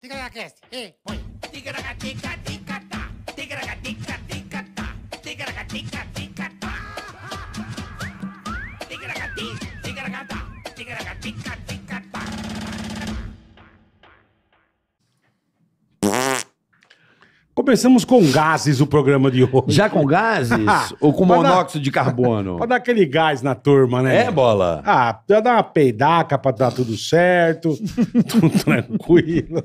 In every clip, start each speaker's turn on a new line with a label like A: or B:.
A: tica ei, põe.
B: Ticaracatica, ticatá. tica ticatá. Ticaracatica, ticatá. Ticaracati, ticaracatá. tica ticatá.
C: começamos com gases o programa de hoje. Já com gases? ou com dar- monóxido
B: de carbono?
C: Pra dar aquele gás na turma, né? É, bola? Ah, pra dar uma peidaca pra dar tudo certo, tudo tranquilo.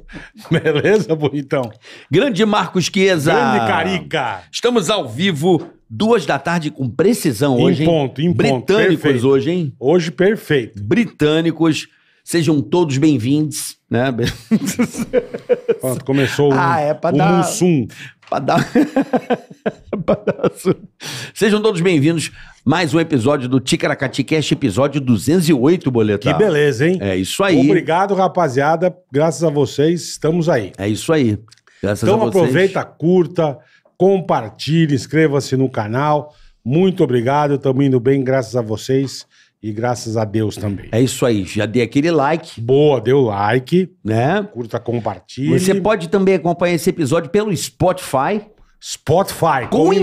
C: Beleza, bonitão?
B: Grande Marcos Chiesa. Grande carica. Estamos ao vivo, duas da tarde com precisão Em hoje. hein? ponto, em ponto. Britânicos Perfeito. hoje, hein? Hoje, perfeito. Britânicos, sejam todos bem-vindos, né? Pronto, começou o, ah, é o dar... Mussum. dar... Sejam todos bem-vindos. Mais um episódio do Ticaracati Cast, episódio 208, Boletar. Que beleza, hein? É isso aí.
C: Obrigado, rapaziada. Graças a vocês, estamos aí. É isso aí. Graças então, a vocês. aproveita, curta, compartilhe, inscreva-se no canal. Muito obrigado, estamos indo bem, graças a vocês. E graças a Deus também. É isso aí, já dei aquele like. Boa, deu like, né? né? Curta, compartilha. Você pode também acompanhar esse
B: episódio pelo Spotify. Spotify, com, com imagem.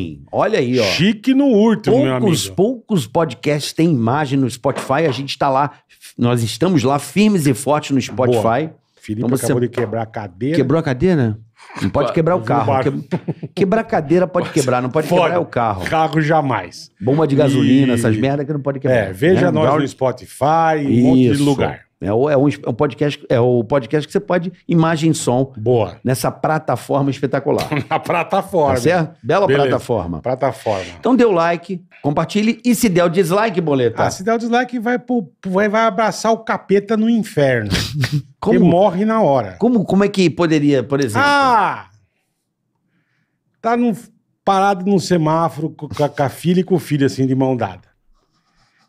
B: imagem. Olha aí, ó. Chique no último, poucos, meu amigo. Poucos podcasts têm imagem no Spotify. A gente está lá, nós estamos lá firmes e fortes no Spotify. Boa. Felipe então você... acabou de quebrar a cadeira. Quebrou a cadeira? Não pode quebrar o carro. Que... Quebrar cadeira pode quebrar, não pode Fora. quebrar é o carro. Carro
C: jamais. Bomba de gasolina, e... essas merdas que não pode quebrar. É, veja né? nós no Spotify, um monte de lugar.
B: É, ou é, um, é um podcast, é o um podcast que você pode imagem som. Boa. Nessa plataforma espetacular.
C: Na plataforma. Tá certo? Bela Beleza.
B: plataforma. Plataforma.
C: Então dê o like, compartilhe
B: e se der o dislike, boleta. Ah, se
C: der o dislike, vai, pro, vai, vai abraçar o capeta no inferno. como, e morre na hora. Como, como é que poderia, por exemplo? Ah! Tá no parado num semáforo com, com a filha e com o filho assim de mão dada.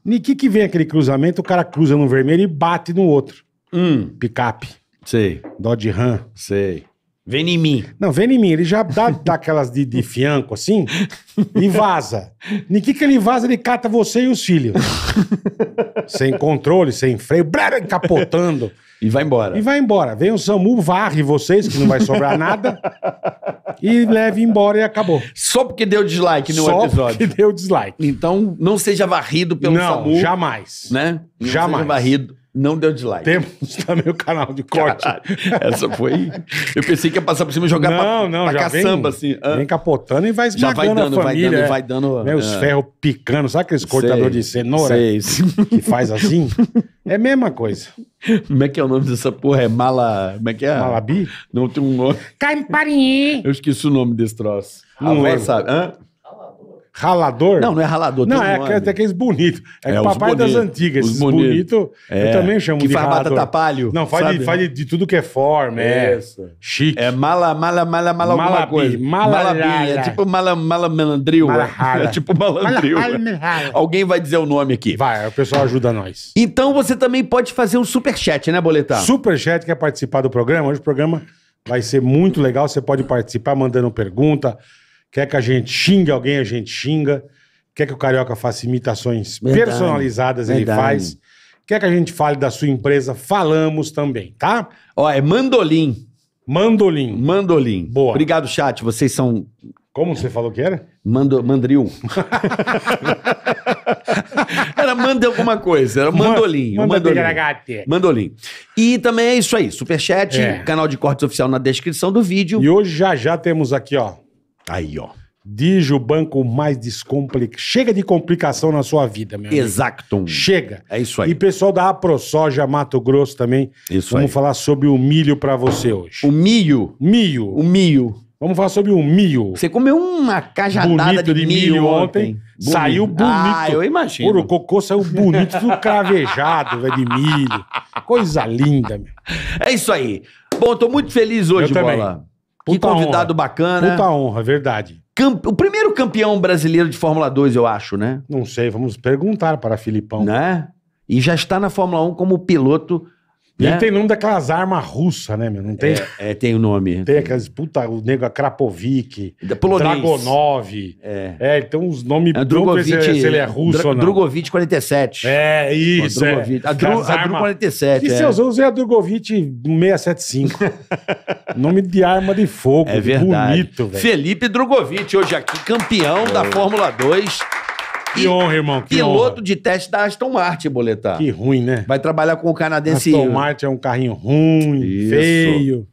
C: E que que vem aquele cruzamento, o cara cruza no vermelho e bate no outro. Hum. Picape. Sei. Dodge Ram. Sei. Vem em mim. Não, vem em mim. Ele já dá, dá aquelas de, de fianco assim e vaza. E que que ele vaza? Ele cata você e os filhos. sem controle, sem freio, brá, capotando. E vai embora. E vai embora. Vem o SAMU, varre vocês, que não vai sobrar nada. e leve embora e acabou. Só porque deu dislike no Só episódio. Só porque deu
B: dislike. Então, não seja varrido pelo não, SAMU. Não, jamais. Né? Não jamais. seja varrido. Não deu dislike. Temos também o canal de corte. Caralho, essa foi. Eu pensei que ia passar por cima e jogar não, pra, não, pra já caçamba, vem,
C: assim. Vem capotando e vai esmagando já vai dando, a família. Vai dando, vai é. dando. Né, os ferros picando. Sabe aqueles cortadores de cenoura? Sei. Que faz assim? É a mesma coisa. Como é que é o nome dessa porra? É Mala. Como é que é? Malabi? Não tem um nome. Camparinhi.
B: Eu esqueci o nome desse troço. Não é. sabe. Hã?
C: Ralador? Não, não é ralador. Não, é nome. até aqueles é bonitos. É, é papai bonito, das antigas. Esses bonitos, bonito, é, eu também chamo que de ralador. batata palho. Não, faz, de, faz de, de, tudo que é forma. É, é
B: chique. É mala, mala, mala, mala malabi, coisa. Malabi. malabi. É tipo mala, mala melandril. É. Malahara. É tipo malandril. É. Alguém vai dizer o nome aqui. Vai, o pessoal ajuda nós. Então você também pode fazer um
C: superchat, né, Boletão? Superchat quer participar do programa. Hoje o programa vai ser muito legal. Você pode participar mandando pergunta, Quer que a gente xingue alguém, a gente xinga. Quer que o Carioca faça imitações verdade, personalizadas, verdade. ele faz. Quer que a gente fale da sua empresa, falamos também, tá? Ó, é Mandolim. Mandolim. Mandolim. Boa. Obrigado, chat. Vocês são. Como você falou que era? Mando, mandril.
B: era manda alguma coisa, era mandolim. mandolim. mandolim. mandolim. E também é isso aí, superchat, é. canal de cortes oficial na descrição do vídeo.
C: E hoje já já temos aqui, ó, Aí, ó. Dijo o banco mais descomplica. Chega de complicação na sua vida, meu amigo. Exacto. Chega. É isso aí. E pessoal da AproSoja Mato Grosso também. Isso Vamos aí. falar sobre o milho para você hoje. O milho? Milho. O milho. Vamos falar sobre o milho. Você comeu uma cajadada bonito de, de milho, milho ontem. Bonito. Saiu bonito. Ah, eu imagino. Pô, o cocô saiu bonito, do cravejado, velho, de milho. Coisa linda, meu. É isso aí. Bom, tô muito feliz hoje, eu Bola. Também.
B: Puta que convidado honra. bacana. Puta honra, verdade. Camp... O primeiro campeão brasileiro de Fórmula 2, eu acho, né? Não sei, vamos perguntar para Filipão. Né? E já está na Fórmula 1 como
C: piloto e né? tem nome daquelas armas russas, né, meu? Não tem? É, é tem o um nome. Tem aquelas, puta, o nego Krapovic, Dragonov. É. é, ele tem uns nomes... É, é, Drogovic, se ele é russo ou não. Drogovic 47. É, isso, Pô, é. Drogovic, é. A, Dro, a 47, E é. seus usam é a Drogovic 675. nome de arma de fogo. É verdade. Bonito, velho.
B: Felipe Drogovic, hoje aqui, campeão da Fórmula 2. Que honra, irmão. Que piloto honra. de teste da Aston Martin, boletar. Que ruim, né? Vai trabalhar com o
C: canadense. Aston Martin é um carrinho
B: ruim, Isso. feio.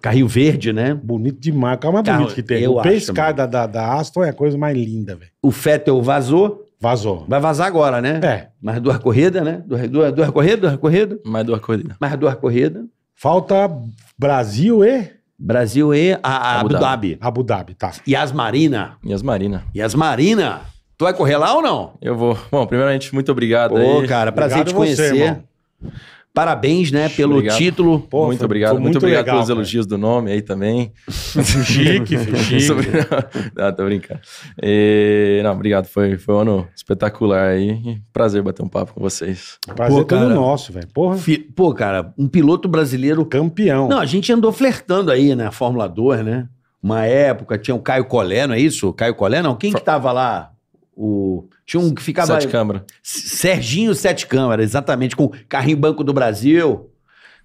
B: Carrinho verde, né? Bonito demais. é mais Carro, bonito que tem. Eu o pescar
C: da, da, da, Aston é a coisa mais linda, velho.
B: O Fettel vazou. Vazou. Vai vazar agora, né? É. Mais duas corridas, né? Duas, duas, duas corridas, duas corridas. Mais duas corridas. Mais duas corridas. Falta Brasil e... Brasil e a, a Abu, Dhabi. Abu Dhabi, tá. E as Marina. E as Marina. E as Marina. Tu
D: vai correr lá ou não? Eu vou. Bom, primeiramente, muito obrigado Pô, aí. cara, prazer obrigado te conhecer.
B: Você, Parabéns, né, pelo obrigado. título. Pô, muito foi, obrigado. Foi muito, muito obrigado legal, pelos cara.
D: elogios do nome aí também. chique, chique. Sobre... Não, tô brincando. E... Não, obrigado. Foi, foi um ano espetacular aí. Prazer bater um papo com vocês. Prazer Pô, cara, todo nosso,
C: velho. Porra.
B: Fi... Pô, cara, um piloto brasileiro. Campeão. Não, a gente andou flertando aí, né? Fórmula 2, né? Uma época tinha o Caio Colé, não é isso? Caio Colé, não? Quem que tava lá? o tinha um que ficava Sete Câmara. Serginho Sete Câmara, exatamente, com carrinho Banco do Brasil.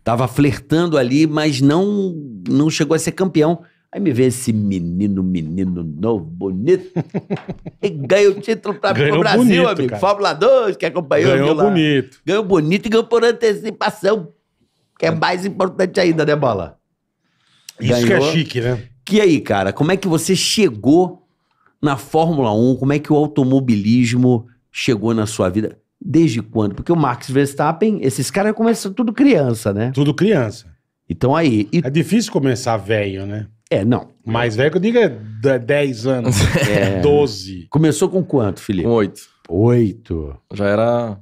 B: Tava flertando ali, mas não não chegou a ser campeão. Aí me vê esse menino, menino novo, bonito. E ganha o título pra, ganhou pro Brasil, bonito, amigo. Fórmula 2, que acompanhou ganhou bonito. Ganhou bonito e ganhou por antecipação. Que é mais importante ainda, né, Bola? Isso ganhou. que é chique, né? Que aí, cara, como é que você chegou na Fórmula 1, como é que o automobilismo chegou na sua vida? Desde quando? Porque o Max Verstappen, esses caras começam tudo criança, né? Tudo criança. Então aí. E... É difícil começar velho, né?
C: É, não. Mais velho que eu digo é 10 anos, é. 12.
B: Começou com quanto,
D: Felipe? Com 8. 8. Já era.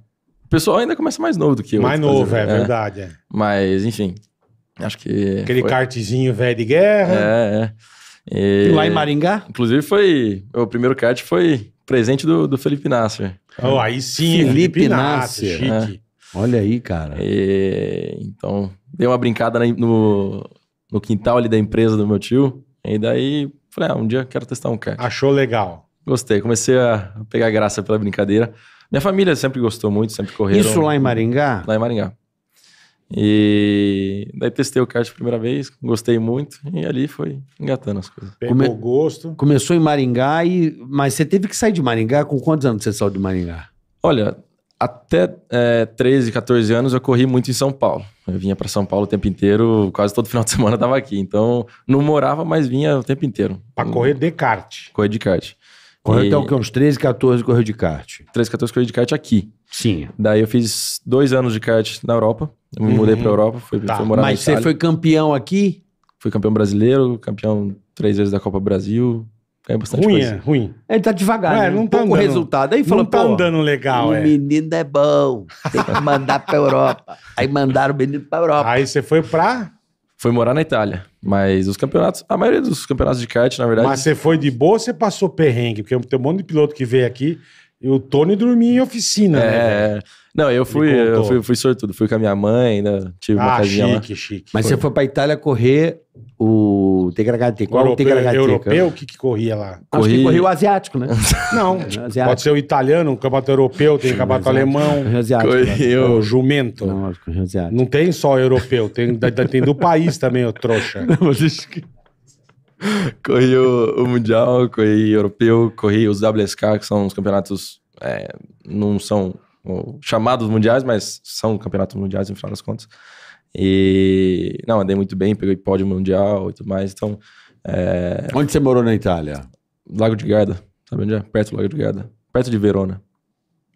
D: O pessoal ainda começa mais novo do que eu. Mais novo, é, é, verdade. É. Mas, enfim. Acho que. Aquele
C: foi... velho de
D: guerra. É, é. E, Lá em Maringá? Inclusive foi. O primeiro kart foi presente do, do Felipe Nasser. Oh, aí sim, Felipe, Felipe Nasser. Nasser. Chique. É. Olha aí, cara. E, então, dei uma brincada no, no quintal ali da empresa do meu tio. E daí falei, ah, um dia quero testar um kart. Achou legal. Gostei, comecei a pegar graça pela brincadeira. Minha família sempre gostou muito, sempre correu. Isso lá em Maringá? Lá em Maringá. E daí testei o kart a primeira vez, gostei muito, e ali foi engatando as coisas. Pegou Come... gosto.
B: Começou em Maringá, e... mas você teve que sair de Maringá? Com quantos anos você saiu de Maringá? Olha, até é, 13, 14 anos eu corri muito
D: em São Paulo. Eu vinha para São Paulo o tempo inteiro, quase todo final de semana eu tava aqui. Então, não morava, mas vinha o tempo inteiro. Para correr de kart. Correr de kart. Correu e... até o que? Uns 13, 14 correu de kart. 13, 14 correu de kart aqui. Sim. Daí eu fiz dois anos de kart na Europa. Eu me mudei pra uhum. Europa, fui, tá. fui morar Mas você foi campeão aqui? Fui campeão brasileiro, campeão três vezes da Copa Brasil. É bastante ruim, coisa. É, ruim.
B: Ele tá devagar, Ué, né? não tá pouco resultado. Aí falou, não tá andando legal, o é. O menino é bom, tem que mandar pra Europa. Aí mandaram o menino pra Europa. Aí você foi pra... Foi morar na Itália, mas os campeonatos, a
D: maioria dos campeonatos de kart, na verdade... Mas você
C: foi de boa ou você passou perrengue? Porque tem um monte de piloto que veio aqui e o Tony dormia em oficina, né, é... né? Não, eu fui, eu fui, fui
D: sortudo. Fui com a minha mãe, né? tive uma ah, casinha chique, lá. chique. Mas foi. você foi
B: pra Itália correr
D: o TKHT.
C: Qual europeu, o TKHT? Europeu, o que que corria lá? Corri... Acho que corria o asiático, né? Não, tipo, asiático. pode ser o italiano, o campeonato europeu, tem o campeonato alemão. Asiático, corri né? é o jumento. Não, corri asiático. Não tem só europeu, tem, tem do país também, o trouxa. Não, mas isso que
D: corri o, o, Mundial, corri Europeu, corri os WSK, que são os campeonatos. É, não são chamados mundiais, mas são campeonatos mundiais, no final das contas. E. Não, andei muito bem, peguei pódio mundial e tudo mais. Então. É... Onde você morou na Itália? Lago de Garda. Sabe onde é? Perto do Lago de Garda. Perto de Verona.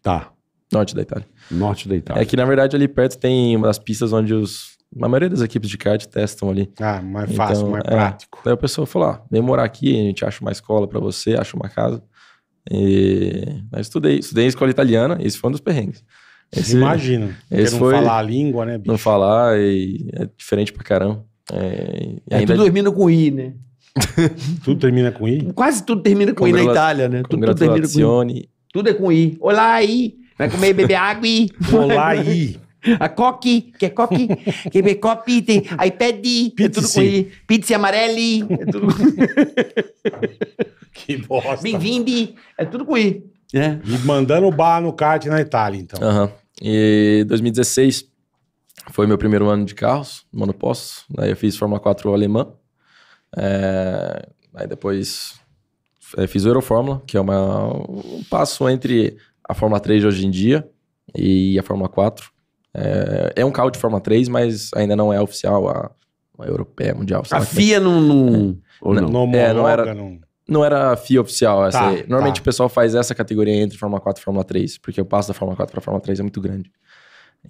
D: Tá. Norte da Itália. Norte da Itália. É que, na verdade, ali perto tem uma das pistas onde os a maioria das equipes de CAD testam ali. Ah, mais é então, fácil, mais é, é, prático. Aí a pessoa falou: ah, vem morar aqui, a gente acha uma escola para você, acha uma casa. E eu estudei, estudei em escola italiana, esse foi um dos perrengues. Esse, Imagina. Esse não foi, falar a língua, né, bicho? Não falar e é diferente pra caramba. É, é tudo dormindo
B: com I, né?
C: tudo termina com I?
B: Quase tudo termina com Congrela... I na Itália, né? Tudo, tudo termina com I. Tudo é com I. Olá, I. Vai comer, beber água, I. Olá, I. A coque, que é coque, que é copi, tem iPad, é tudo com I. Pizza amarelli, é, é tudo Que bosta. bem vindo. é tudo com I.
C: Né? E mandando bar no kart na Itália, então. Aham. E 2016
D: foi meu primeiro ano de carros, monoposto. Aí eu fiz Fórmula 4 alemã. É... Aí depois é, fiz o Eurofórmula, que é uma... um passo entre a Fórmula 3 de hoje em dia e a Fórmula 4. É, é um carro de Fórmula 3, mas ainda não é oficial a, a europeia, mundial. A é FIA
B: não, não, é.
D: ou não, não, é, não era. Não não era a FIA oficial essa tá, aí. Tá. Normalmente tá. o pessoal faz essa categoria entre Fórmula 4 e Fórmula 3, porque o passo da Fórmula 4 para Fórmula 3 é muito grande.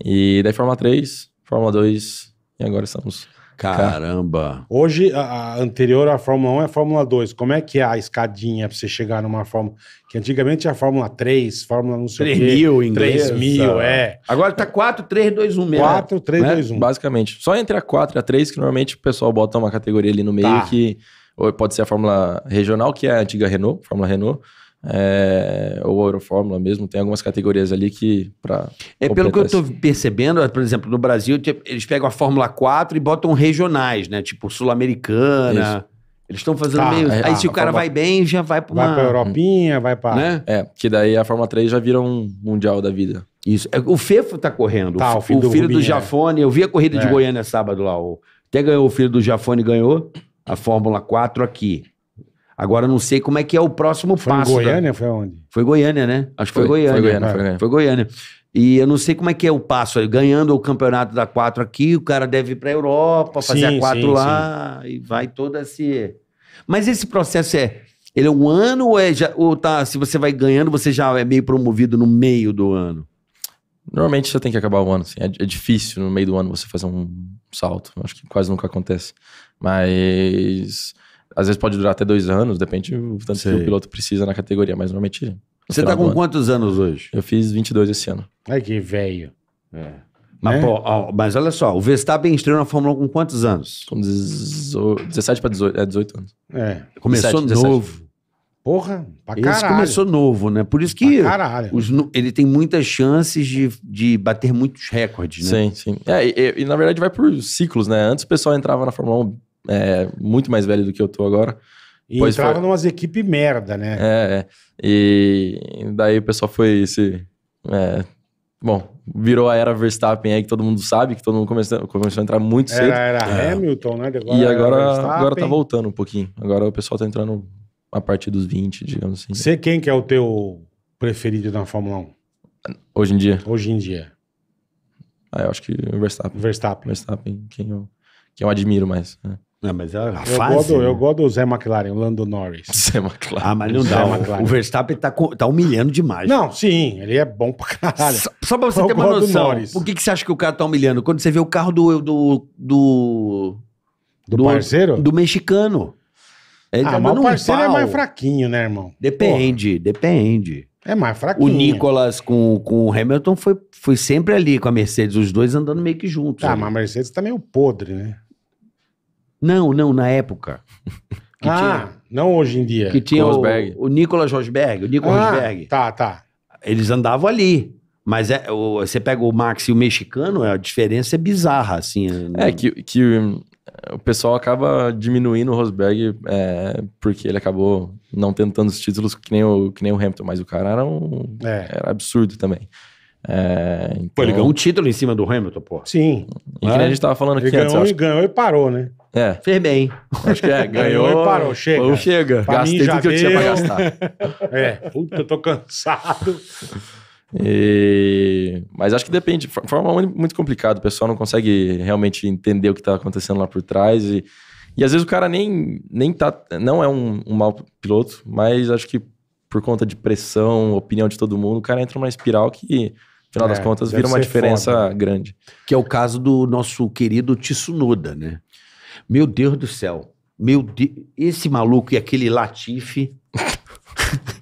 D: E daí Fórmula 3, Fórmula 2 e agora estamos Caramba!
C: Hoje, a, a anterior à Fórmula 1 é a Fórmula 2. Como é que é a escadinha para você chegar numa Fórmula... Que antigamente a Fórmula 3, Fórmula não sei 3 o quê. mil em inglês. 3 mil, ah. é. Agora tá 4, 3, 2, 1 mesmo. 4, 3, né? 2, 1.
D: Basicamente. Só entre a 4 e a 3 que normalmente o pessoal bota uma categoria ali no meio tá. que... Ou pode ser a Fórmula Regional, que é a antiga Renault, Fórmula Renault é, ou Eurofórmula mesmo, tem algumas categorias ali que. Pra é pelo que eu estou
B: percebendo, por exemplo, no Brasil, eles pegam a Fórmula 4 e botam regionais, né? Tipo Sul-Americana.
C: Eles estão fazendo tá, meio. É, aí, se o cara Fórmula... vai bem, já vai para uma. Vai pra Europinha, vai para. Né?
B: É, que daí a Fórmula 3 já vira um Mundial da vida. Isso. É, o Fefo está correndo. Tá, o, filho, o do filho do é. Jafone. É. Eu vi a corrida de é. Goiânia sábado lá. O... Até ganhou o filho do Jafone, ganhou a Fórmula 4 aqui. Agora não sei como é que é o próximo foi passo. Foi Goiânia? Da... Foi onde? Foi Goiânia, né? Acho que foi, foi, Goiânia. Foi Goiânia, foi Goiânia. Foi Goiânia. E eu não sei como é que é o passo. Ganhando o campeonato da 4 aqui, o cara deve ir para a Europa, fazer sim, a 4 lá, sim. e vai toda esse. Mas esse processo é. Ele é um ano ou, é já, ou tá, se você vai ganhando, você já é meio promovido no meio do ano? Normalmente você tem que acabar o ano. Assim. É, é difícil no
D: meio do ano você fazer um salto. acho que quase nunca acontece. Mas às vezes pode durar até dois anos, depende do tanto Sei. que o piloto precisa na categoria, mas normalmente. Você tá com
B: quantos anos hoje? Eu fiz 22 esse ano.
C: Ai, que velho. É. Mas, é? pô, ó,
B: mas olha só, o Verstappen estreou na Fórmula 1 com quantos anos? Com 17 para 18, é 18 anos. É. Começou 17, novo. Porra, pra caralho. Esse caralho. começou novo, né? Por isso que os, ele tem muitas chances de, de bater muitos recordes, né? Sim, sim.
D: É, e, e, na verdade vai por ciclos, né? Antes o pessoal entrava na Fórmula 1 é, muito mais velho do que eu tô agora. E pois entrava foi...
C: numas equipes merda, né?
D: É, é, e daí o pessoal foi se... É, bom, virou a era Verstappen aí que todo mundo sabe, que todo mundo começou, começou a entrar muito cedo. Era, era é.
C: Hamilton, né? Agora e agora, agora tá
D: voltando um pouquinho.
C: Agora o pessoal tá entrando a partir dos 20, digamos assim. Você quem que é o teu preferido na Fórmula 1?
D: Hoje em dia? Hoje em dia. Ah, eu acho que o
B: Verstappen. Verstappen. Verstappen, quem eu, quem eu admiro mais. Né? Não,
C: mas a, a eu, gosto, né? eu gosto do Zé McLaren, o Lando Norris. Zé
B: McLaren. Ah, mas não dá. O, Verstappen tá, tá humilhando demais.
C: Não, sim, ele é bom pra caralho. Só, só pra você eu ter uma noção, por
B: que, que você acha que o cara tá humilhando? Quando você vê o carro do. Do, do, do, do parceiro? Do mexicano. Ele ah, tá mas o parceiro um é mais
C: fraquinho, né, irmão?
B: Depende, Porra. depende. É mais
C: fraquinho. O Nicolas
B: com, com o Hamilton foi, foi sempre ali com a Mercedes, os dois andando meio que
C: juntos. Tá, ali. mas a Mercedes tá meio é podre, né? Não, não, na época.
B: Ah, que ah, tinha,
C: não hoje em dia. Que tinha Rosberg.
B: o, o Nicolas Rosberg. O Nicolas ah, Rosberg. Tá, tá. Eles andavam ali. Mas é, o, você pega o Max e o mexicano, a diferença é bizarra, assim. É, é que, que o pessoal acaba diminuindo o Rosberg
D: é, porque ele acabou não tentando os títulos que nem o, que nem o Hamilton, mas o cara era um. É. Era absurdo também. É, então... Pô, ele então ganhou um título em cima do Hamilton, pô.
C: Sim. E que nem a é. gente tava falando aqui ele ganhou, Ele ganhou e parou, né? É. Fez bem.
D: Acho que é, ganhou. ganhou e parou, chega. Ou chega. Pra Gastei tudo que eu tinha pra gastar.
C: é, puta, eu tô cansado.
D: E... Mas acho que depende. 1 forma muito complicado O pessoal não consegue realmente entender o que tá acontecendo lá por trás. E, e às vezes o cara nem, nem tá. Não é um, um mau piloto, mas acho que por conta de pressão, opinião de
B: todo mundo, o cara entra numa espiral que final é, das contas, vira uma diferença foda. grande. Que é o caso do nosso querido Tsunoda, né? Meu Deus do céu. Meu de, esse maluco e aquele Latifi.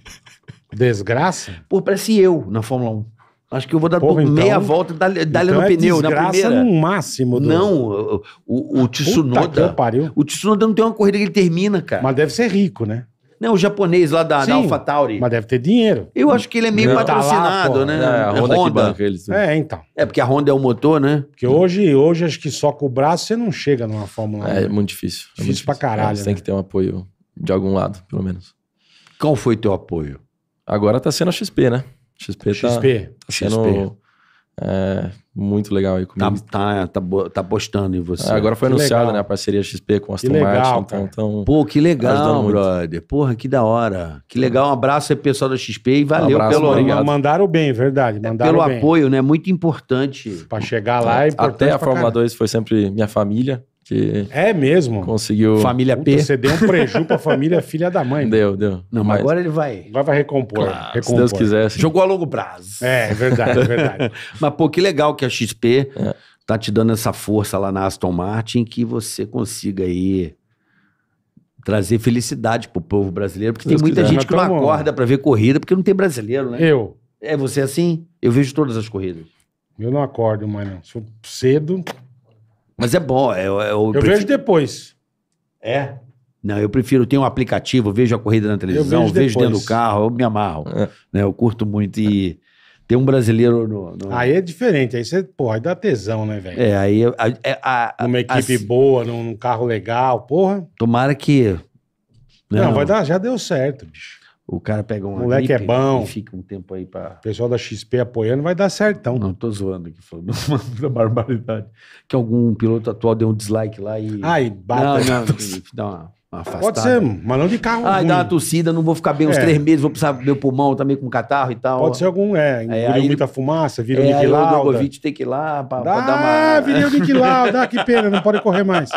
B: Desgraça? Pô, parece eu na Fórmula 1. Acho que eu vou dar Porra, então, meia volta e dar-lhe então no é pneu na primeira. no
C: máximo. Do... Não, o, o, o Tsunoda. Puta que pariu. O Tsunoda não tem uma corrida que ele termina, cara. Mas deve ser rico, né?
B: Não, o japonês lá da, da Alpha
C: Tauri. Mas deve ter dinheiro. Eu acho
B: que ele é meio Não, tá lá, patrocinado, né? É, a é Honda, que banca eles. Né? É, então. É, porque a Honda é o motor, né? Porque hoje,
C: hoje acho que só com o braço você não chega numa Fórmula 1. É, né? é muito difícil. É Difícil, pra caralho, é, Você tem né? que ter um
D: apoio de algum lado, pelo menos. Qual foi teu apoio? Agora tá sendo a XP, né? XP, XP. Tá, tá sendo XP. É, muito legal aí comigo. Tá,
B: tá, tá, tá postando em você. agora foi anunciada né, a parceria XP com Aston legal, Martin. Então, então, Pô, que legal, brother. Porra, que da hora. Que legal. Um abraço aí, pessoal da XP. E valeu um abraço, pelo obrigado.
C: Mandaram bem, verdade. É, mandaram é, pelo bem.
B: apoio, né? Muito importante. Pra chegar lá é, e Até
C: a Fórmula
D: 2 foi sempre minha família. Que é mesmo? Conseguiu. Família Puta, P. Você deu um
C: preju pra família filha da mãe.
B: Deu, deu. Não, mas, agora
C: ele vai. Vai, vai recompor, claro, recompor. Se Deus quiser. Sim. Jogou a longo prazo.
B: É, é verdade, é verdade. mas, pô, que legal que a XP é. tá te dando essa força lá na Aston Martin que você consiga aí trazer felicidade pro povo brasileiro, porque Deus tem muita quiser. gente que não acorda para ver corrida porque não tem brasileiro, né? Eu.
C: É você é assim? Eu vejo todas as corridas. Eu não acordo, mano. Sou cedo,
B: mas é bom. É, é eu, eu,
C: eu prefiro... vejo depois. É? Não, eu
B: prefiro ter um aplicativo, vejo a corrida na televisão, vejo, vejo, dentro do carro, eu me amarro. É. Né? Eu curto muito e ter um brasileiro no, no, Aí é
C: diferente, aí você, porra, aí dá tesão, né, velho?
B: É, aí... A, é, a, Numa equipe a...
C: boa, num, num, carro legal, porra.
B: Tomara que...
C: Não, né, não, vai dar, já deu certo, bicho. O cara pega um moleque é bom. E fica um tempo aí para. O pessoal da XP apoiando vai dar certão. Não, tô zoando aqui, falando uma barbaridade. Que algum piloto atual deu um dislike lá e. Ai, bata. Não, não,
B: dá uma, uma afastada. Pode ser, mas não de carro. Ah, dá uma tossida, não vou ficar bem uns é. três meses, vou precisar meu pulmão também tá com catarro e tal. Pode ser
C: algum, é. é muita fumaça, virou é, Niquilau. O Drogovic
B: tem que ir lá pra, dá, pra dar uma. Ah, virou Niquilau, dá
C: que pena, não pode correr mais.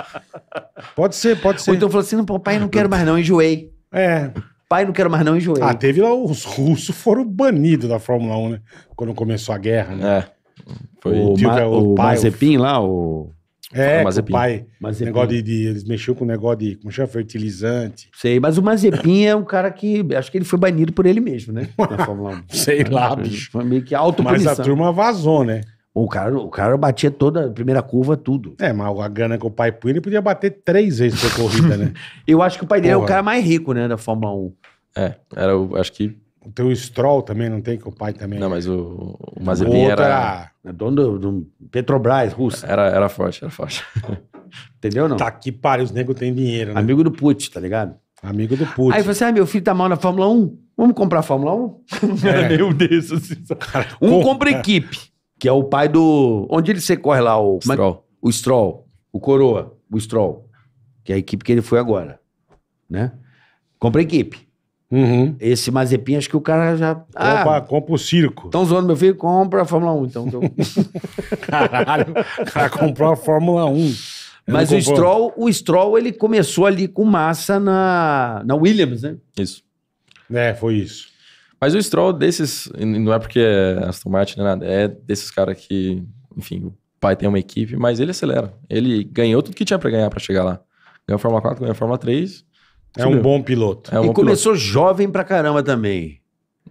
C: Pode
B: ser, pode ser. Ou então falou assim: não, papai, não quero
C: mais não, enjoei. É. Pai, não quero mais não, enjoei. Ah, teve lá, os russos foram banidos da Fórmula 1, né? Quando começou a guerra, né? É. Foi o, tio, Ma, é o, o pai, Mazepin o... lá, o... É, é o pai. Mazepin. Negócio de, de, eles mexeu com o negócio de, como chama, fertilizante. Sei, mas o
B: Mazepin
C: é um cara que, acho que ele foi banido por ele mesmo, né? Na Fórmula
B: 1. Sei lá, é, bicho. Foi meio que
C: auto Mas a turma vazou, né? O cara, o cara batia toda a primeira curva, tudo. É, mas a grana que o pai punha, ele podia bater três vezes por corrida, né? Eu acho que o pai dele Porra. é o cara mais rico, né, da Fórmula 1. É, era o, acho que... O teu Stroll também, não tem que o pai também... Não, mas o, o Mazepin era... era... É dono do, do, Petrobras, russo. Era, era forte, era forte. Entendeu não? Tá que pariu, os negros têm dinheiro, né? Amigo do Putin, tá ligado? Amigo do Putin. Aí você,
B: ah, meu filho tá mal na Fórmula 1, vamos comprar a Fórmula 1? É. Meu
C: Deus, assim, cara, um compra
B: equipe que é o pai do. Onde ele se corre lá? O é Stroll. O Stroll. O Coroa. O Stroll. Que é a equipe que ele foi agora. Né? Compra a equipe. Uhum. Esse Mazepin, acho que o cara já. Ah. Compra, compra o circo. Estão zoando meu filho? Compra a Fórmula 1, então. então... Caralho, o cara comprou a Fórmula 1. Eu Mas o Stroll, o Stroll, ele começou ali com massa na, na Williams, né?
D: Isso. É, foi isso. Mas o Stroll desses, não é porque é Aston Martin, nem nada, é desses caras que, enfim, o pai tem uma equipe, mas ele acelera. Ele ganhou tudo que tinha para ganhar para chegar lá. Ganhou a Fórmula 4, ganhou a Fórmula 3.
C: É um bom piloto. É um e bom começou
B: piloto. jovem pra caramba também.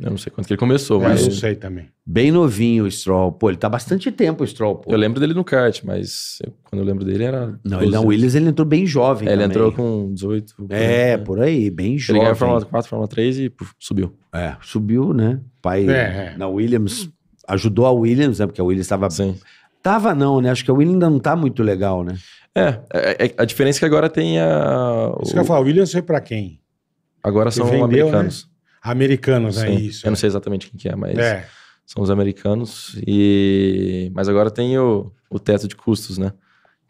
B: Eu não sei quando que ele começou, mas. Eu não sei também. Bem novinho o Stroll. Pô, ele tá bastante tempo o Stroll, pô. Eu lembro dele no kart, mas eu, quando eu lembro dele era. Não, ele, não, o Williams ele
D: entrou bem jovem. É, ele entrou com 18. é, por aí, bem jovem. Ele ganhou a Fórmula
B: 4, Fórmula 3 e puf, subiu. É, subiu, né? Pai é, é. na Williams. Ajudou a Williams, né? Porque a Williams estava. Sim. Tava não, né? Acho que a Williams ainda não tá muito legal, né? É, é, é a diferença é que agora tem a. Isso o... que eu falo,
C: Williams foi pra quem?
D: Agora são vendeu, né? americanos. Né?
C: Americanos, é Sim. é isso. Eu não é. sei exatamente
D: quem que é, mas é. são os americanos. E... Mas agora tem o, o teto de custos, né?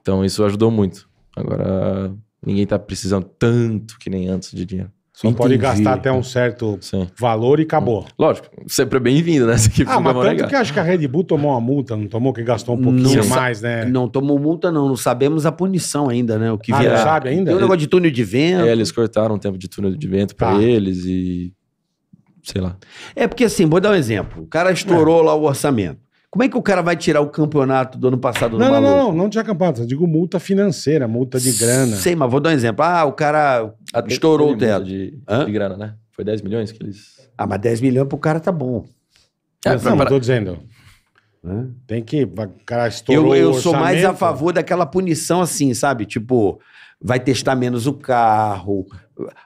D: Então isso ajudou muito. Agora ninguém está precisando tanto que nem antes de dinheiro. Só Entendi. pode gastar até
C: um certo Sim. valor e acabou. Hum. Lógico, sempre é
B: bem-vindo, né? ah, mas tanto que
C: acho que a Red Bull tomou uma multa, não tomou? Que gastou um pouquinho não, mais,
B: né? Não tomou multa, não. Não sabemos a punição ainda, né? O que ah, virá. não sabe ainda? Tem um negócio de túnel de vento. É, eles cortaram o tempo de túnel de vento tá. para eles e sei lá. É porque assim, vou dar um exemplo. O cara estourou é. lá o orçamento. Como é que o cara vai tirar o campeonato do ano passado não, do não, Não, não,
C: não tinha campeonato. Eu digo multa financeira, multa de grana. Sei,
B: mas vou dar um exemplo. Ah, o cara estourou o teto. De, de grana, né? Foi 10 milhões que eles...
C: Ah, mas 10 milhões pro cara tá bom. É, não, pra, eu tô dizendo... Hã? Tem que... O cara estourou Eu, eu sou mais a
B: favor daquela punição assim, sabe? Tipo vai testar menos o carro,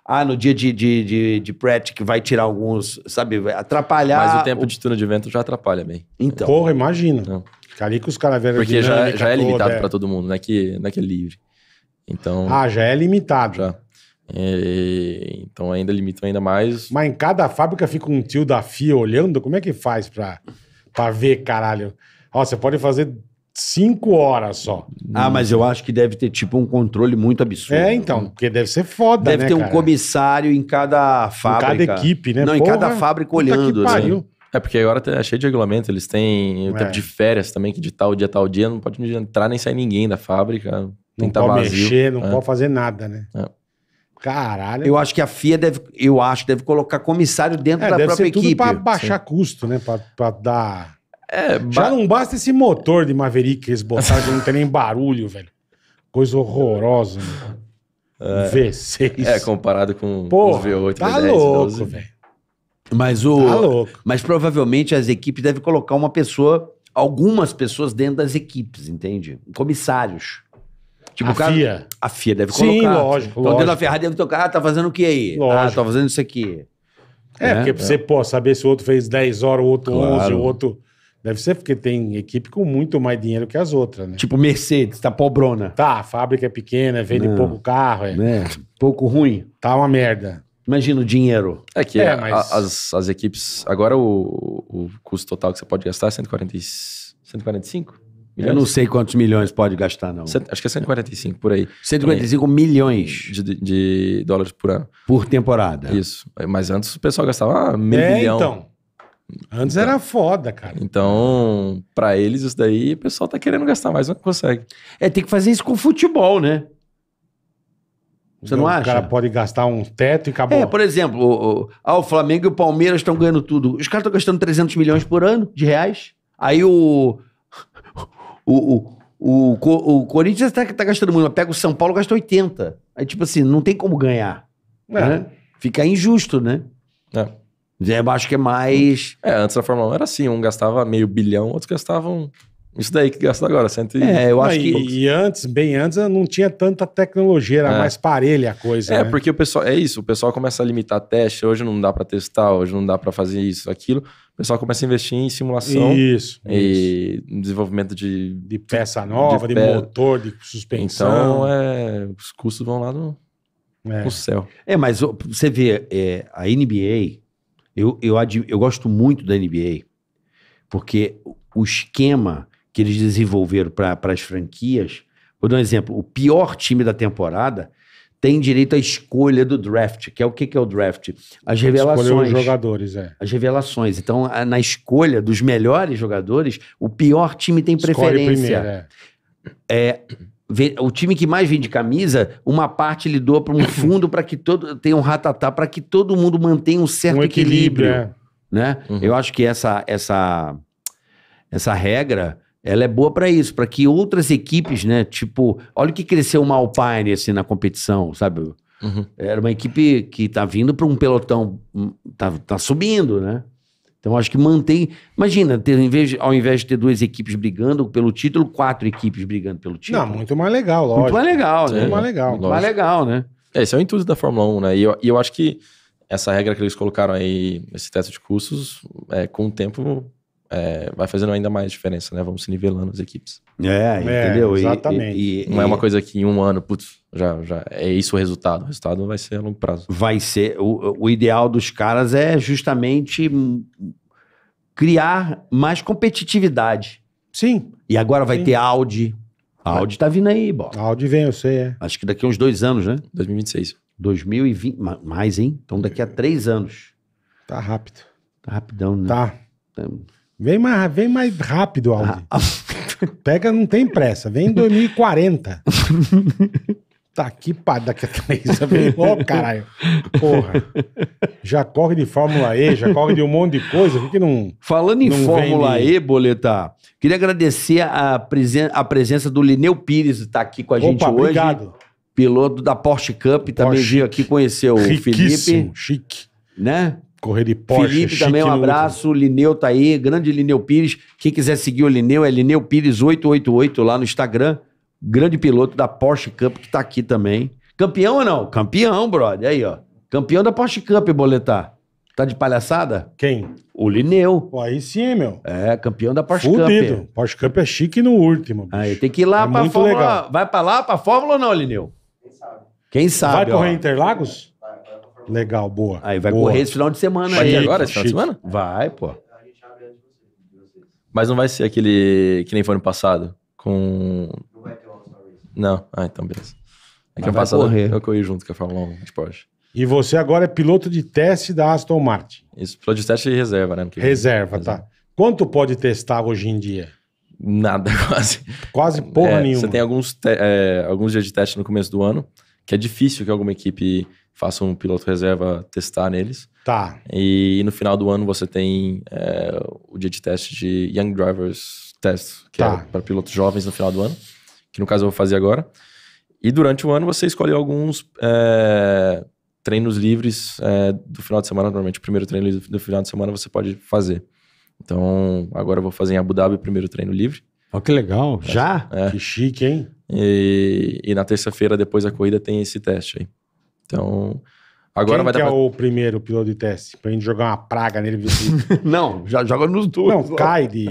B: ah, no dia de, de, de, de que vai tirar alguns, sabe, vai atrapalhar. Mas o tempo de turno de vento já atrapalha bem.
C: Então. Porra, imagina. Então. Ali que os caras vieram Porque já, já é limitado é. para
D: todo mundo, não é, que, não é que é livre. Então. Ah, já é limitado. Já.
C: E, é, então ainda limitam ainda mais. Mas em cada fábrica fica um tio da FIA olhando, como é que faz pra, pra ver, caralho? Ó, você pode fazer Cinco horas só. Ah, mas
B: eu acho que deve ter, tipo, um controle muito absurdo. É, então, porque deve ser foda, Deve né, ter um cara? comissário em cada fábrica. Em cada equipe, né? Não, em cada fábrica olhando. Né? É
D: porque agora é cheio de regulamento, eles têm o É. tempo de férias também, que de tal dia, tal dia, não pode entrar nem sair
B: ninguém da fábrica. Tem Não tá pode vazio. mexer, não É. pode
C: fazer nada, né? É. Caralho. Eu acho que a FIA deve, eu acho, deve
B: colocar comissário dentro é, da deve própria ser tudo equipe. pra baixar
C: custo, né? Pra, pra dar... É, Já não basta esse motor de Maverick que eles botaram, que não tem nem barulho, velho. Coisa horrorosa,
B: é. V6. É, comparado com Porra, os V8, tá V10, louco, velho. Mas o. Tá Mas provavelmente as equipes devem colocar uma pessoa, algumas pessoas dentro das equipes, entende? Comissários. Tipo, a cara, FIA. A FIA deve colocar. Sim, lógico. Então, dentro da Ferrari deve tocar. Ah, tá fazendo o que aí? Lógico. Ah, tá fazendo isso aqui. É, é porque pra é. você,
C: pô, saber se o outro fez 10 horas, o outro claro. 11, o outro Deve ser porque tem equipe com muito mais dinheiro que as outras, né? Tipo Mercedes, tá pobrona. Tá, a fábrica é pequena, vende Não. pouco carro, é. Né? Pouco ruim. Tá uma merda. Imagina o dinheiro. É que é, a, mas...
D: as, as equipes. Agora o, o custo total que você pode gastar é 140, 145? Milhões? Eu não sei quantos milhões pode gastar, não. Cent, acho que é 145 por aí. 145 por milhões de, de, de, dólares por ano. Por temporada. Isso. Mas antes o pessoal gastava ah, meio é, milhão. Então. Antes então, era foda, cara. Então, para eles, isso daí, o pessoal tá querendo gastar mais, mas não consegue.
B: É, tem que fazer isso com futebol, né? Você não, não acha? O cara pode gastar um teto e acabou. É, por exemplo, o, o, ah, o Flamengo e o Palmeiras estão ganhando tudo. Os caras estão gastando 300 milhões por ano de reais. Aí o. O, o, o, o Corinthians está tá gastando muito, mas pega o São Paulo gasta 80. Aí, tipo assim, não tem como ganhar. É. Né? Fica injusto, né? É. Eu acho que é mais. É, antes da
D: Fórmula 1 era assim: um gastava meio bilhão, outros gastavam isso daí que gasta agora, cento e... É, eu acho que...
C: E, antes, bem antes, não tinha tanta tecnologia, era é. mais parelha a coisa, É, né?
D: porque o pessoal... É isso, o pessoal começa a limitar teste, hoje não dá para testar, hoje não dá para fazer isso, aquilo. O pessoal começa a investir em simulação. Isso. E isso. desenvolvimento de... De peça nova, de, de
B: motor, de suspensão. Então,
D: é, os custos vão lá no, é. no
B: céu. É, mas você vê, é, a NBA eu, eu, eu gosto muito da NBA, porque o esquema que eles desenvolveram para as franquias. Vou dar um exemplo: o pior time da temporada tem direito à escolha do draft, que é o que, que é o draft? As revelações. os
C: jogadores, é.
B: As revelações. Então, na escolha dos melhores jogadores, o pior time tem Escolhe preferência. Primeiro, é. é o time que mais vende camisa, uma parte ele doa para um fundo para que todo tenha um ratatá para que todo mundo mantenha um certo um equilíbrio, equilíbrio, é. né? Uhum. Eu acho que essa essa essa regra ela é boa para isso, para que outras equipes, né? Tipo, olha o que cresceu uma Alpine assim na competição, sabe? Uhum. Era uma equipe que tá vindo para um pelotão, hum, tá, tá subindo, né? Então acho que mantém. Imagina, ter, ao, invés, ao invés de ter duas equipes brigando pelo título, quatro equipes brigando pelo
C: título. Não, muito mais legal, lógico. Muito mais legal, né? muito mais legal. Muito mais
B: legal, né? É, esse é o intuito da Fórmula 1,
D: né? E eu, e eu acho que essa regra que eles colocaram aí, esse teto de custos, é, com o tempo é, vai fazendo ainda mais diferença, né? Vamos se nivelando as equipes. É, é entendeu? É, exatamente. E, e, e, não é uma coisa
B: que em um ano, putz, já, já é isso o resultado. O resultado vai ser a longo prazo. Vai ser. O, o ideal dos caras é justamente criar mais competitividade. Sim. E agora vai Sim. ter Audi. A Audi
C: tá vindo aí, bola. Audi vem, eu sei, é.
B: Acho que daqui a uns dois anos, né? 2026. 2020,
C: mais, hein? Então daqui a três anos. Tá rápido. Tá rapidão, né? Tá. tá. Vem, mais, vem mais rápido, Audi. Pega, não tem pressa. Vem em 2040. Tá aqui para daqui a três anos. Logo, caralho. Porra. Já corre de Fórmula E, já corre de um monte de coisa. Por que não. Falando em não Fórmula E,
B: boleta queria agradecer a, presen a presença do Lineu Pires, que tá aqui com a Opa, gente hoje. Obrigado. Piloto da Porsche Cup, também veio aqui conhecer o Felipe. Chique. Né? Correr de Porsche. Felipe também, um abraço. Luta. Lineu tá aí, grande Lineu Pires. Quem quiser seguir o Lineu é Lineu Pires 888 lá no Instagram grande piloto da Porsche Cup, que está aqui também. Campeão ou não? Campeão, brother. Aí, ó. Campeão da Porsche Cup, Boletar. Tá de palhaçada? Quem? O Lineu. Pô, aí sim, meu. É, campeão da Porsche Fudido. Cup.
C: Porsche Cup é chique no último, bicho. Aí, tem que ir lá é pra Fórmula. Legal.
B: Vai pra lá pra Fórmula ou não, Lineu? Quem sabe? Quem sabe? Vai correr Interlagos?
C: legal, boa.
B: Aí vai boa. correr esse final de semana chique, aí. agora, esse final de semana? Vai, pô.
D: Mas não vai ser aquele que nem foi no passado, com não. Ah, então beleza. É que eu correr. eu corri junto com a Fórmula 1 pode.
C: E você agora é piloto de teste da Aston Martin. Isso, piloto de teste e reserva, né? Porque reserva, tá. Reserva. Quanto pode testar hoje em dia? Nada, quase. Quase porra é, nenhuma. Você tem
D: alguns, é, alguns dias de teste no começo do ano, que é difícil que alguma equipe faça um piloto reserva testar neles. Tá. E, e no final do ano você tem é, o dia de teste de Young Drivers Test, que é tá. é para pilotos jovens no final do ano que no caso eu vou fazer agora. E durante o ano você escolhe alguns é, treinos livres é, do final de semana. Normalmente, o primeiro treino do final de semana você pode fazer. Então, agora eu vou fazer em Abu Dhabi o primeiro treino livre. Olha que legal. É, Já? É. Que chique, hein? E, e na terça-feira, depois da corrida, tem esse teste aí. Então,
C: Agora Quem vai dar que é o primeiro piloto de teste? Pra gente jogar uma praga nele. não, já joga nos dois. Não, cai de,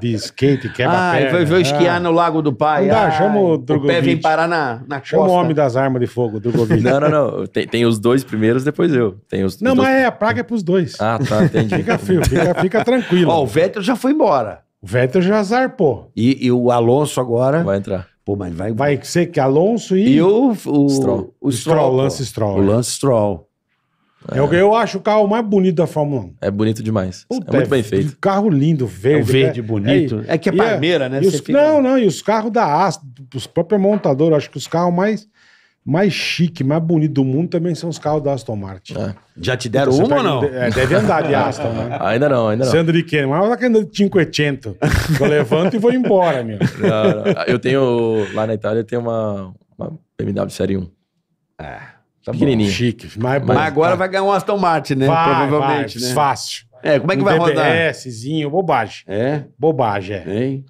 C: de skate, quebra ah, a perna. Foi, foi é. esquiar ah. no Lago do Pai. Não dá, ah, chama o Drogovic. O pé vem parar na, na costa. Chama o homem das armas de fogo, o Drogovic. não, não, não.
D: Tem, tem os dois
B: primeiros, depois eu. Tem os, não, mas é,
C: a praga é pros dois.
B: Ah, tá, entendi. fica frio, fica,
C: fica tranquilo.
B: Ó, o Vettel já foi embora. O Vettel já zarpou. E, e o Alonso agora... Vai entrar. Pô,
C: mas vai. Vai ser que Alonso e. E o. O Stroll. O Stroll, Stroll Lance
B: Stroll. O é. Lance Stroll.
C: É. Eu, eu acho o carro mais bonito da Fórmula 1.
D: É bonito demais.
C: É Puta, é muito bem feito. Carro lindo, verde. É um verde né? bonito. É, é, que é palmeira, né? Os, fica... Não, não. E os carros da Aston, os próprios montadores, acho que os carros mais mais chique, mais bonito do mundo também são os carros da Aston Martin. É.
D: Já te deram então, uma ou não? É, deve andar de Aston, né? ainda não, ainda não.
C: Sandro de Keno, mas lá que anda de 580. Eu levanto e vou embora, meu. Não, não.
D: Eu tenho, lá na Itália, eu tenho uma, uma BMW Série 1. É. Tá Pequenininha. Bom, chique. Mas,
C: mas, mas agora tá. vai ganhar um Aston Martin, né? Vai, Provavelmente, vai, né? Fácil.
B: É, como é que um vai DBSzinho, rodar?
C: DBSzinho, bobagem. É? Bobagem, é. Hein?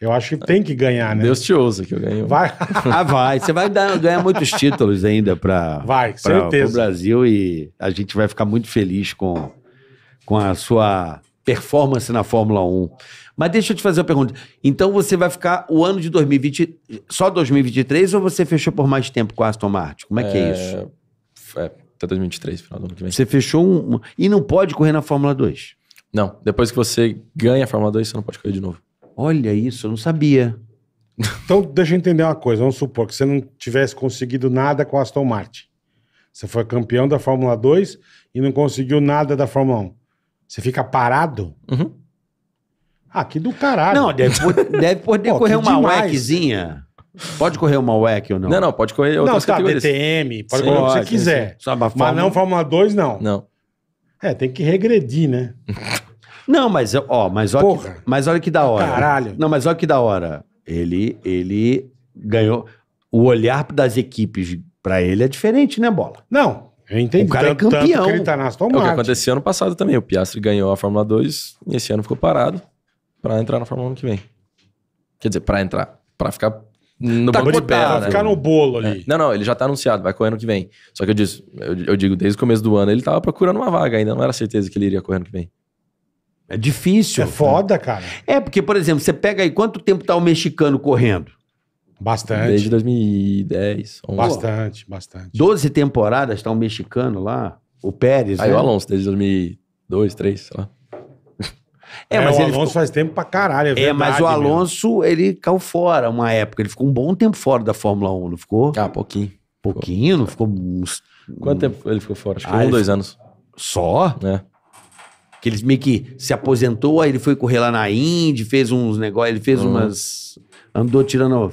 C: Eu acho que tem que ganhar, né? Deus te ouça que eu ganho. Vai.
B: ah, vai. Você vai dar, ganhar muitos títulos ainda para o Brasil e a gente vai ficar muito feliz com, com a sua performance na Fórmula 1. Mas deixa eu te fazer uma pergunta. Então você vai ficar o ano de 2020, só 2023 ou você fechou por mais tempo com a Aston Martin? Como é, é que é isso? É, até 2023, final do ano que vem. Você fechou um. E não pode correr na Fórmula 2? Não. Depois que você
C: ganha a Fórmula 2, você não pode correr de novo. Olha isso, eu não sabia. Então, deixa eu entender uma coisa. Vamos supor que você não tivesse conseguido nada com a Aston Martin. Você foi campeão da Fórmula 2 e não conseguiu nada da Fórmula 1. Você fica parado? Uhum. Ah, que do caralho. Não, deve, deve poder Pô, correr uma wackzinha.
B: Pode correr uma WEC ou não? Não, não, pode correr outras não, tá, categorias. DTM, pode sim, correr o que você quiser. Sim, Mas não
C: Fórmula 2, não. Não. É, tem que regredir, né?
B: Não, mas ó, mas olha, Porra. Que, mas olha que da hora. Caralho. Não, mas olha que da hora. Ele, ele ganhou. O olhar das equipes para ele é diferente, né, bola? Não. Eu entendi.
D: O cara é tanto, é campeão. ele tá É o que aconteceu ano passado também. O Piastri ganhou a Fórmula 2 e esse ano ficou parado para entrar na Fórmula 1 que vem. Quer dizer, para entrar, para ficar no tá banco de pé, né? ficar no bolo ali. É. Não, não, ele já tá anunciado, vai correr ano que vem. Só que eu, disse, eu, eu, digo,
B: desde o começo do ano ele tava procurando uma vaga ainda, não era certeza que ele iria correr ano que vem. É difícil. É foda, cara. É, porque, por exemplo, você pega aí quanto tempo tá o mexicano correndo? Bastante. Desde 2010. 11. Bastante, bastante. 12 temporadas tá um mexicano lá, o Pérez. Aí ah, né? o Alonso, desde 2002, 2003, sei lá. É, é, mas o Alonso ficou...
C: faz tempo pra caralho. É, verdade, é mas o Alonso,
B: mesmo. ele caiu fora uma época. Ele ficou um bom tempo fora da Fórmula 1, não ficou? Ah, pouquinho. Pouquinho? Ficou. Não ficou uns. Quanto tempo ele ficou fora? Acho que ah, um, dois ficou... anos. Só? É. Que ele meio que se aposentou, aí ele foi correr lá na Indy, fez uns negócios, ele fez uhum. umas. Andou tirando.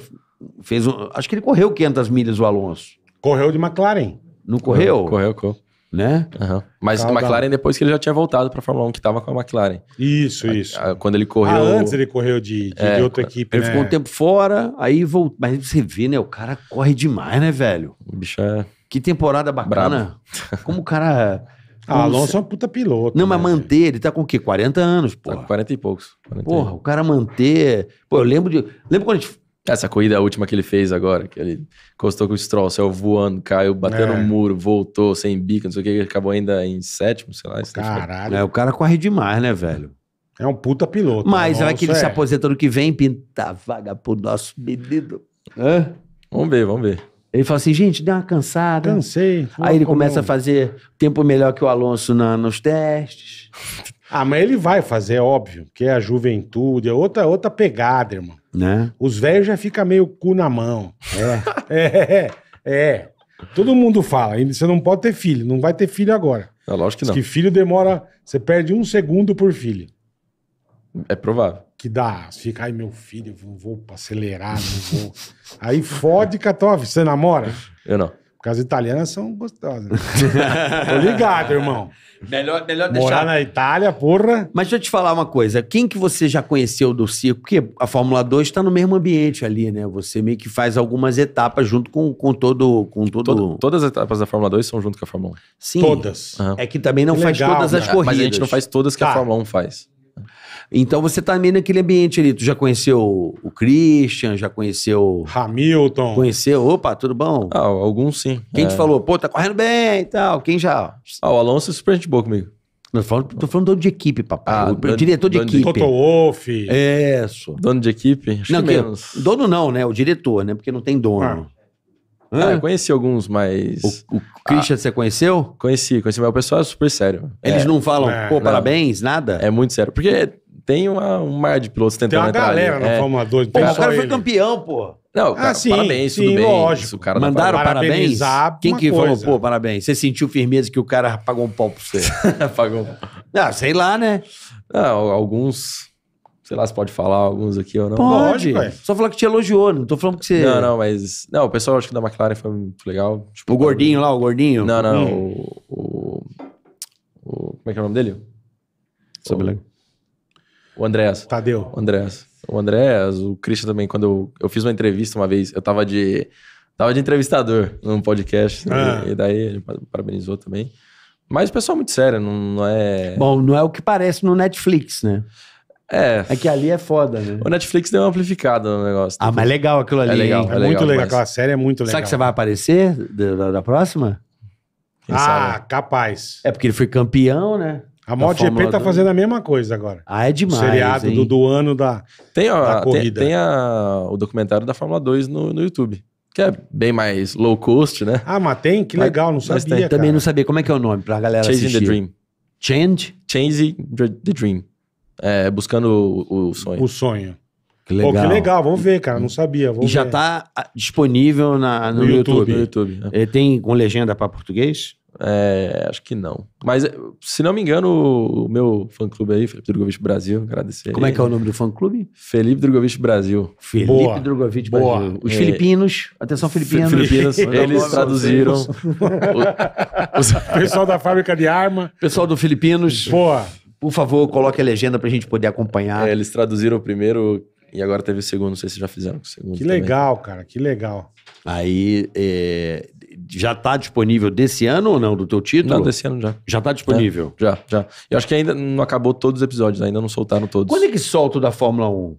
B: Fez um, acho que ele correu 500 milhas o Alonso.
C: Correu de McLaren.
B: Não correu? Correu, correu.
C: Né? Uhum. Mas Calma. McLaren
D: depois que ele já tinha voltado para a Fórmula 1, que estava com a McLaren.
C: Isso, ah, isso. Ah, quando
D: ele
B: correu.
C: Ah, antes ele correu de, de, é, de outra equipe. Ele né? ficou um
B: tempo fora, aí voltou. Mas você vê, né? O cara corre demais, né, velho? O bicho é. Que temporada bacana. Bravo. Como o cara ah, Alonso é um puta piloto. Não, mas né, manter, ele tá com o quê? 40 anos, pô. Tá com 40 e poucos. 40 porra, o cara manter. Pô, eu lembro de. Lembro quando a gente. Essa corrida última que ele
D: fez agora, que ele encostou com o Stroll, saiu voando, caiu, bateu é. no muro, voltou, sem bico,
B: não sei o que, ele acabou ainda em sétimo, sei lá. Caralho. É, o cara corre demais, né, velho?
C: É um puta piloto. Mas vai que ele é. se
B: aposenta ano que vem? Pinta vaga pro nosso menino. Hã? Vamos ver, vamos ver. Ele fala assim, gente, deu uma cansada. Cansei. Aí ele começa a fazer
C: tempo melhor que o Alonso na, nos testes. Ah, mas ele vai fazer, é óbvio, porque é a juventude, é outra, outra pegada, irmão. Né? Os velhos já ficam meio cu na mão. É, é, é, é. Todo mundo fala, você não pode ter filho, não vai ter filho agora. É lógico que não. Porque que filho demora, você perde um segundo por filho. É provável que dá, fica, ai meu filho, vou, vou acelerar, não vou. Aí fode, Catov, você namora? Eu não. Porque as italianas são gostosas. Tô ligado, irmão.
B: Melhor, melhor deixar. Morar na Itália, porra. Mas deixa eu te falar uma coisa. Quem que você já conheceu do circo? Porque a Fórmula 2 está no mesmo ambiente ali, né? Você meio que faz algumas etapas junto com, com todo... Com todo... todas as etapas da Fórmula 2 são junto com a Fórmula 1. Sim. Todas. Uhum. É que também não que faz legal, todas as né? corridas. Mas a gente não faz todas que tá. a Fórmula 1 faz. Então você tá meio naquele ambiente ali. Tu já conheceu o Christian, já conheceu. Hamilton. Conheceu? Opa, tudo bom? Ah, alguns sim. Quem é. te falou, pô, tá correndo bem e tal. Quem já. Ah, o Alonso é super gente boa comigo. Não, tô falando, tô falando dono de equipe, papai. Ah, o dono, diretor de equipe. De... Toto
C: Wolff.
B: É, isso. Dono de equipe? Acho não, que menos. dono não, né? O diretor, né? Porque não tem dono. Ah. ah eu conheci alguns, mas. O, o Christian, ah, você conheceu?
D: Conheci, conheci, mas o pessoal é super sério. Eles é. não falam, é, pô, não. parabéns, nada? É muito sério. Porque
B: tem uma, um mar de pilotos tentando tem uma entrar galera ali. na é. Fórmula 2. Pô, o cara foi campeão, pô. Não, ah, cara, sim, parabéns, sim, tudo bem. Lógico. Isso, cara tá Mandaram parabéns? Quem que coisa. falou, pô, parabéns? Você sentiu firmeza que o cara pagou um pau pra você? pagou um pau. Não, sei lá, né? Não, ah, alguns... Sei lá se pode falar alguns aqui ou não. Pode. Só falar que te elogiou, não tô falando que você... Não, não,
D: mas... Não, o pessoal acho que da McLaren foi muito legal. Tipo, o gordinho lá, o gordinho? Não, não, hum. o, o, o, Como é que é o nome dele? Sobrelego. O Andréas. Tadeu. O Andréas. O Andréas, o Christian também, quando eu, eu fiz uma entrevista uma vez, eu tava de. Tava de entrevistador num podcast. Né? Ah. E, e, daí ele parabenizou também.
B: Mas o pessoal é muito sério, não, não é. Bom, não é o que parece no Netflix, né? É. É que ali é foda, né? O Netflix deu uma amplificada no negócio. Ah, tá mas mas legal aquilo é ali. É, legal, é, é legal, muito legal. Aquela série é muito legal. Será que você vai aparecer da, da próxima? Quem ah, sabe? capaz. É porque ele foi campeão, né? A MotoGP tá fazendo
C: a mesma coisa agora. Ah, é demais. O seriado do, do, ano da,
D: tem, ó, da corrida. Tem, tem a, o documentário da Fórmula 2 no, no YouTube. Que é bem mais low cost, né? Ah, mas tem? Que mas, legal, não sabia. Tem, também
C: não sabia. Como é que é o nome pra galera Chasing assistir? the Dream.
D: Change? Chasing the Dream. É,
B: buscando o, o sonho. O sonho. Que legal. Pô, que
C: legal, vamos ver, cara. Não sabia. e já ver. tá ah,
B: disponível na, no, no YouTube. YouTube. No YouTube é. Ele eh, tem com legenda para português? É, acho que não.
D: Mas, se não me engano, o meu fã-clube aí, Felipe Drogovic Brasil, agradecer.
B: Como é que é o nome do fã-clube? Felipe Drogovic Brasil. Felipe Boa. Drogovic Boa. Brasil. Os é. filipinos, atenção filipinos. filipinos eles traduziram. o, pessoal da fábrica de arma. Pessoal do Filipinos. Boa. Por favor, coloque a legenda pra gente poder acompanhar. É, eles traduziram o primeiro e agora teve o segundo, não sei se já fizeram o segundo. Que também.
C: legal, cara, que legal.
B: Aí é, já está disponível desse ano ou não, do teu título? Não, desse ano já. Já está disponível? É, já, já. Eu acho que ainda não acabou todos os episódios, ainda não soltaram todos. Quando é que solta o da Fórmula 1?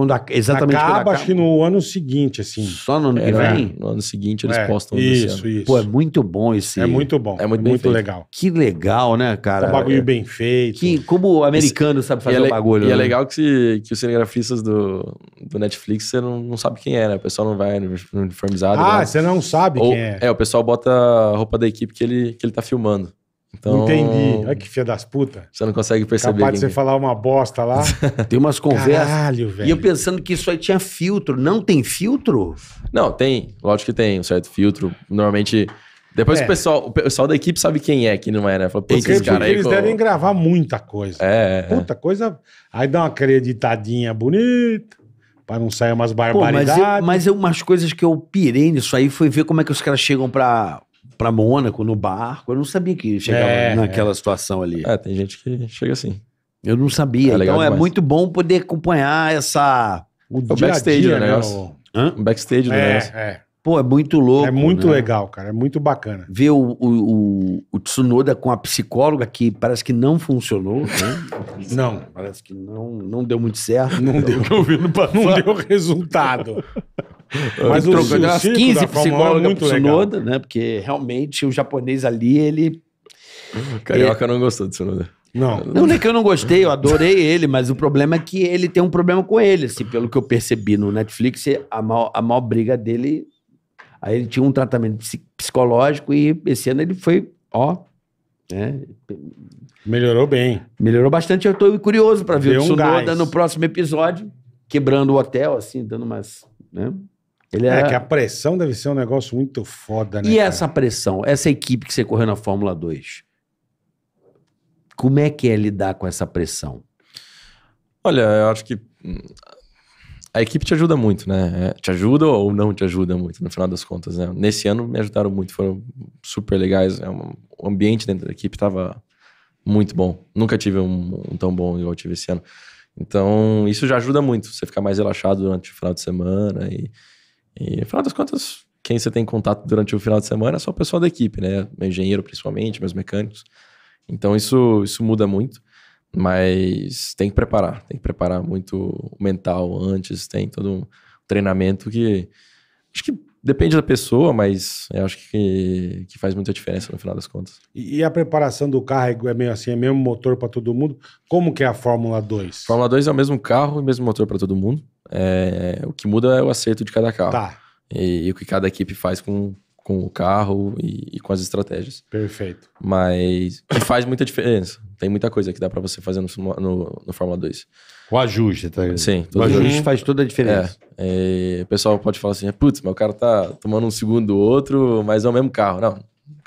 B: Quando a, exatamente acaba, quando acaba, acho que
C: no ano seguinte,
B: assim. Só no ano que é. vem? É. No ano seguinte eles é, postam isso, isso. Pô, é muito bom esse. É muito bom. É muito, é muito legal. Que legal, né, cara? um bagulho é. bem feito. Que, como o americano esse, sabe fazer é o bagulho. E né? é legal
D: que, se, que os cinegrafistas do, do Netflix, você não, não sabe quem é, né? O pessoal não vai uniformizado. Ah, né? você
C: não sabe Ou, quem é.
D: É, o pessoal bota a roupa da equipe que ele, que ele tá filmando. Então, Entendi. Olha
C: que filha das putas.
D: Você não consegue perceber. Capaz de você
C: falar uma
B: bosta lá. tem umas conversas. Caralho, velho. E eu pensando que isso aí tinha filtro. Não tem filtro?
D: Não, tem. Lógico que tem um certo filtro. Normalmente. Depois é. o, pessoal, o pessoal da equipe sabe quem é, que não é, né? Fala, Pô, porque, porque eles como... devem
C: gravar muita coisa. É. Muita é, é. coisa. Aí dá uma acreditadinha bonita para não sair umas barbaridades. Pô, mas, eu,
B: mas eu, umas coisas que eu pirei nisso aí foi ver como é que os caras chegam para para Mônaco no barco. Eu não sabia que chegava é, naquela é. situação ali. É, tem gente que chega assim. Eu não sabia. É então é demais. é muito bom poder acompanhar essa. O, é o dia backstage dia, do né? negócio. Né? O backstage do negócio. É. Pô,
C: é muito louco. É muito né? legal, cara. É muito bacana.
B: Ver o, o, o, Tsunoda com a psicóloga que parece que não funcionou, né? não. Parece que não, não deu muito certo. Não, não deu. Não deu resultado. Mas o, trocando umas 15 psicólogas pro Tsunoda, legal. né? Porque realmente o japonês ali, ele. Carioca é... não gostou do Tsunoda. Não. Não, não é que eu não gostei, eu adorei ele, mas o problema é que ele tem um problema com ele, assim, pelo que eu percebi no Netflix, a maior, a maior briga dele. Aí ele tinha um tratamento psicológico e esse ano ele foi, ó. Né? Melhorou bem. Melhorou bastante. Eu tô curioso para ver Deu o Tsunoda um no próximo episódio, quebrando o hotel, assim, dando umas. Né? Ele é, é, que a
C: pressão deve ser um negócio muito foda, né? E cara?
B: essa pressão, essa equipe que você correu na Fórmula 2, como é que é lidar com essa pressão?
D: Olha, eu acho que hum,
B: a equipe te ajuda muito, né? É, te ajuda
D: ou não te ajuda muito, no final das contas, né? Nesse ano me ajudaram muito, foram super legais. É o ambiente dentro da equipe estava muito bom. Nunca tive um, um tão bom igual eu tive esse ano. Então, isso já ajuda muito, você ficar mais relaxado durante o final de semana e e afinal das contas, quem você tem contato durante o final de semana é só o pessoal da equipe, né? Meu engenheiro, principalmente, meus mecânicos. Então isso, isso muda muito. Mas tem que preparar, tem que preparar muito o mental antes, tem todo um treinamento que. Acho que depende da pessoa, mas eu acho que, que faz muita diferença no final das
C: contas. E, a preparação do carro é, é meio assim, é mesmo motor para todo mundo? Como que é a Fórmula 2?
D: Fórmula 2 é o mesmo carro e mesmo motor para todo mundo. É, o que muda é o acerto de cada carro. Tá. E, e o que cada equipe faz com, com o carro e, e, com as estratégias.
C: Perfeito.
D: Mas faz muita diferença. Tem muita coisa que dá para você fazer no, no, no, Fórmula 2. O ajuste, tá ligado? Sim. O ajuste dia. faz toda a diferença. É, é, o pessoal pode falar assim, putz, mas o cara tá tomando um segundo do outro, mas é o mesmo carro. Não,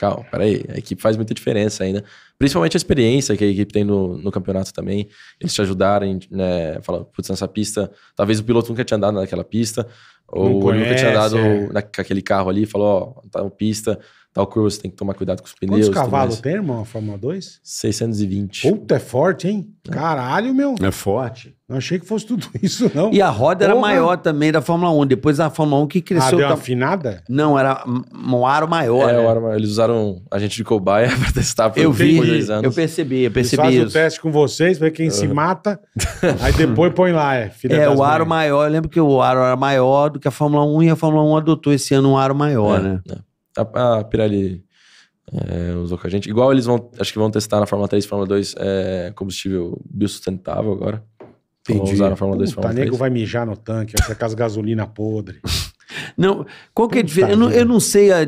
D: calma, peraí, a equipe faz muita diferença ainda. Principalmente a experiência que a equipe tem no, no campeonato também. Eles te ajudarem, né? Falar, putz, nessa pista, talvez o piloto nunca tinha andado naquela pista, ou conhece, nunca tinha andado é. naquele carro ali, falou, ó, tá uma pista, tal você tem que tomar cuidado com os pneus.
C: Quantos cavalos tem, irmão, a Fórmula 2? 620. Puta, é forte, hein? É. Caralho, meu. É forte. Não achei que fosse tudo isso, não. E a roda Porra. era maior
B: também da Fórmula 1. Depois a Fórmula 1
C: que ah, cresceu... Ah, deu tá... afinada?
B: Não, era um aro maior. É, né? aro, maior. eles usaram a gente de
D: cobaia pra testar eu vi, dois anos. Eu percebi, eu percebi eles fazem isso. o
C: teste com vocês, ver quem uhum. se mata, aí depois põe lá, é É, o aro
B: maior, eu lembro que o aro era maior do que a Fórmula 1 e a Fórmula 1 adotou esse ano um aro maior, é, né? É a, ah, a ah, Pirelli é,
D: usou com a gente. Igual eles vão, acho que vão testar na Fórmula 3, Fórmula 2 é, combustível biosustentável
B: agora. Então, Entendi. Vão usar na Fórmula 2, Puta, Fórmula 3. nego
C: vai mijar no tanque, vai ficar as gasolina podre.
B: Não, qual que é a diferença? Eu não, eu não sei, a,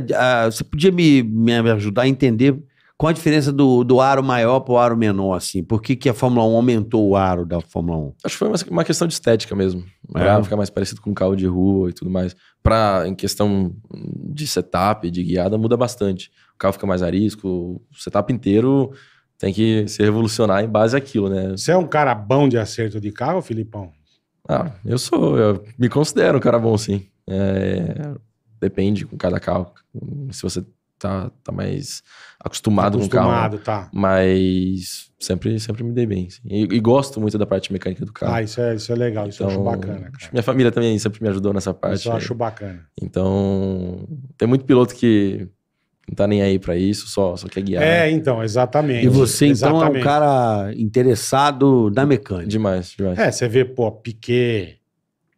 B: a, você podia me, me ajudar a entender qual a diferença do, do aro maior para o aro menor, assim? Por que, que a Fórmula 1 aumentou o aro da Fórmula 1? Acho que foi uma, uma questão de estética mesmo. para é. ficar
D: mais parecido com carro de rua e tudo mais. Pra, em questão de setup, de guiada, muda bastante. O carro fica mais arisco, o setup inteiro tem que se revolucionar em base àquilo, né? Você é um cara bom de
C: acerto de carro, Filipão?
D: Ah, eu sou, eu me considero um cara bom, sim. É, depende com cada carro. Se você tá, tá mais acostumado, acostumado com o carro. Tá. Mas sempre, sempre me dei bem. Assim. E, e, gosto muito da parte mecânica do carro. Ah,
C: isso é, isso é legal, isso eu acho então, bacana.
D: Cara. Minha família também sempre me ajudou nessa parte. Isso eu né? acho bacana. Então, tem muito piloto que não tá nem aí para isso, só, só quer
B: guiar. É, né?
C: então, exatamente. E você, então, exatamente. é um
B: cara interessado na mecânica.
C: Demais, demais. É, você vê, pô, Piquet...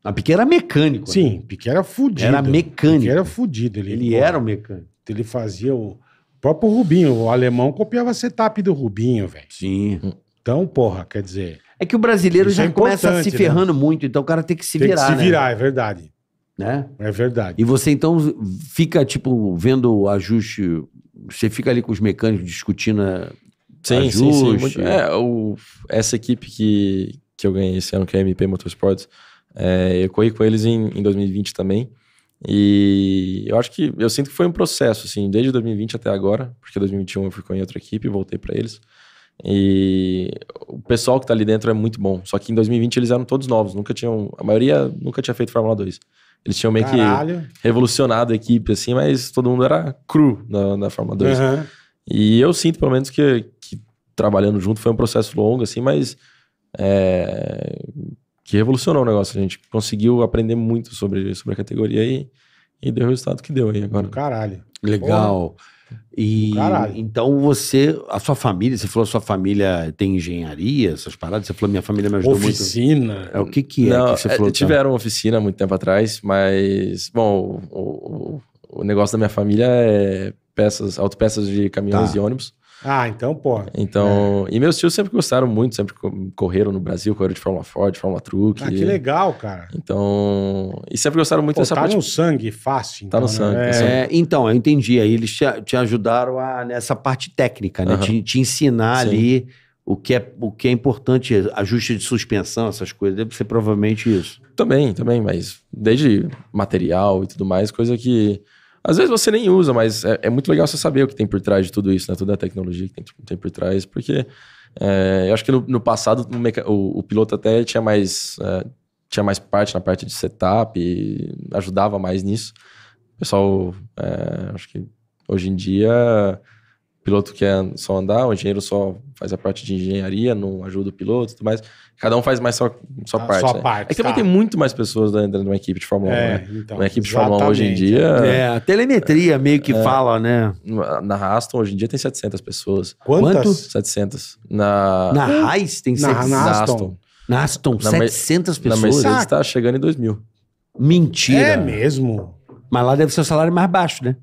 C: A Piquet era mecânico. Né? Sim, né? Piquet era fudido. Era mecânico. Piquet era fudido. Ele, ele pô, era o mecânico. Ele fazia o próprio Rubinho, o alemão copiava setup do Rubinho, velho. Sim. Então, porra, quer dizer.
B: É que o brasileiro já é começa se né? ferrando né? muito, então o cara tem que se tem virar. Tem que se né? virar,
C: né? é verdade. Né? É
B: verdade. E você então fica, tipo, vendo o ajuste. Você fica ali com os mecânicos discutindo a... sim, ajuste. Sim, sim. É, o... essa equipe que,
D: que eu ganhei esse ano, que é a MP Motorsports, é, eu corri com eles em, em 2020 também. E eu acho que eu sinto que foi um processo, assim, desde 2020 até agora, porque 2021 eu fui com outra equipe, voltei para eles. E o pessoal que tá ali dentro é muito bom. Só que em 2020 eles eram todos novos, nunca tinham. A maioria nunca tinha feito Fórmula 2. Eles tinham meio Caralho. que revolucionado a equipe, assim, mas todo mundo era cru na, na Fórmula 2. Uhum. E eu sinto, pelo menos, que, que trabalhando junto foi um processo longo, assim, mas. É, que revolucionou o negócio. A gente conseguiu aprender muito sobre, sobre a categoria e, e deu o resultado que deu aí agora. Caralho. Legal.
B: Porra. E Caralho. então você, a sua família, você falou sua família tem engenharia, essas paradas, você falou minha família me ajudou oficina.
C: muito. Oficina. É o que que é Não, que você é, falou? Tá- tiveram
B: oficina muito tempo atrás, mas
D: bom, o, o, o negócio da minha família é peças, autopeças de caminhões tá. e ônibus.
C: Ah, então pô.
D: Então, é. e meus tios sempre gostaram muito, sempre correram no Brasil,
B: correram de Fórmula Ford, de Fórmula Truck. Ah, que
C: legal, cara.
B: Então, e sempre gostaram muito Pô, dessa tá parte. Tá no
C: sangue fácil, então, Tá no então, né? sangue. Tá é. É,
B: então, eu entendi. Aí eles te, te ajudaram a, nessa parte técnica, né? Uhum. Te, te, ensinar Sim. ali o que, é, o que é importante, ajuste de suspensão, essas coisas, deve ser provavelmente isso. Também, também, mas desde material
D: e tudo mais, coisa que às vezes você nem usa, mas é, é, muito legal você saber o que tem por trás de tudo isso, né? Toda a tecnologia que tem, tem por trás, porque é, eu acho que no, no passado o, o, piloto até tinha mais, é, tinha mais parte na parte de setup e ajudava mais nisso. O pessoal, é, acho que hoje em dia o piloto quer só andar, o engenheiro só faz a parte de engenharia, não ajuda o piloto e tudo mais. Cada um faz mais sua, só parte. Só né? parte. É que tá. também tem muito mais pessoas dentro de uma equipe de Fórmula 1, é, né? Então, uma equipe de Fórmula 1 hoje em dia. É, a telemetria meio que é, fala, né? Na Aston hoje em dia tem 700 pessoas. Quantas? 700. Na, na Haas tem 700. Na Aston. Aston.
B: Na Aston, na 700 pessoas. Na Mercedes está chegando em 2 mil. Mentira. É mesmo. Mas lá deve ser o salário mais baixo, né?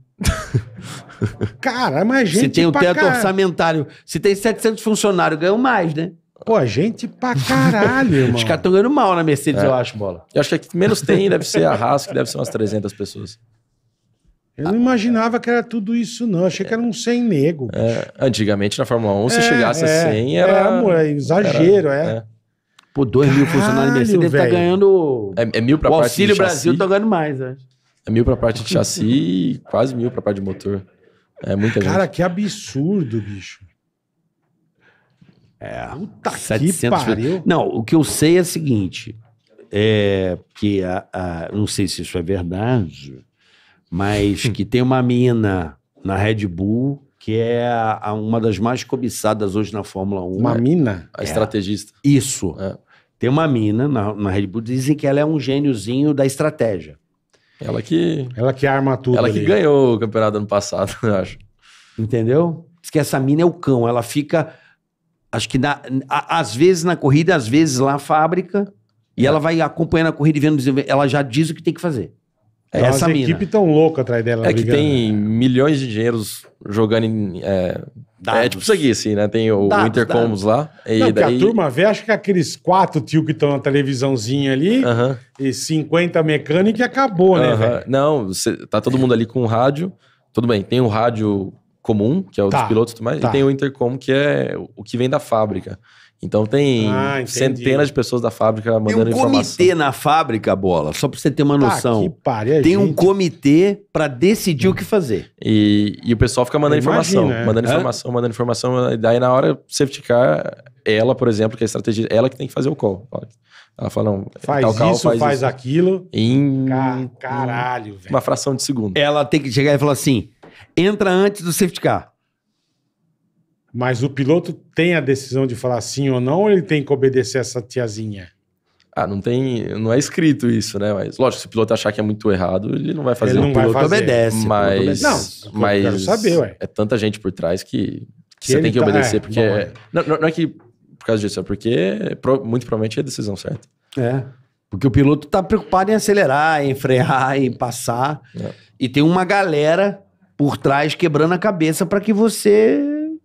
B: cara, imagina. gente. Se tem o teto car... orçamentário, se tem 700 funcionários, ganham mais, né? Pô, gente pra caralho,
D: irmão. Os caras estão ganhando mal na Mercedes, é. eu acho, bola. Eu acho que a é que menos tem deve ser a Haas, que deve ser umas 300 pessoas.
C: Eu não imaginava que era tudo isso, não. achei que era um 100 nego. É,
D: antigamente, na Fórmula 1, se é, chegasse a 100, é. era... É, amor,
C: é exagero, é. Né?
D: Pô, 2 mil funcionários de Mercedes véio. tá ganhando... É, mil pra o parte auxílio de Brasil chassi. tá
B: ganhando mais, acho.
D: É mil pra parte de chassi e quase mil pra parte de motor. É muita Cara,
C: gente. que absurdo, bicho. É, Puta
B: 700 que pariu. Não, o que eu sei é o seguinte, é, que a, a, não sei se isso é verdade, mas hum. que tem uma mina na Red Bull que é a, uma das mais cobiçadas hoje na Fórmula 1. Uma mina? É, a estrategista. Isso. É. Tem uma mina na, na Red Bull, dizem que ela é um gêniozinho da estratégia. Ela que. Ela que arma tudo. Ela ali. que ganhou o campeonato ano passado, eu acho. Entendeu? Diz que essa mina é o cão, ela fica acho que na, a, às vezes na corrida, às vezes lá na fábrica, e é. ela vai acompanhando a corrida e vendo, ela já diz o que tem que fazer. É então, essa mina. equipe
C: tão louca atrás dela. É brigando. que
B: tem né? milhões de engenheiros jogando em. É,
D: é tipo isso aqui, assim, né? Tem o, dados, Intercoms dados. lá. E Não, daí... a turma
C: vê, acho que aqueles quatro tio que estão na televisãozinha ali, uh -huh. e 50 mecânicos e acabou, né? Uh -huh.
D: Não, cê, tá todo mundo ali com o rádio. Tudo bem, tem o rádio comum, que é o tá, dos pilotos e tudo mais, tá. e tem o intercom, que é o que vem da fábrica. Então tem ah, centenas de
B: pessoas da fábrica mandando informação. Tem um comitê na fábrica, Bola, só para você ter uma tá, noção.
C: pare, é tem gente. um
B: comitê para decidir hum. o que fazer. E, e, o pessoal fica mandando Imagina, informação, é. mandando informação,
D: mandando informação. E daí na hora, safety car, ela, por exemplo, que é a estratégia, ela que tem que fazer o call. Ela fala, não, faz tal isso, faz, faz isso.
C: aquilo. Em... Caralho, velho. Uma fração de segundo. Ela tem que chegar e falar assim entra antes do safety car. Mas o piloto tem a decisão de falar sim ou não, ou ele tem que obedecer essa tiazinha?
D: Ah, não tem. Não é escrito isso, né? Mas, lógico, se o piloto achar que é muito errado, ele não vai fazer. Ele não o piloto vai fazer. obedece. Mas. Não, mas é quero saber, ué. É tanta gente por trás que, que você tem que tá, obedecer, é, porque. Não é. Não, não é que por causa disso, é porque muito provavelmente
B: é a decisão certa. É. Porque o piloto tá preocupado em acelerar, em frear, em passar. É. E tem uma galera por trás quebrando a cabeça para que você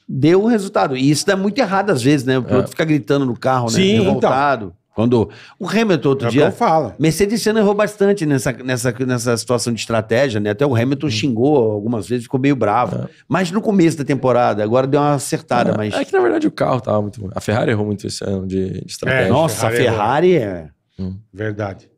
B: dê o um resultado. E isso dá muito errado às vezes, né? O piloto é. fica gritando no carro, né? Sim, né? Revoltado. Então. Quando o Hamilton outro é dia. fala. Mercedes Senna errou bastante nessa, nessa, nessa situação de estratégia, né? Até o Hamilton hum. xingou algumas vezes, ficou meio bravo. É. Mas no começo da temporada, agora deu uma acertada. É, mas... é que na verdade o carro tava muito. A Ferrari errou muito esse ano de, de é, estratégia. nossa, a Ferrari, a Ferrari é. Hum. Verdade.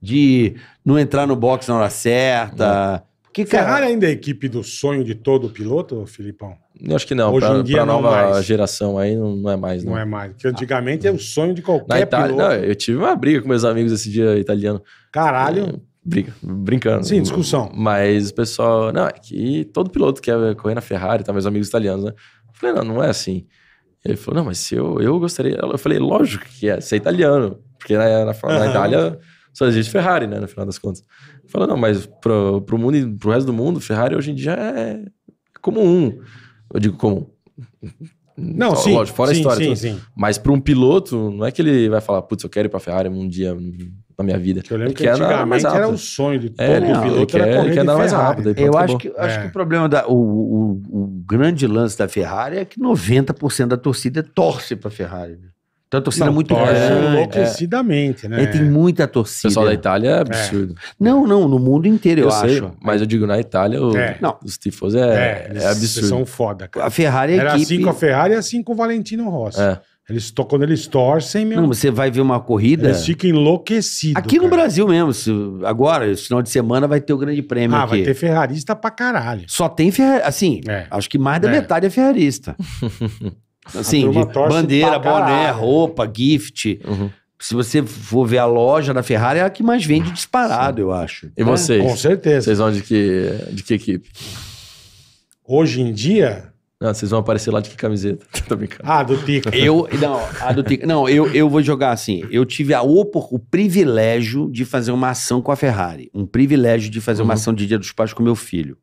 B: De não entrar no box na hora
C: certa. Hum. Que, cara, Ferrari ainda é a equipe do sonho de todo piloto, Filipão? Eu acho que não. Hoje pra, em dia pra nova mais.
D: geração aí não, não é mais. Não, não né? é
C: mais. Porque antigamente ah, é o sonho de qualquer Na Itália, piloto. Não,
D: eu tive uma briga com meus amigos esse dia italiano. Caralho. É, briga, brincando. Sim, discussão. Mas o pessoal, não, é que todo piloto quer correr na Ferrari, tá? Meus amigos italianos, né? Eu falei, não, não é assim. Ele falou, não, mas se eu, eu gostaria. Eu falei, lógico que é, você é italiano. Porque né, na, na, na Itália só existe Ferrari, né? No final das contas. Fala, não, mas pro, pro mundo, pro resto do mundo, Ferrari hoje em dia é comum. Eu digo comum.
A: Não, sim. Lógico, fora sim, a história. Sim, então, sim.
D: Mas para um piloto, não é que ele vai falar, putz, eu quero ir para Ferrari um dia na minha vida. Eu lembro ele que quer andar mais rápido. era o sonho de todo é, ele, piloto, ele quer, ele quer andar mais rápido. Pronto, eu acho que, acho que é. o
B: problema, da, o, o, o, grande lance da Ferrari é que 90% da torcida torce para Ferrari. Né? Então a torcida não, é muito grande. É, enlouquecidamente, é. né? tem muita torcida. O pessoal da Itália é, é. absurdo. É. Não, não, no mundo inteiro, eu, eu sei, acho.
C: mas eu digo, na Itália, o, é. não. os tifos é, é, é absurdo. são foda, cara. A Ferrari é Era equipe... assim com a Ferrari e assim com o Valentino Rossi. É. Eles to... Quando eles torcem, meu. Não, você vai
B: ver uma corrida. Eles ficam enlouquecidos. Aqui cara. no Brasil mesmo, se... agora, esse final de semana, vai ter o grande prêmio. Ah, aqui. vai ter
C: ferrarista
B: pra caralho. Só tem ferrarista. Assim, é. acho que mais da é. metade é ferrarista.
C: Assim, de bandeira, boné,
B: roupa, gift. Uhum. Se você for ver a loja da Ferrari, é a que mais vende disparado, Sim. eu acho. E vocês? Com
D: certeza. Vocês vão de que, de que equipe? Hoje em dia, não, vocês vão
B: aparecer lá de que camiseta? Tô brincando. Ah, do Tico Eu, não, a do Tico Não, eu, eu vou jogar assim. Eu tive a, o, o privilégio de fazer uma ação com a Ferrari. Um privilégio de fazer uhum. uma ação de Dia dos Pais com meu filho.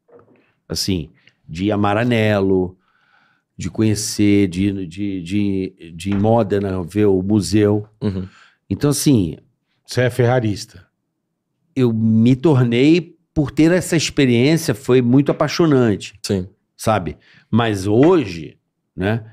B: Assim, de Amaranello, de conhecer, de, de, de, de ir em Modena né, ver o museu. Uhum. Então, assim. Você é ferrarista. Eu me tornei, por ter essa experiência, foi muito apaixonante. Sim. Sabe? Mas hoje, né?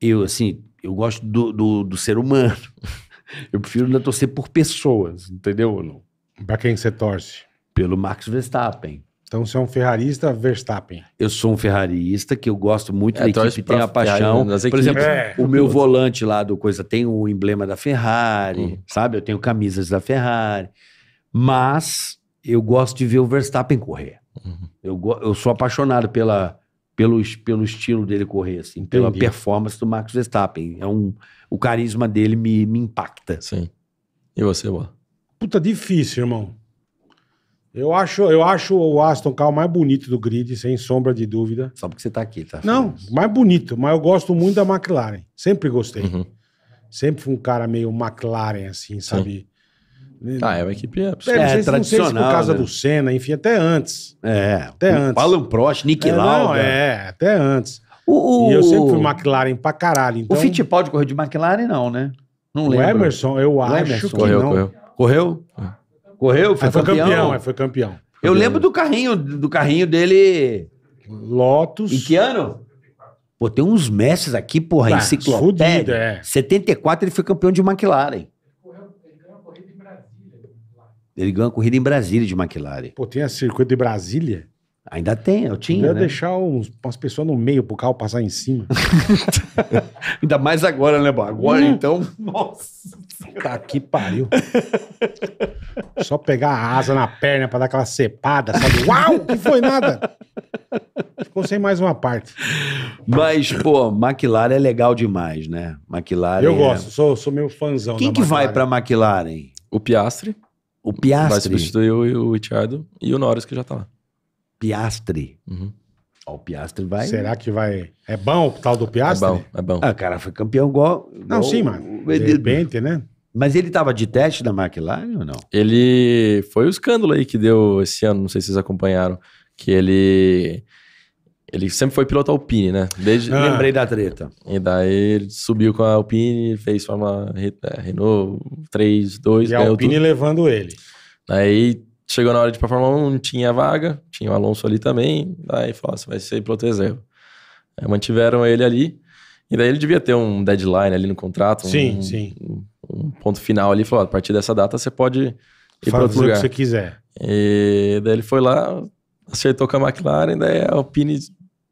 B: Eu, assim, eu gosto do, do, do ser humano. eu
C: prefiro ainda torcer por pessoas, entendeu ou não? Pra quem você torce? Pelo Max Verstappen. Então você é um ferrarista Verstappen.
B: Eu sou um ferrarista que eu gosto muito é, da equipe, tenho a paixão. Né? Por exemplo, é. o meu volante lá do coisa tem o emblema da Ferrari, uhum. sabe? Eu tenho camisas da Ferrari. Mas eu gosto de ver o Verstappen correr. Uhum. Eu, eu sou apaixonado pela, pelo, pelo estilo dele correr, assim, Entendi. pela performance do Max Verstappen. É um, o carisma dele me, me impacta. Sim. E você, Boa?
C: Puta, difícil, irmão. Eu acho, eu acho o Aston Carro mais bonito do grid, sem sombra de dúvida. Só porque você tá aqui, tá? Não, mais bonito, mas eu gosto muito da McLaren. Sempre gostei. Uhum. Sempre fui um cara meio McLaren, assim, sabe? Sim. Ah, é uma equipe é, absurda. É, é, é, tradicional. Não sei se por causa né? do Senna, enfim, até antes. É, até antes. Alan Prost, Nick é, Lauda. Não, é, até antes. O, o... E eu sempre fui McLaren pra caralho. Então... O Fittipaldi correu de McLaren, não, né? Não lembro. O Emerson, eu o acho Emerson. que correu, não. Correu? correu? É.
B: Correu, foi, foi campeão. campeão é, foi campeão. Eu lembro do carrinho, do carrinho dele. Lotus. Em que ano? Pô, tem uns mestres aqui, porra, tá, enciclopédia. Fudido, é. 74 ele foi campeão de McLaren.
C: Ele ganhou a corrida em Brasília de McLaren. Pô, tem a circuito de Brasília? Ainda tem, eu tinha. Eu né? deixar uns, umas pessoas no meio pro carro passar em cima. Ainda mais agora, né, Agora hum. então.
B: Nossa.
C: tá que pariu. Só pegar a asa na perna pra dar aquela cepada, sabe? Uau! Que foi nada! Ficou sem mais uma parte. Mas,
B: pô, McLaren é legal demais, né? McLaren. Eu é gosto,
C: sou, sou meu fãzão. Quem que McLaren. vai
B: pra McLaren? O Piastre. O Piastre. Vai substituir o, o Richardo e o Norris, que já tá lá. Piastre. Uhum. o Piastre vai. Será que vai. É bom o tal do Piastre? É bom, é bom. Ah, cara, foi campeão igual. não, sim, mano. De repente, né? Mas ele estava de teste da McLaren ou não?
D: Ele. Foi o escândalo aí que deu esse ano, não sei se vocês acompanharam. Que ele. Ele sempre foi piloto Alpine, né? Desde... Ah. Lembrei da treta. E daí ele subiu com a Alpine, fez forma Renault 3, 2. E a Alpine tudo.
B: levando ele.
D: Aí chegou na hora de ir pra Fórmula 1, tinha vaga, tinha o Alonso ali também, aí falou, assim, vai ser piloto reserva. Aí mantiveram ele ali, e daí ele devia ter um deadline ali no contrato, sim, um, sim. um ponto final ali, falou, a partir dessa data você pode ir para outro lugar. o que você quiser. E daí ele foi lá, acertou com a McLaren, daí a Alpine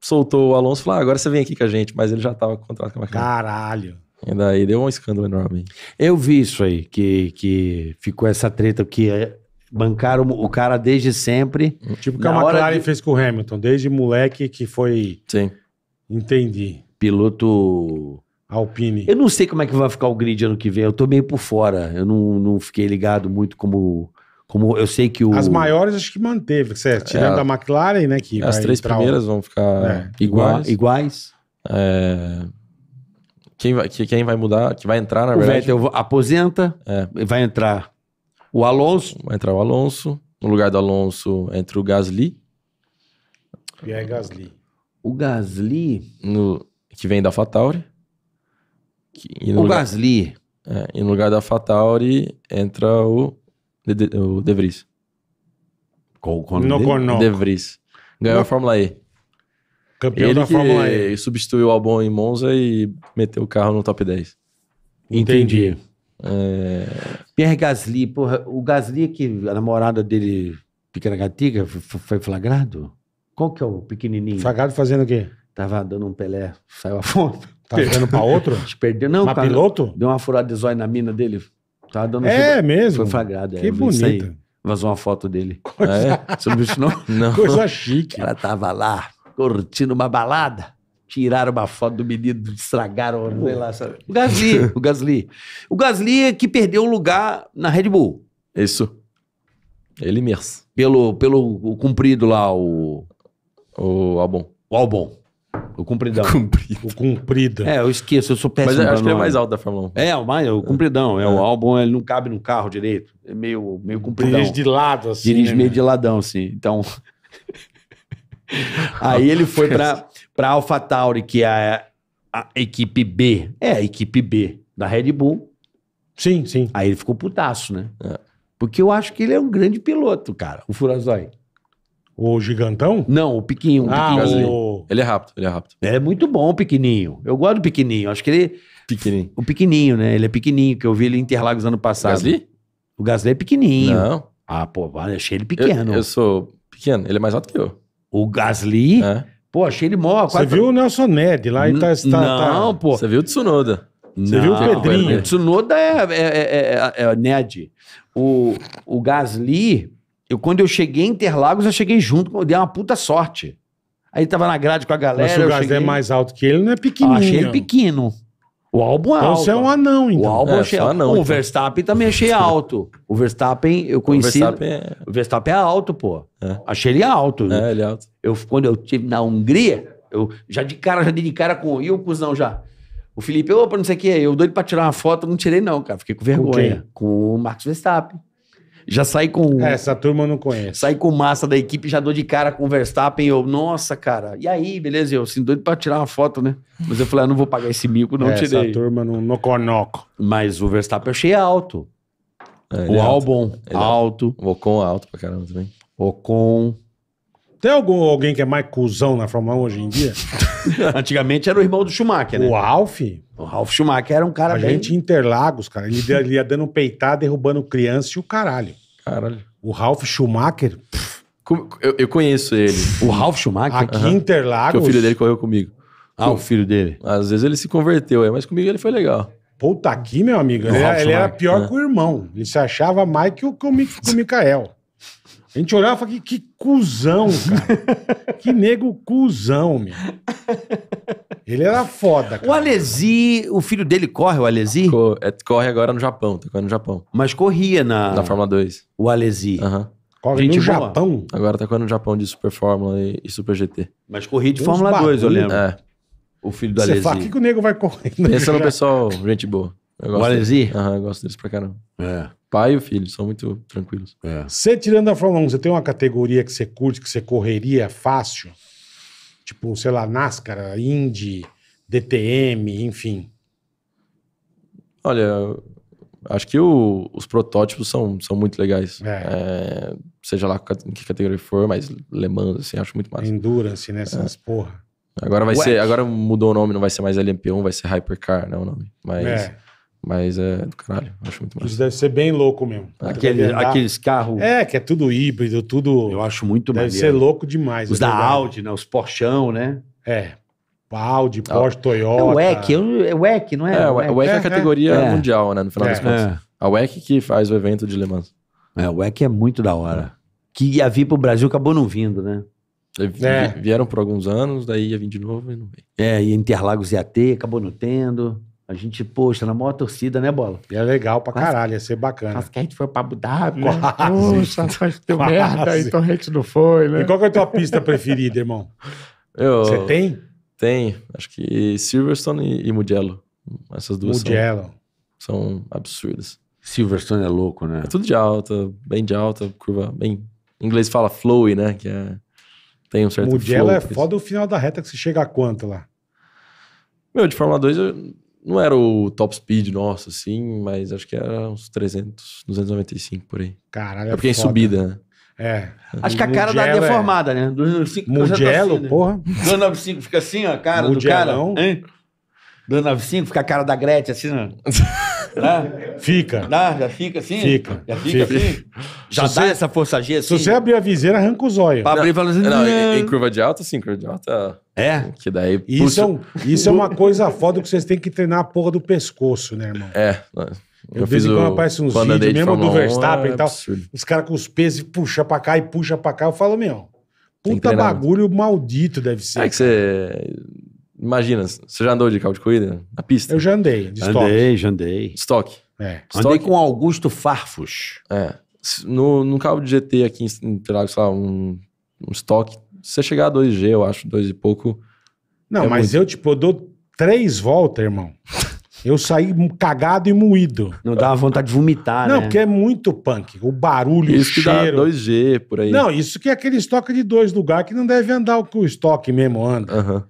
D: soltou o Alonso e falou, ah, agora você vem aqui com a gente,
B: mas ele já tava com o contrato com a McLaren. Caralho! E daí deu um escândalo enorme. Eu vi isso aí, que, que ficou essa treta, que é bancaram o cara desde sempre.
C: Tipo que a McLaren de... fez com o Hamilton, desde moleque que foi. Sim. Entendi. Piloto. Alpine. Eu não sei como é que vai ficar o grid ano que vem, eu tô meio por fora.
B: Eu não, não fiquei ligado muito como. Como eu sei que o. As
C: maiores acho que manteve, você é. Tirando é, a McLaren, né? Que as três primeiras vão ficar é, iguais.
B: Iguais.
D: É... Quem, vai, quem vai mudar, que vai entrar, na o verdade. Vettel aposenta, é. vai entrar o Alonso, vai entrar o Alonso. No lugar do Alonso entra o Gasly.
C: Pierre é Gasly.
D: O Gasly. No, que vem da Fatauri. Que, o lugar, Gasly. É, e no lugar da Fatauri entra o De, de o de Vries. Qual o nome De Vries. Ganhou no... a Fórmula E.
C: Campeão Ele da Fórmula E.
D: substituiu o Albon em Monza e meteu o carro no top 10. Entendi. Entendi. É.
B: Pierre Gasly, porra, o Gasly é que a namorada dele, pequena gatiga, foi flagrado? Qual que é o pequenininho? Flagrado fazendo o quê? Tava dando um Pelé, saiu a fonte. Tava tá dando pra outro? Perdeu, não, cara, piloto? Deu uma furada de zóio na mina dele. Tava dando... É mesmo? Foi flagrado. É, que é, bonito. Vazou uma foto dele. Coisa... é? Você isso não? não? Coisa chique. Ela tava lá, curtindo uma balada tiraram uma foto do menino, estragaram, sei lá, sabe? O Gasly, o Gasly. O Gasly é que perdeu o lugar na Red Bull. Isso. Ele mesmo. Pelo, pelo cumprido lá, o... O Albon. O Albon. O compridão. Cumprido. O cumprido. É, eu esqueço, eu sou péssimo. Mas acho que ele é mais alto da Fórmula 1. É, o, mais, é o compridão. É, é. O álbum, ele não cabe no carro direito. É meio, meio compridão. Dirige de lado, assim. Dirige né? meio de ladão, assim. Então, Aí ele foi pra, pra AlphaTauri, que é a, a equipe B. É, a equipe B da Red Bull. Sim, sim. Aí ele ficou putaço, né? É. Porque eu acho que ele é um grande piloto, cara, o Furazói.
C: O gigantão? Não, o pequinho. O ah, O...
B: Ele é rápido, ele é rápido. É muito bom o pequenininho. Eu gosto do pequenininho. Acho que ele... Pequenininho. O pequenininho, né? Ele é pequenininho, que eu vi ele em Interlagos ano passado. O Gasly? O Gasly é pequenininho. Não. Ah, pô, achei ele pequeno. Eu, eu sou
D: pequeno, ele é mais alto que eu. O Gasly. É.
B: Pô, achei
C: ele mó. Você quatro... viu o Nelson Ned lá e
B: tá, tá. Não, tá... pô. Você viu o Tsunoda.
D: Você viu o Pedrinho. O
B: Tsunoda é, é, é, é, Ned. O, o Gasly, eu, quando eu cheguei em Interlagos, eu cheguei junto, eu dei uma puta sorte. Aí tava na grade com a galera. Mas o Gasly cheguei... é mais
C: alto que ele, não é pequenininho. achei ele pequeno. O álbum é então, alto. Você é um anão, então. É, o álbum é, cheio. Anão, o
B: Verstappen então. também achei alto. O Verstappen, eu conheci. O Verstappen é, o Verstappen é alto, pô. É. Achei ele alto. É, ele é alto. Eu, quando eu tive na Hungria, eu já de cara, já dei de cara com e o cuzão já. O Felipe, opa, não sei o que, eu doido pra tirar uma foto, não tirei não, cara. Fiquei com vergonha. Com, com o Marcos Verstappen já sai com. É, essa turma eu não conheço. Sai com massa da equipe, já dou de cara com o Verstappen. Eu, nossa, cara, e aí, beleza? Eu, assim, doido pra tirar uma foto, né? Mas eu falei, ah, não vou pagar esse mico, não é, tirei. Essa
C: turma no, noconoco. Mas o Verstappen eu achei alto.
B: É, o é Albon, é alto. alto. O Ocon é alto pra caramba também. Ocon.
C: Tem algum, alguém que é mais cuzão na Fórmula 1 hoje em dia? Antigamente era o irmão do Schumacher, né? O Ralf? O Ralf Schumacher era um cara a bem... gente Interlagos, cara. Ele, ele ia dando peitada, derrubando criança e o caralho. Caralho. O Ralf Schumacher...
D: Eu, eu conheço ele. O Ralf Schumacher? Aqui em Interlagos... Que o filho dele correu comigo. Ah, o filho dele. Às vezes ele se converteu, é, mas comigo ele foi legal. Puta aqui, meu amigo, ele, ele, era pior é. que o
C: irmão. Ele se achava mais que o, que o, que o Mikael. A gente olhava e falava, que, que cuzão, cara. que nego cuzão, meu. Ele era
D: foda, cara. O Alesi, o filho dele corre, o Alesi? É, corre agora no Japão, tá correndo no Japão.
B: Mas corria na, Na Fórmula 2. o Alesi. Aham. Corre Gente no boa.
D: Japão. Agora tá correndo no Japão de Super Fórmula e, e Super GT. Mas corria de Tem Fórmula 2, eu lembro. É. O filho do Você fala, o que, que o nego vai correr? Pensa no pessoal, gente boa. O Alesi? Aham, eu gosto deles pra caramba.
C: É. Pai e o filho, são muito tranquilos. É. Você tirando a Fórmula 1, você tem uma categoria que você curte, que você correria fácil? Tipo, sei lá, NASCAR, Indy, DTM, enfim. Olha, acho que
D: o, os protótipos são, são muito legais. É. É, seja lá em que categoria for, mas
C: Le Mans, assim, acho muito massa. Endurance, né? Essas é. porra. Agora vai Ué. ser,
D: agora mudou o nome, não vai ser mais LMP1, vai ser Hypercar, né? O nome. Mas. É. Mas é do caralho, acho muito
C: mais. Isso deve ser bem louco mesmo. Aquele, aqueles carros. É, que é tudo híbrido, tudo. Eu acho muito deve Deve ser louco demais. Os é da Audi, né? Os Porchão, né? É. Audi, ah. Porsche,
B: Toyota. É o WEC, eu,
C: WEC, é não é? É, o WEC, é é, é, é a categoria é. mundial, né? No final das contas.
B: A WEC que faz o evento de Le Mans. É, o WEC é muito da hora. Que ia vir pro Brasil, acabou não vindo, né? Vieram por alguns anos, daí ia vir de novo e não veio. É, e Interlagos ia ter, acabou não tendo. A gente, poxa, na maior torcida, né, Bola? E é legal pra quase, caralho, ia ser
C: bacana. Mas que a gente foi pra Abu Dhabi, né? Poxa, mas tá deu merda, então a gente não foi, né? E qual que é a tua pista preferida, irmão? Eu... Você tem?
D: Tem. Acho que Silverstone e Mugello. Essas duas Mugello. São, são absurdas. Silverstone é louco, né? É tudo de alta, bem de alta, curva bem... Em inglês fala flowy, né? Que é... Tem um certo Mugello flow, é foda
C: o final da reta que você chega a quanto lá?
D: Meu, de Fórmula 2 eu não era o top speed nosso, assim, mas acho que era uns 300, 295 por aí. Caralho, é, é porque é em subida, né?
C: É. Acho que a cara Mugello dá deformada,
B: é... é né? 295 tá Mugello, assim, né? porra. Né? 295 fica assim, ó, a cara Mugello, do cara. Hein? 295 fica a cara da Gretchen assim, ó. Né? Fica. Dá, já fica assim?
C: Fica. Já fica, fica. assim?
B: Já dá essa força G assim? Se você assim?
C: abrir a viseira, arranca o zóio. Pra abrir
D: e falar assim... Não, em, em, curva de alta, sim. Curva de alta... É? Que daí... Isso, é, um, isso é uma
C: coisa foda que vocês têm que treinar a porra do pescoço, né, irmão?
D: É, eu, eu fiz o... quando aparece uns vídeos, mesmo do Verstappen é e tal, absurdo.
C: os caras com os pesos puxa pra cá e puxa pra cá, eu falo, meu,
D: puta bagulho maldito deve é ser. É que você Imagina, você já andou de carro de corrida na pista? Eu já andei, de estoque. Andei, já andei. Estoque.
B: É. Andei com
D: Augusto Farfus. É. No, no carro de GT aqui em Interlagos, sei lá, um,
C: um estoque, se você chegar a 2G, eu acho, dois e pouco... Não, é mas muito... eu, tipo, eu dou três voltas, irmão. Eu saí cagado e moído. Não dava vontade de vomitar, Não, né? porque é muito punk. O barulho, isso o cheiro. Isso que
D: dá 2G por aí. Não,
C: isso que é aquele estoque de dois lugares que não deve andar o que o estoque mesmo anda. Aham. Uhum.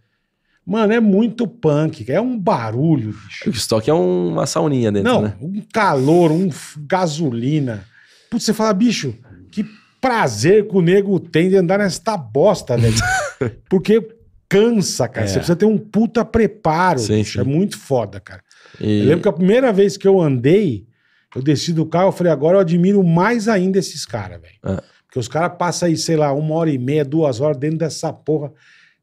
C: Mano, é muito punk, é um barulho, bicho. O estoque é uma sauninha dentro, Não, né? um calor, um gasolina. Putz, você fala, bicho, que prazer que o nego tem de andar nesta bosta, velho. Porque cansa, cara. É. Você precisa ter um puta preparo. Sim, é sim. É muito foda, cara. E... Eu lembro que a primeira vez que eu andei, eu desci do carro, eu falei, agora eu admiro mais ainda esses caras, velho. É. Porque os caras passam aí, sei lá, uma hora e meia, duas horas dentro dessa porra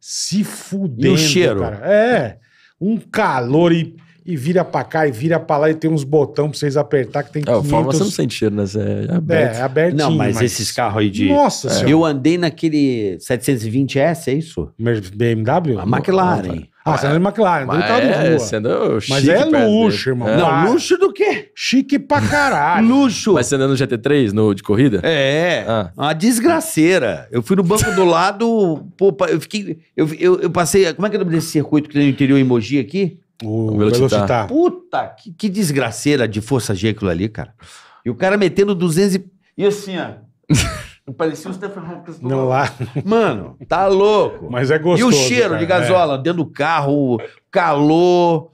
C: se fudendo. E o cheiro. Cara. É. Um calor e, e vira pra cá e vira pra lá e tem uns botões pra vocês apertar que tem que. É, 500... forma você não sente
D: cheiro, né? É é aberto. É, abertinho, não, mas, mas... esses carros aí de. Nossa é. Eu
B: andei naquele 720S, é isso? BMW? A McLaren. Ah, você tá de McLaren, é, mas tá de rua. Você chique mas é luxo, irmão. É. Não,
C: luxo do quê? Chique pra caralho.
B: luxo. Mas você no GT3, no, de corrida? É, ah. uma desgraceira. Eu fui no banco do lado, pô, eu fiquei, eu, eu, eu passei, como é que é o nome desse circuito que tem no interior em Mogi aqui? O, o Velocitar. Velocitar. Puta, que, que desgraceira de força G aquilo ali, cara. E o cara metendo 200 e... E assim, ó... Não parecia o Stephen Hawking. Não lá. Mano, tá louco. Mas é gostoso. E o cheiro cara, de é. gasola é. dentro do carro,
C: calor.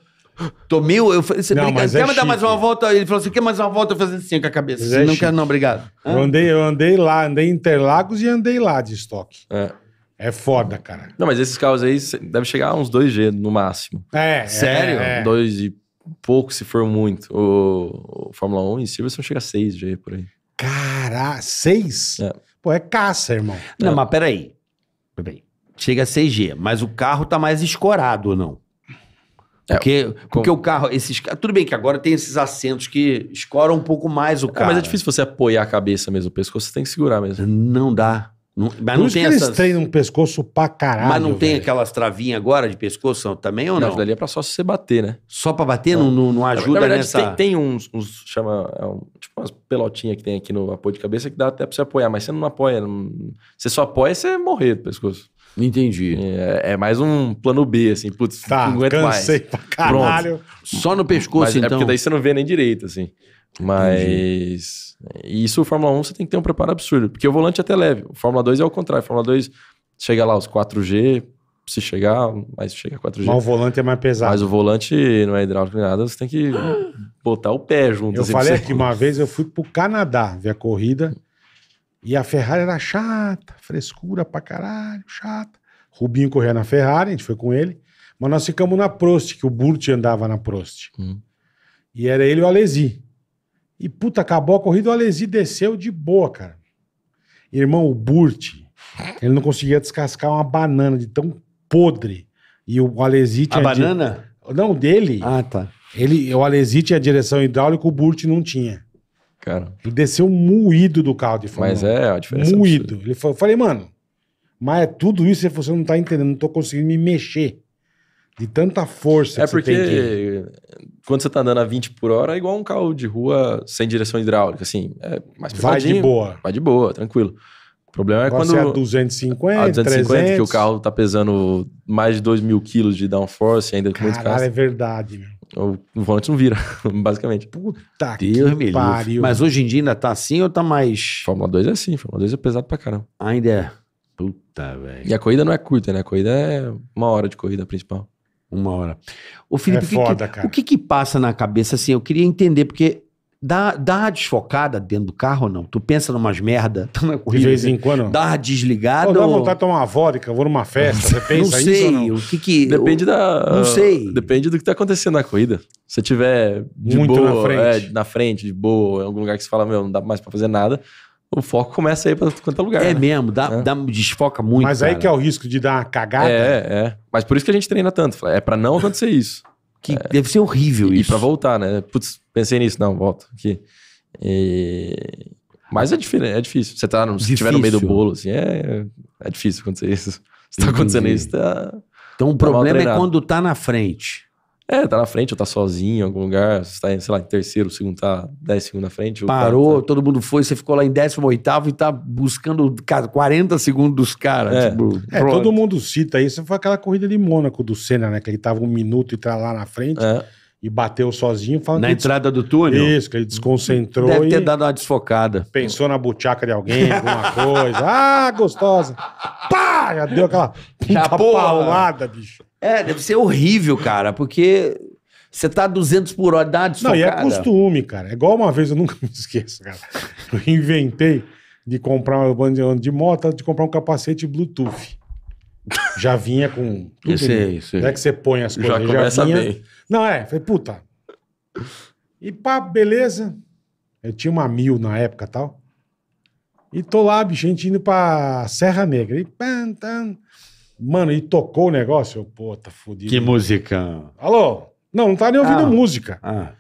C: Tomei o. Eu falei, você não, mas é quer é me dar mais
B: uma volta? Ele falou assim: quer mais uma volta? Eu falei
C: assim com a cabeça. Assim, é não chique. quero, não, obrigado. Eu andei, eu andei lá, andei em Interlagos e andei lá de estoque. É. É foda, cara.
D: Não, mas esses carros aí deve chegar a uns 2G no máximo. É. é Sério? É, é. Dois e pouco, se for muito. O, o Fórmula 1 em Silverson
B: chega a 6G por aí.
C: Cará, seis? É. Pô, é caça, irmão. Não, é. mas
B: peraí. peraí. Chega a 6G, mas o carro tá mais escorado ou não? É, porque, é, porque o carro, esses Tudo bem que agora tem esses assentos que escoram um pouco mais o carro. É, mas é difícil você apoiar a cabeça mesmo, o pescoço você tem que segurar mesmo. Não dá. Não, mas Por não tem essas... eles
C: treinam um pescoço pra caralho. Mas não velho.
B: tem aquelas travinhas agora de pescoço também ou não? Não, dali é pra só você bater, né?
C: Só pra bater? Não, não, não ajuda na verdade, nessa... Tem, tem uns, uns, chama, é um,
D: tipo umas pelotinhas que tem aqui no apoio de cabeça que dá até pra você apoiar, mas você não apoia. Não... Você só apoia se você morrer do pescoço. Entendi. É, é, mais um plano B, assim, putz, tá, não aguento cansei mais. Pra caralho. Pronto. Só no pescoço, mas então. É porque então. daí você não vê nem direito, assim. Mas. Entendi. Isso, o Fórmula 1, você tem que ter um preparo absurdo, porque o volante é até leve. O Fórmula 2 é o contrário. O Fórmula 2 chega lá, os 4G, se chegar, mas chega 4G. Mas o
C: volante é mais pesado.
D: Mas o volante não é hidráulico nem nada, você tem que botar o pé junto. Eu assim, falei que uma
C: vez eu fui pro Canadá ver a corrida e a Ferrari era chata, frescura pra caralho, chata. Rubinho corria na Ferrari, a gente foi com ele, mas nós ficamos na Prost, que o Burt andava na Prost. Hum. E era ele e o Alesi. E puta, acabou a corrida, o Alesi desceu de boa, cara. Irmão, o Burt, ele não conseguia descascar uma banana de tão podre. E o alesite A banana? Di... Não, dele. Ah, tá. Ele, o alesite é direção hidráulica, o Burt não tinha. Cara. Ele desceu moído do carro de Fórmula Mas é a diferença. É moído. ele falou, falei, mano, mas é tudo isso e você não tá entendendo, não tô conseguindo me mexer. De tanta força é que porque você tem
D: que... quando você tá andando a 20 por hora, é igual um carro de rua sem direção hidráulica, assim. É mais Vai de boa. Vai de boa, tranquilo. O problema é quando... Você é 250,
C: a 250, 300. que o
D: carro tá pesando mais de 2 mil quilos de downforce ainda com muito caro é
C: verdade, meu.
D: O volante não vira, basicamente.
C: Puta Deus que pariu. Mas
D: hoje em dia ainda tá assim ou tá mais... Fórmula 2 é assim, Fórmula 2 é pesado pra caramba. Ainda é.
B: Puta, velho. E a corrida não é curta, né? A corrida é uma hora de corrida principal. Uma hora. O Felipe, é foda, o, que, o que, que passa na cabeça, assim, eu queria entender, porque Dá, dá uma desfocada dentro do carro ou não? Tu pensa numas merda, tá na corrida. De vez em quando. Dá uma desligada. Ou dá ou... de
C: tomar uma vodka, vou numa festa. Você pensa não sei, isso? Não? O que que. Depende eu... da. Não sei.
D: Depende do que tá acontecendo na corrida. Se tiver de Muito boa, na é, frente. É, na frente, de boa, em algum lugar que você fala, meu, não dá mais pra fazer nada o foco começa aí para quanto é lugar. É né? mesmo, dá, é. dá, desfoca muito. Mas aí cara. que é
C: o risco de dar uma cagada. É,
D: é. Mas por isso que a gente treina tanto. É para não acontecer isso que é. deve ser horrível e, isso. E para voltar, né? Putz, pensei nisso, não, volta aqui. E... Mas é, é difícil. Você tá no, se estiver no meio do bolo, assim, é, é difícil acontecer isso. Se tá acontecendo Entendi. isso, tá.
B: Então o tá problema é
D: quando tá na frente. É, tá na frente, ou tá sozinho em algum lugar, você tá, sei lá, em terceiro, segundo, tá dez segundos na frente.
C: Parou,
B: tá... todo mundo foi, você ficou lá em décimo, oitavo e tá buscando 40 segundos dos
C: caras. É. Tipo, é, todo mundo cita isso. Foi aquela corrida de Mônaco do Senna, né? Que ele tava um minuto e tá lá na frente. É. E bateu sozinho. Falando na entrada des... do túnel? Isso, que ele desconcentrou. Deve ter dado uma desfocada. Pensou na buchaca de alguém, alguma coisa. Ah, gostosa. Pá! Já deu aquela já paulada, bicho. É, deve ser horrível, cara,
B: porque você tá 200 por hora, dá Não, e é costume,
C: cara. É igual uma vez, eu nunca me esqueço, cara. Eu inventei de comprar uma banda de moto, de comprar um capacete Bluetooth. Já vinha com. Tudo isso aí, isso aí. Não é que você põe as coisas. Já, já começa vinha... bem. Não, é. Falei, puta. E pá, beleza. Eu tinha uma mil na época tal. E tô lá, bicho, a gente indo pra Serra Negra. E pam, tam, Mano, e tocou o negócio? Eu, pô, tá fodido. Que musicão. Alô? Não, não tá nem ouvindo ah. música. Ah.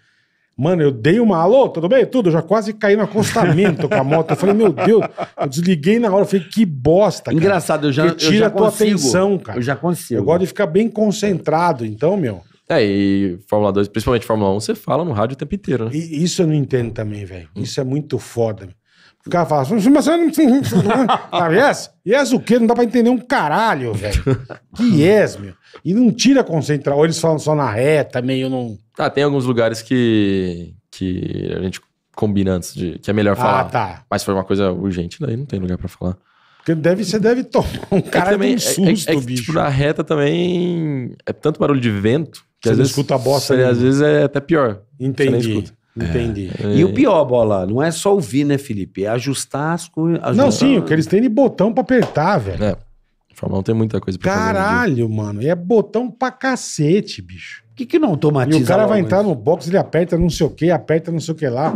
C: Mano, eu dei uma alô, tudo bem? Tudo, eu já quase caí no acostamento com a moto. Eu falei, meu Deus, eu desliguei na hora. Eu falei, que bosta, cara. Engraçado, eu já tira eu já a tua consigo. atenção, cara. Eu já consigo. Eu gosto de ficar bem concentrado, então, meu.
D: É, e Fórmula 2, principalmente Fórmula 1, você fala no rádio o tempo inteiro, né? E isso eu não entendo também, velho.
C: Isso é muito foda. O cara fala, mas não. yes? Yes o quê? Não dá pra entender um caralho, velho. Que yes, meu. E não tira concentração. Ou eles falam só na reta, meio não.
D: Tá, tem alguns lugares que, que a gente combina antes de. que é melhor ah, falar. Ah, tá. Mas foi uma coisa urgente, daí não tem lugar pra falar.
C: Porque deve, você deve tomar um é cara é também, um
D: susto, é, é, é que, bicho. Tipo, na reta também é tanto barulho de vento
C: que você às vezes escuta a bosta. Você, às
B: vezes é até pior. Entendi. É, Entendi. É, e o pior, bola, não é só ouvir, né, Felipe? É ajustar as coisas. Não, sim, o que eles
C: têm de botão pra apertar, velho. É. Fórmula 1 tem muita coisa pra Caralho, mano. E é botão pra cacete, bicho. Por que, que não automatiza? E o cara vai entrar no box, ele aperta não sei o que, aperta não sei o que lá.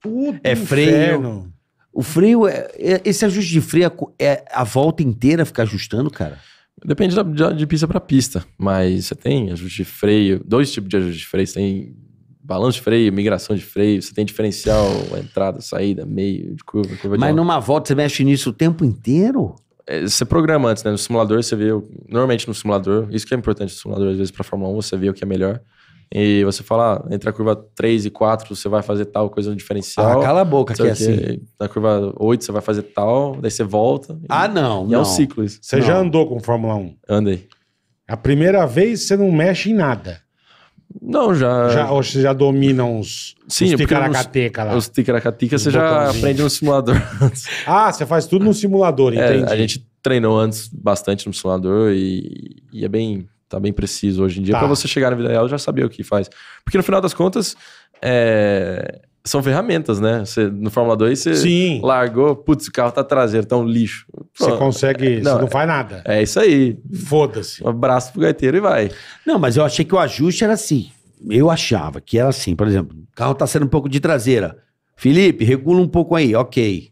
C: Puta
B: é freio. Inferno. O freio, é, é, esse ajuste de freio é, é a volta inteira ficar ajustando, cara?
D: Depende da, de, de pista para pista, mas você tem ajuste de freio, dois tipos de ajuste de freio, você tem balanço de freio, migração de freio, você tem diferencial, entrada, saída, meio de curva, curva Mas de numa volta você mexe nisso o tempo inteiro? É, você programa antes, né? No simulador você vê, normalmente no simulador, isso que é importante no simulador, às vezes para Fórmula 1 você vê o que é melhor. E você fala, ah, entre a curva 3 e 4 você vai fazer tal coisa no diferencial. Ah, cala
B: a
C: boca que é assim.
D: Na curva 8 você vai fazer tal, daí você volta. E, ah, não. E não. é um ciclo
C: isso. Você não. já andou com Fórmula 1? Andei. A primeira vez você não mexe em nada. Não, já. já ou você já domina uns, Sim, uns ticaracateca lá. Os
D: ticaracateca você já aprende no
C: simulador. ah, você faz tudo no simulador, é, a
D: gente treinou antes bastante no simulador e, e é bem. Tá bem preciso hoje em dia. Tá. para você chegar na vida real, já sabia o que faz. Porque no final das contas, é, são ferramentas, né? Você, no Fórmula 2, você Sim. largou, putz, o carro tá traseiro, tá um lixo. Você
C: consegue, é, não, você não faz nada.
B: É isso aí. Foda-se. Um abraço pro gaiteiro e vai. Não, mas eu achei que o ajuste era assim. Eu achava que era assim, por exemplo, o carro tá sendo um pouco de traseira. Felipe, regula um pouco aí, ok.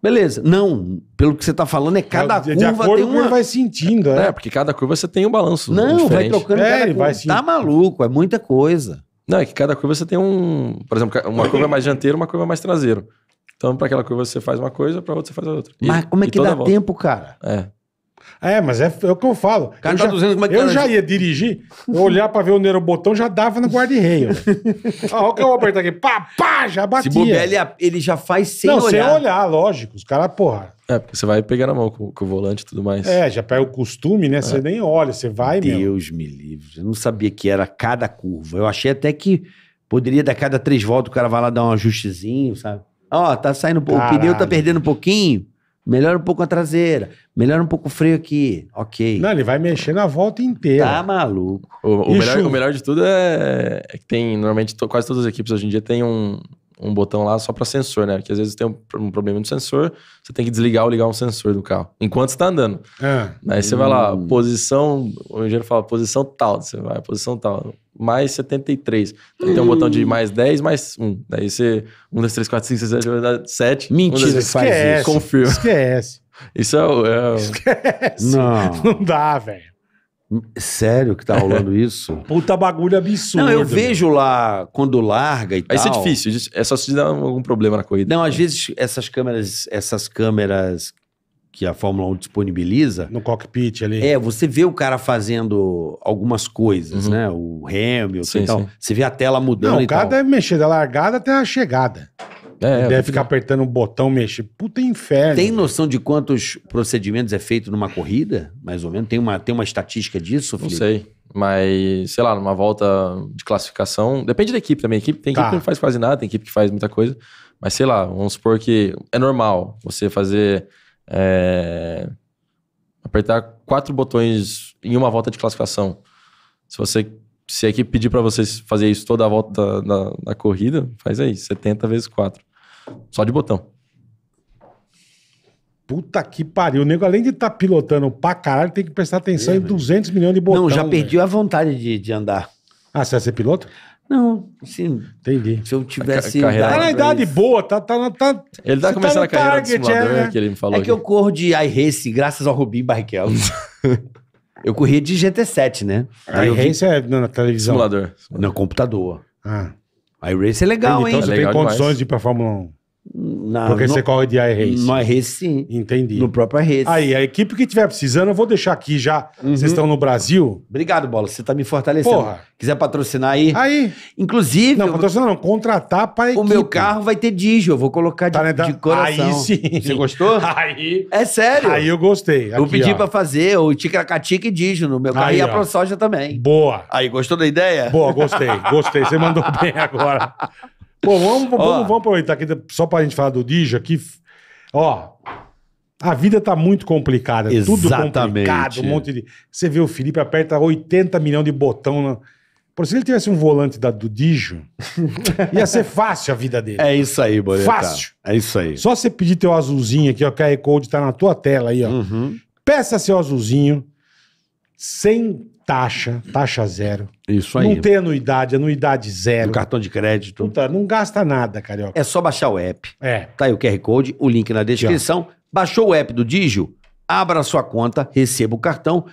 B: Beleza. Não, pelo que você tá falando, é cada é, de curva acordo tem uma... ele vai
C: sentindo, é. é.
B: porque cada curva você tem um balanço Não, diferente. vai trocando é, cada curva. Vai Tá
D: maluco, é muita coisa. Não, é que cada curva você tem um. Por exemplo, uma curva mais dianteira, uma curva mais traseira. Então, para aquela curva você faz uma coisa, para outra você faz a outra. Mas como é que dá tempo,
C: cara? É. É, mas é, é o que eu falo. O cara eu tá já, como é que eu cara... Tá já ia dirigir, olhar pra ver o Nero Botão já dava no guarda-reio. Olha né? o que eu vou apertar aqui. Pá, pá, já batia. Se bobear, ele, ele já faz sem Não, olhar. Não, sem olhar, lógico. Os caras, porra. É, porque você vai pegar na mão com, com, o volante e tudo mais. É, já pega o costume, né? Você é. nem olha, você vai mesmo. Deus me livre. Eu não sabia
B: que era cada curva. Eu achei até que poderia, dar cada três voltas, o cara vai lá dar um ajustezinho, sabe? Ó, oh, tá saindo. Caralho. O pneu tá perdendo um pouquinho. Melhora um pouco a traseira, melhora um pouco o freio aqui, ok. Não, ele vai mexendo a volta inteira. Tá maluco. O, o melhor, o
D: melhor de tudo é, é que tem, normalmente, to, quase todas as equipes hoje em dia tem um, um botão lá só para sensor, né? Porque às vezes tem um, um, problema no sensor, você tem que desligar ou ligar um sensor do carro, enquanto está andando.
C: É. Aí você hum. vai lá,
D: hum. posição, o engenheiro fala posição tal, você vai, posição tal, mais 73. Então, hum. Tem um botão de mais 10, mais 1. Daí você, 1, 2, 3, 4, 5, 6, 7, 7. Mentira, esquece, isso. Confirma.
C: Esquece.
D: Isso é. é...
C: Esquece. Não. Não dá, velho. Sério que tá rolando é. isso? Puta bagulho absurdo. Não, eu vejo
B: lá quando larga e Aí tal. Isso é difícil, é só se dá algum problema na corrida. Não, às vezes essas câmeras, essas câmeras que a Fórmula 1 disponibiliza. No cockpit ali. É, você vê o cara fazendo algumas coisas, uhum. né? O Hamilton sim, e tal. Sim. Você vê a tela mudando. Não, o cara deve
C: mexer da largada até a chegada. É, deve ficar é. apertando um botão, mexer. Puta inferno. Tem
B: noção de quantos procedimentos é feito numa corrida? Mais ou menos? Tem uma, tem uma estatística disso, Felipe? Não sei. Mas, sei lá,
D: numa volta de classificação. Depende da equipe também. Equipe, tem equipe tá. que não faz quase nada, tem equipe que faz muita coisa. Mas, sei lá, vamos supor que é normal você fazer. É, apertar quatro botões em uma volta de classificação. Se você se a equipe pedir para você fazer isso toda a volta da, da, da, corrida, faz aí, 70 vezes 4.
C: Só de botão. Puta que pariu. O nego, além de estar tá pilotando pra caralho, tem que prestar atenção é, em 200 milhões de botões. Não, já perdi véio. a vontade de, de andar. Ah, você vai ser piloto? Não, sim. Entendi. Se eu tivesse. Ca tá na idade isso. boa, tá, tá, tá. Ele tá, tá começando tá a carreira target, de simulador, é, né? que ele me falou. É que aqui. eu
B: corro de iRace graças
C: ao Rubinho Barrichello.
B: eu corria de GT7, né? iRace é na televisão. Simulador. No computador. Ah. iRace é legal, Entendi, hein? Então você é tem demais. condições
C: de ir pra Fórmula 1. Na, Porque no, você corre de iRace. No iRace, sim.
B: Entendi. No próprio iRace. Aí, a
C: equipe que tiver precisando, eu vou deixar aqui já. Uhum. Vocês estão no Brasil. Obrigado, Bola. Você está me fortalecendo. Porra.
B: Quiser patrocinar aí. Aí. Inclusive. Não, patrocinar não. Contratar para equipe. O meu carro vai ter Digio. Eu vou colocar de, tá, né, tá? de coração. Aí sim. Você gostou? Aí. É sério. Aí eu gostei. Aqui, eu pedi para fazer o Ticracatica e Digio no meu carro. Aí, e a ProSoja também. Boa. Aí, gostou da ideia? Boa, gostei. Gostei. Você mandou bem agora.
C: Pô, vamos, vamos, vamos, aproveitar aqui, só pra gente falar do Dijo aqui. Ó, a vida tá muito complicada, Exatamente. tudo complicado, um monte de. Você vê o Felipe aperta 80 milhões de botão na. Por se ele tivesse um volante da, do Dijo, ia ser fácil a vida dele. É isso aí, Boleta. Fácil. É isso aí. Só você pedir teu azulzinho aqui, ó, a Recode tá na tua tela aí, ó. Uhum. Peça seu azulzinho, sem taxa, taxa zero. Isso aí. Não tem anuidade, anuidade zero. No cartão de crédito. Puta, não gasta nada, carioca. É só
B: baixar o app. É. Tá aí o QR Code, o link na descrição. Já. Baixou o app do Digio? Abra sua conta, receba o cartão.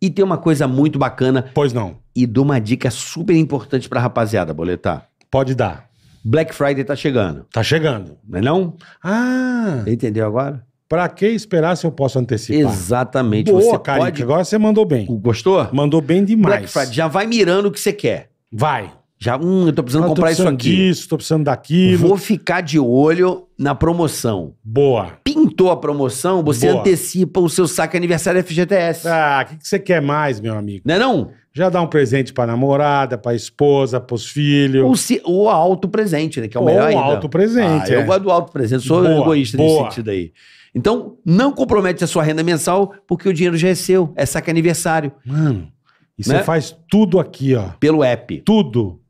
B: E tem uma coisa muito bacana. Pois não. E dou uma dica super importante pra rapaziada, boletar. Pode dar. Black Friday tá chegando. Tá
C: chegando. Não é não? Ah! Entendeu agora? Pra que esperar se eu posso antecipar? Exatamente. Boa, você Carica, pode... agora você mandou bem. Gostou? Mandou bem demais. Black Friday,
B: já vai mirando o que você quer. Vai. Já, hum, eu tô precisando ah, comprar tô precisando isso aqui.
C: Disso, tô precisando daquilo. Vou ficar de
B: olho na promoção. Boa. Pintou a promoção, você Boa. antecipa o seu
C: saque aniversário FGTS. Ah, o que, que, você quer mais, meu amigo? Não é não? Já dá um presente pra namorada, pra esposa, pros filhos. Ou, se, ou presente, né? Que é o ou melhor um ainda. alto presente. Ah, é. Eu gosto do alto presente, sou Boa. egoísta Boa. nesse sentido
B: aí. Então, não compromete a sua renda mensal, porque o dinheiro já é seu. É saque aniversário.
C: Mano, e você né? faz tudo aqui, ó. Pelo app. Tudo.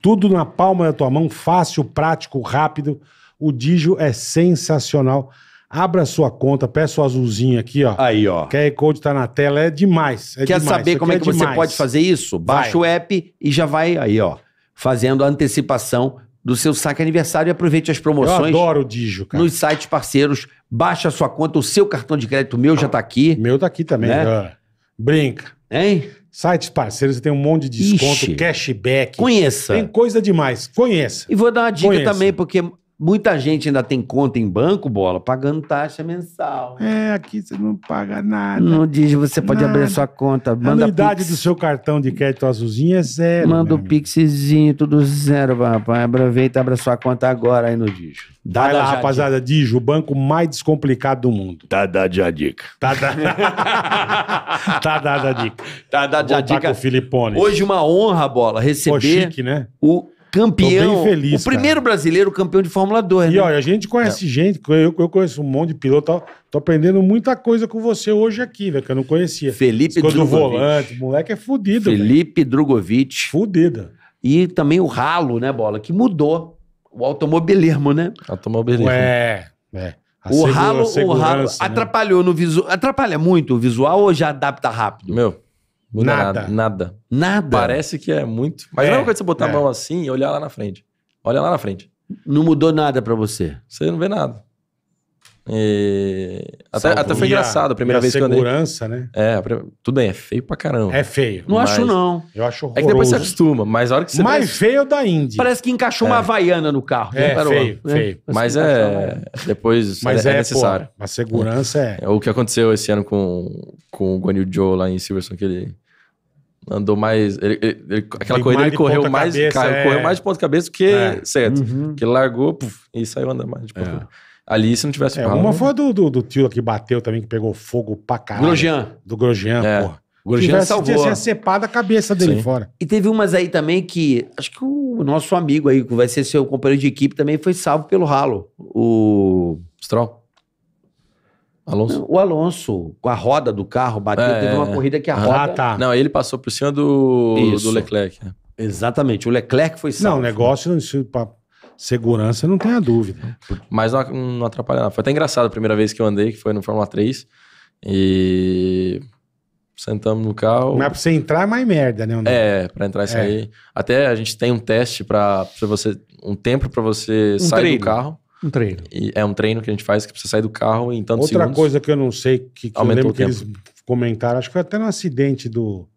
C: Tudo na palma da tua mão, fácil, prático, rápido. O Digio é sensacional. Abra sua conta, peça o azulzinho aqui, ó. Aí, ó. O QR Code tá na tela, é demais. É Quer demais. saber isso como é que é você pode fazer
B: isso? Baixa vai. o app e já vai aí, ó, fazendo a antecipação do seu saque aniversário e aproveite as promoções. Eu adoro o
C: Dijo, cara.
B: Nos sites parceiros, baixa a sua conta, o seu cartão de crédito meu já
C: está aqui. Meu tá aqui também. Né? Brinca. Hein? Sites parceiros, você tem um monte de desconto, Ixi,
B: cashback.
C: Conheça. Tem coisa demais, conheça. E
B: vou dar uma dica conheça. também, porque Muita gente ainda tem conta em banco, bola, pagando taxa mensal. É, aqui você não
C: paga nada. Não diz, você pode nada. abrir a sua conta. Manda a unidade pix. do seu cartão de crédito azulzinho é zero. Manda o pixzinho, tudo zero, papai. Aproveita, abre a sua conta agora aí no Dijo. Dá Vai lá, já rapaziada, Dijo, o banco mais descomplicado do mundo. Tá dada a dica. Tá, da... tá dada a dica. Tá dada a dica. Com o Filipone. Hoje uma
B: honra, bola, receber Pô, chique, né? o
C: campeão. Feliz, o primeiro
B: cara. brasileiro campeão de
C: Fórmula 2. E né? olha, a gente conhece é. gente, eu, eu, conheço um monte de piloto, tô aprendendo muita coisa com você hoje aqui, velho, que eu não conhecia. Felipe Ficou Drogovic. do volante, moleque é fudido. Felipe véio.
B: Drogovic. Fudida. E também o ralo, né, bola, que mudou. O automobilismo, né? Automobilismo. Ué, é. A o ralo, o ralo né? atrapalhou no visual. Atrapalha muito o visual ou já adapta rápido? Meu, Muda nada. nada. Nada. Parece que é muito. Mas é, não é coisa você botar é. a mão
D: assim e olhar lá na frente. Olha lá na frente. Não mudou nada para você. Você não vê nada. E... Até, até, foi engraçado a primeira vez que eu andei. segurança, né? É, tudo bem, é feio pra caramba. É feio. Não mas... acho,
C: não. Eu acho horroroso.
B: É que depois você
D: acostuma, mas a hora que você... Mais parece...
B: feio é da Indy Parece que encaixou é. uma Havaiana no carro. Né? É, feio, né? feio.
D: Mas é... Depois é mas é, é necessário. Pô, a segurança é. é... O que aconteceu esse ano com, com o Guan Joe lá em Silverstone, que ele andou mais. Ele, ele, ele, aquela corrida ele correu mais, cabeça, cara, é... correu mais de ponta cabeça do que é. certo. Uhum. Que largou puf, e saiu andando mais de ponta é. cabeça. Ali se não tivesse é, parado. Uma foi
C: do, do, do tio que bateu também, que pegou fogo pra caralho. Grosjean. Do Grosjean, é. porra. O Grosjean tivesse, salvou. Tinha
B: cepado a cabeça dele Sim. fora. E teve umas aí também que... Acho que o nosso amigo aí, que vai ser seu companheiro de equipe, também foi salvo pelo ralo. O... Stroll. Alonso? Não, o Alonso, com a roda do carro, bateu. É, teve uma é, é. corrida que a ah, roda... Ah, tá. Não, ele passou por cima do, do Leclerc. Né? Exatamente. O Leclerc foi salvo. Não, o negócio...
C: Pra Segurança não tem a dúvida.
D: Mas não, não atrapalha nada. Foi até engraçado a primeira vez que eu andei, que foi no Fórmula 3. E sentamos no carro. Mas é pra você
C: entrar é mais merda, né?
D: É, pra entrar e é. sair. É. Até a gente tem um teste pra, você. Um tempo pra você um sair treino. do carro. Um treino. E é um treino que a gente faz que você sai do carro em tantos Outra segundos. coisa
C: que eu não sei, que, que eu lembro que eles comentaram, acho que foi até no acidente do,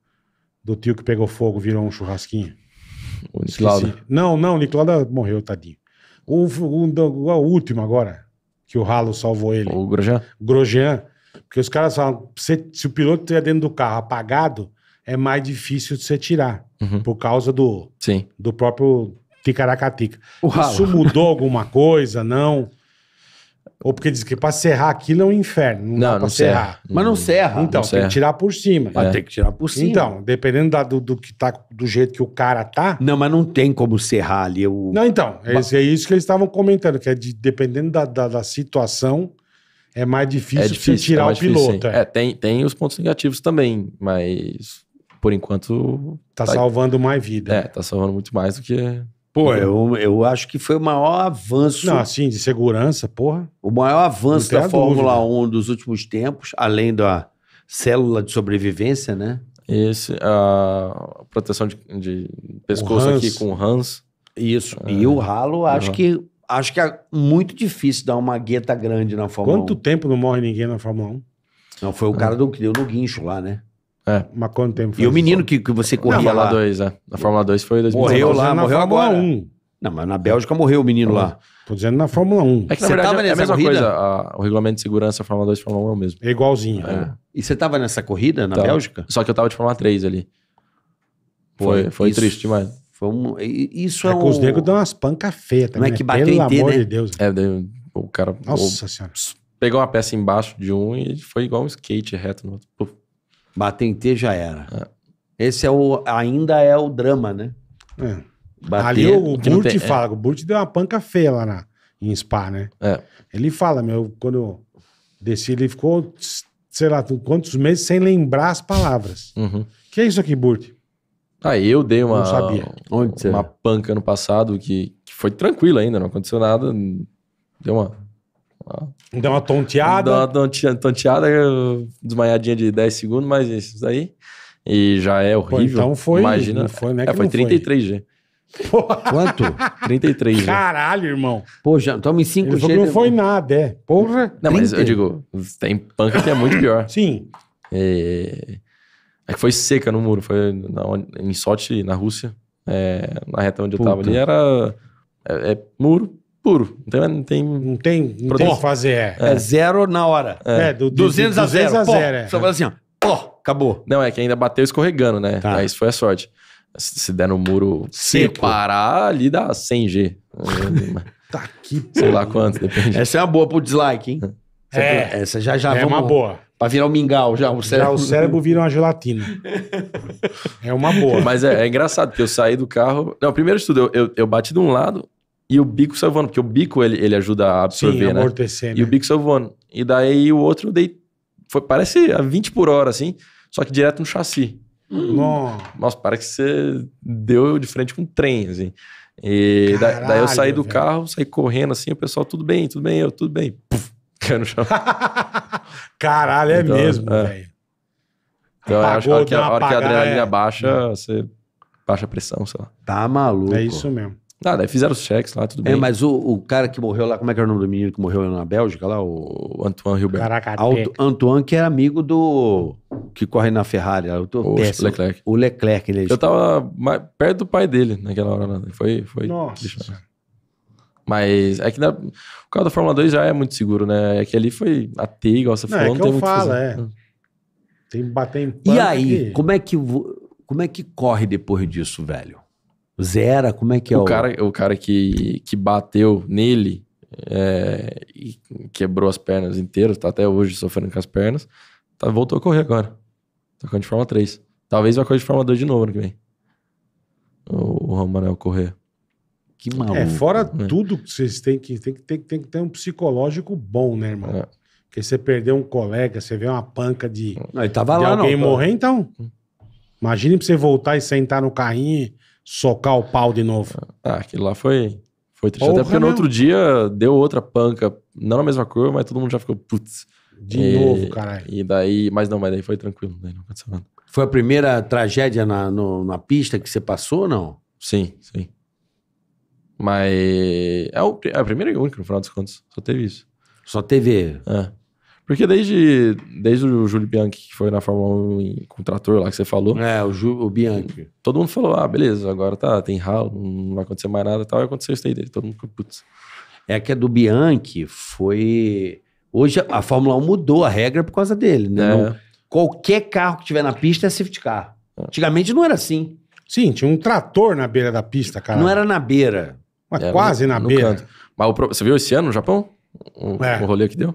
C: do tio que pegou fogo, virou um churrasquinho. O Nick Não, não, o Nick morreu, tadinho. O, o, o, último agora, que o Ralo salvou ele. O Grosjean. Grosjean. Porque os caras falam, se, se o piloto estiver dentro do carro apagado, é mais difícil de você tirar. Uhum. Por causa do, Sim. do próprio ticaracatica. Isso mudou alguma coisa, não? Ou porque diz que pra serrar aquilo é um inferno. Não, não dá não serrar. serra. Mas não serra. Então, Não tem serra. que tirar por cima. Mas É. tem que tirar por cima. Então, dependendo da- do, do que tá, do jeito que o cara tá. Não, mas não tem como serrar ali o. Não, então, é isso, é isso que eles estavam comentando, que é de- dependendo da, da, da situação, é mais difícil, é difícil. você tirar é o mais piloto.
D: É. é. tem, tem os pontos negativos também, mas por enquanto Tá, tá salvando
B: mais vida. é, tá salvando muito mais do que Pô, é. eu, eu acho que foi o maior avanço. Não, assim,
C: de segurança, porra. O maior
B: avanço da Fórmula dúvida. 1 dos últimos tempos, além da célula de sobrevivência, né? Esse, a proteção de, de pescoço aqui com o Hans. Isso. É. E o ralo, acho uhum. que acho que é muito difícil dar uma gueta grande na Fórmula Quanto 1. Quanto
C: tempo não morre ninguém na Fórmula 1?
B: Não, foi o é. cara do que deu no guincho lá, né? É. Mas quanto tempo foi E o menino que, que você corria Não, lá. lá. Dois, é. Na Fórmula 2 foi em 2019. Morreu lá, morreu Fórmula agora. 1. Não, mas na Bélgica morreu o menino lá. Tô
C: dizendo na Fórmula 1. É que na Você verdade tava é a mesma corrida? coisa.
D: a- o regulamento de segurança Fórmula 2 e Fórmula 1 é o mesmo. É igualzinho. É. E você tava nessa corrida na Tava. Bélgica? Só que eu tava de Fórmula 3 ali. Foi, foi Isso- triste demais.
B: Foi um,
C: isso é, É que os negros dão umas pancas feias também. Não é né? que né? bateu Pelo em T, amor né?
D: de Deus. É, daí o cara Nossa senhora. pegou uma peça embaixo de um e foi igual um
B: skate reto no outro. Puf. Bater em T já era. É. Esse é o, ainda é o
C: drama, né? É. Bater, Ali o, é. o Burt tem, fala, é. o Burt deu uma panca feia lá na, em Spa, né? É. Ele fala, meu, quando eu desci, ele ficou, sei lá, quantos meses sem lembrar as palavras. Uhum. Que é isso aqui, Burt? Ah, eu
D: dei uma, uma, uma é? panca no passado que, que foi tranquila ainda, não aconteceu nada. Deu uma deu uma tonteada. Dá uma tonteada, desmaiadinha de 10 segundos, mas isso daí. E já é horrível. Pô, então foi. Imagina. Foi, né, é, é foi 33G. Quanto? 33
C: Caralho, irmão. Pô,
B: já Tomei em 5
C: G. Não né, foi nada, é. Porra. Não, 30. mas eu
D: digo, tem punk que é muito pior. Sim. É... é que foi seca no muro. Foi na, em Sochi, na Rússia. É, na reta onde Puta. eu tava ali. Era é, é muro, puro.
B: Então não tem. Não tem, não tem que fazer. É. é zero na hora. É, é do, 200, 200 a 0. a 0 é. Só
D: fala assim, ó. Pô, acabou. Não, é que ainda bateu escorregando, né? Tá. isso foi a sorte. Se, der no muro separar, ali dá 100G. tá
A: aqui,
B: Sei lá quanto, depende. Essa é uma boa pro dislike, hein? É. Essa é, já já É vamos... uma boa. Pra virar o um mingau, já o cérebro. Já o cérebro
C: vira uma gelatina.
B: é uma boa. Mas é, é,
D: engraçado, porque eu saí do carro. Não, primeiro de tudo, eu, eu, eu bati de um lado, e o bico saiu voando, porque o bico ele, ele ajuda a absorver, Sim, né? amortecer, né? né? E o bico saiu voando. E daí o outro eu dei, foi, parece a 20 por hora, assim, só que direto no chassi. Hum. Nossa, Nossa parece que você deu de frente com um trem, assim. E Caralho, daí eu saí do velho. carro, saí correndo assim, o pessoal, tudo bem, tudo bem, eu, tudo bem. Puf, caiu no chão. Caralho, é então, mesmo, é. velho. Então, Apagou, acho que a hora, que, a, adrenalina é... baixa, hum. você
B: baixa a pressão, sei lá. Tá maluco. É isso mesmo. Ah, daí fizeram os cheques lá, tudo é, bem. É, mas o, o cara que morreu lá, como é que era o nome do menino que morreu na Bélgica lá? O, Antoine Hilbert. Caraca, Antoine, que era amigo do. que corre na Ferrari. Eu tô o péssimo. Leclerc. O Leclerc, ele é Eu tava
D: mais, perto do pai dele naquela hora. Né? Foi. foi Nossa. Mas é que na, o carro da Fórmula 2 já é muito seguro, né? É que ali foi a T, igual você não, é falou, é não tem muito falo, É.
C: Tem bater em E aí, que...
B: como é que como é que corre depois disso, velho? Zera, como é que é o. O cara, o cara que, que bateu nele
D: é, e quebrou as pernas inteiras, tá até hoje sofrendo com as pernas, tá, voltou a correr agora. Tá correndo de Fórmula 3. Talvez vai correr de Fórmula 2 de novo ano que vem.
C: O, o Romanel correr. Que maluco. É, fora né? tudo que vocês têm que, tem que, tem, que, tem que ter um psicológico bom, né, irmão? É. Porque você perdeu um colega, você vê uma panca de, não, ele tava de lá, alguém não, morrer, então. Imagine pra você voltar e sentar no carrinho socar o pau de novo. Ah, aquilo lá foi. Foi triste. Porra, Até porque no outro
D: dia deu outra panca. Não na mesma cor, mas todo mundo já ficou, putz. De e, novo, caralho. E daí. Mas não, mas daí foi tranquilo. Daí não aconteceu nada. Foi a primeira tragédia na, no, na pista que você passou, não? Sim, sim. Mas. É, o, é a primeira e única, no final dos contos. Só teve isso. Só teve. É. Porque desde, desde o Júlio Bianchi, que foi na Fórmula 1 com o trator lá que você falou. É, o, Ju, o Bianchi. Todo mundo falou: ah, beleza, agora tá, tem ralo, não vai acontecer mais nada tal. E aconteceu isso daí dele. Todo mundo ficou, putz. É
B: que a do Bianchi foi. Hoje a Fórmula 1 mudou a regra por causa dele, né? É. Não, qualquer carro que tiver na pista é safety car. É. Antigamente não era assim. Sim, tinha um trator na beira da pista, cara. Não era na beira. Mas era é, quase no, na no beira. Canto. Mas o, você
D: viu esse ano no Japão? O, é. o rolê que deu?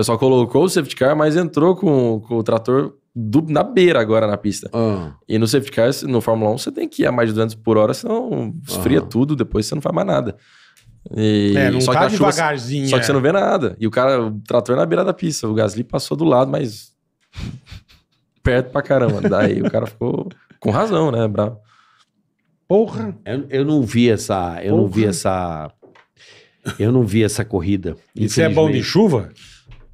D: pessoal colocou o safety car, mas entrou com, com o trator do, na beira agora na pista. Uhum. E no safety car, no Fórmula 1, você tem que ir a mais de 200 por hora, senão esfria uhum. tudo, depois você não faz mais nada. E, é, não só tá que chuva, devagarzinho. Só que você é. não vê nada. E o cara, o trator é na beira da pista. O Gasly passou do lado, mas perto pra caramba. Daí o cara ficou
B: com razão, né? Bravo. Porra! Eu, eu não vi essa. Eu Porra. não vi essa. Eu não vi essa corrida. Isso é bom de chuva?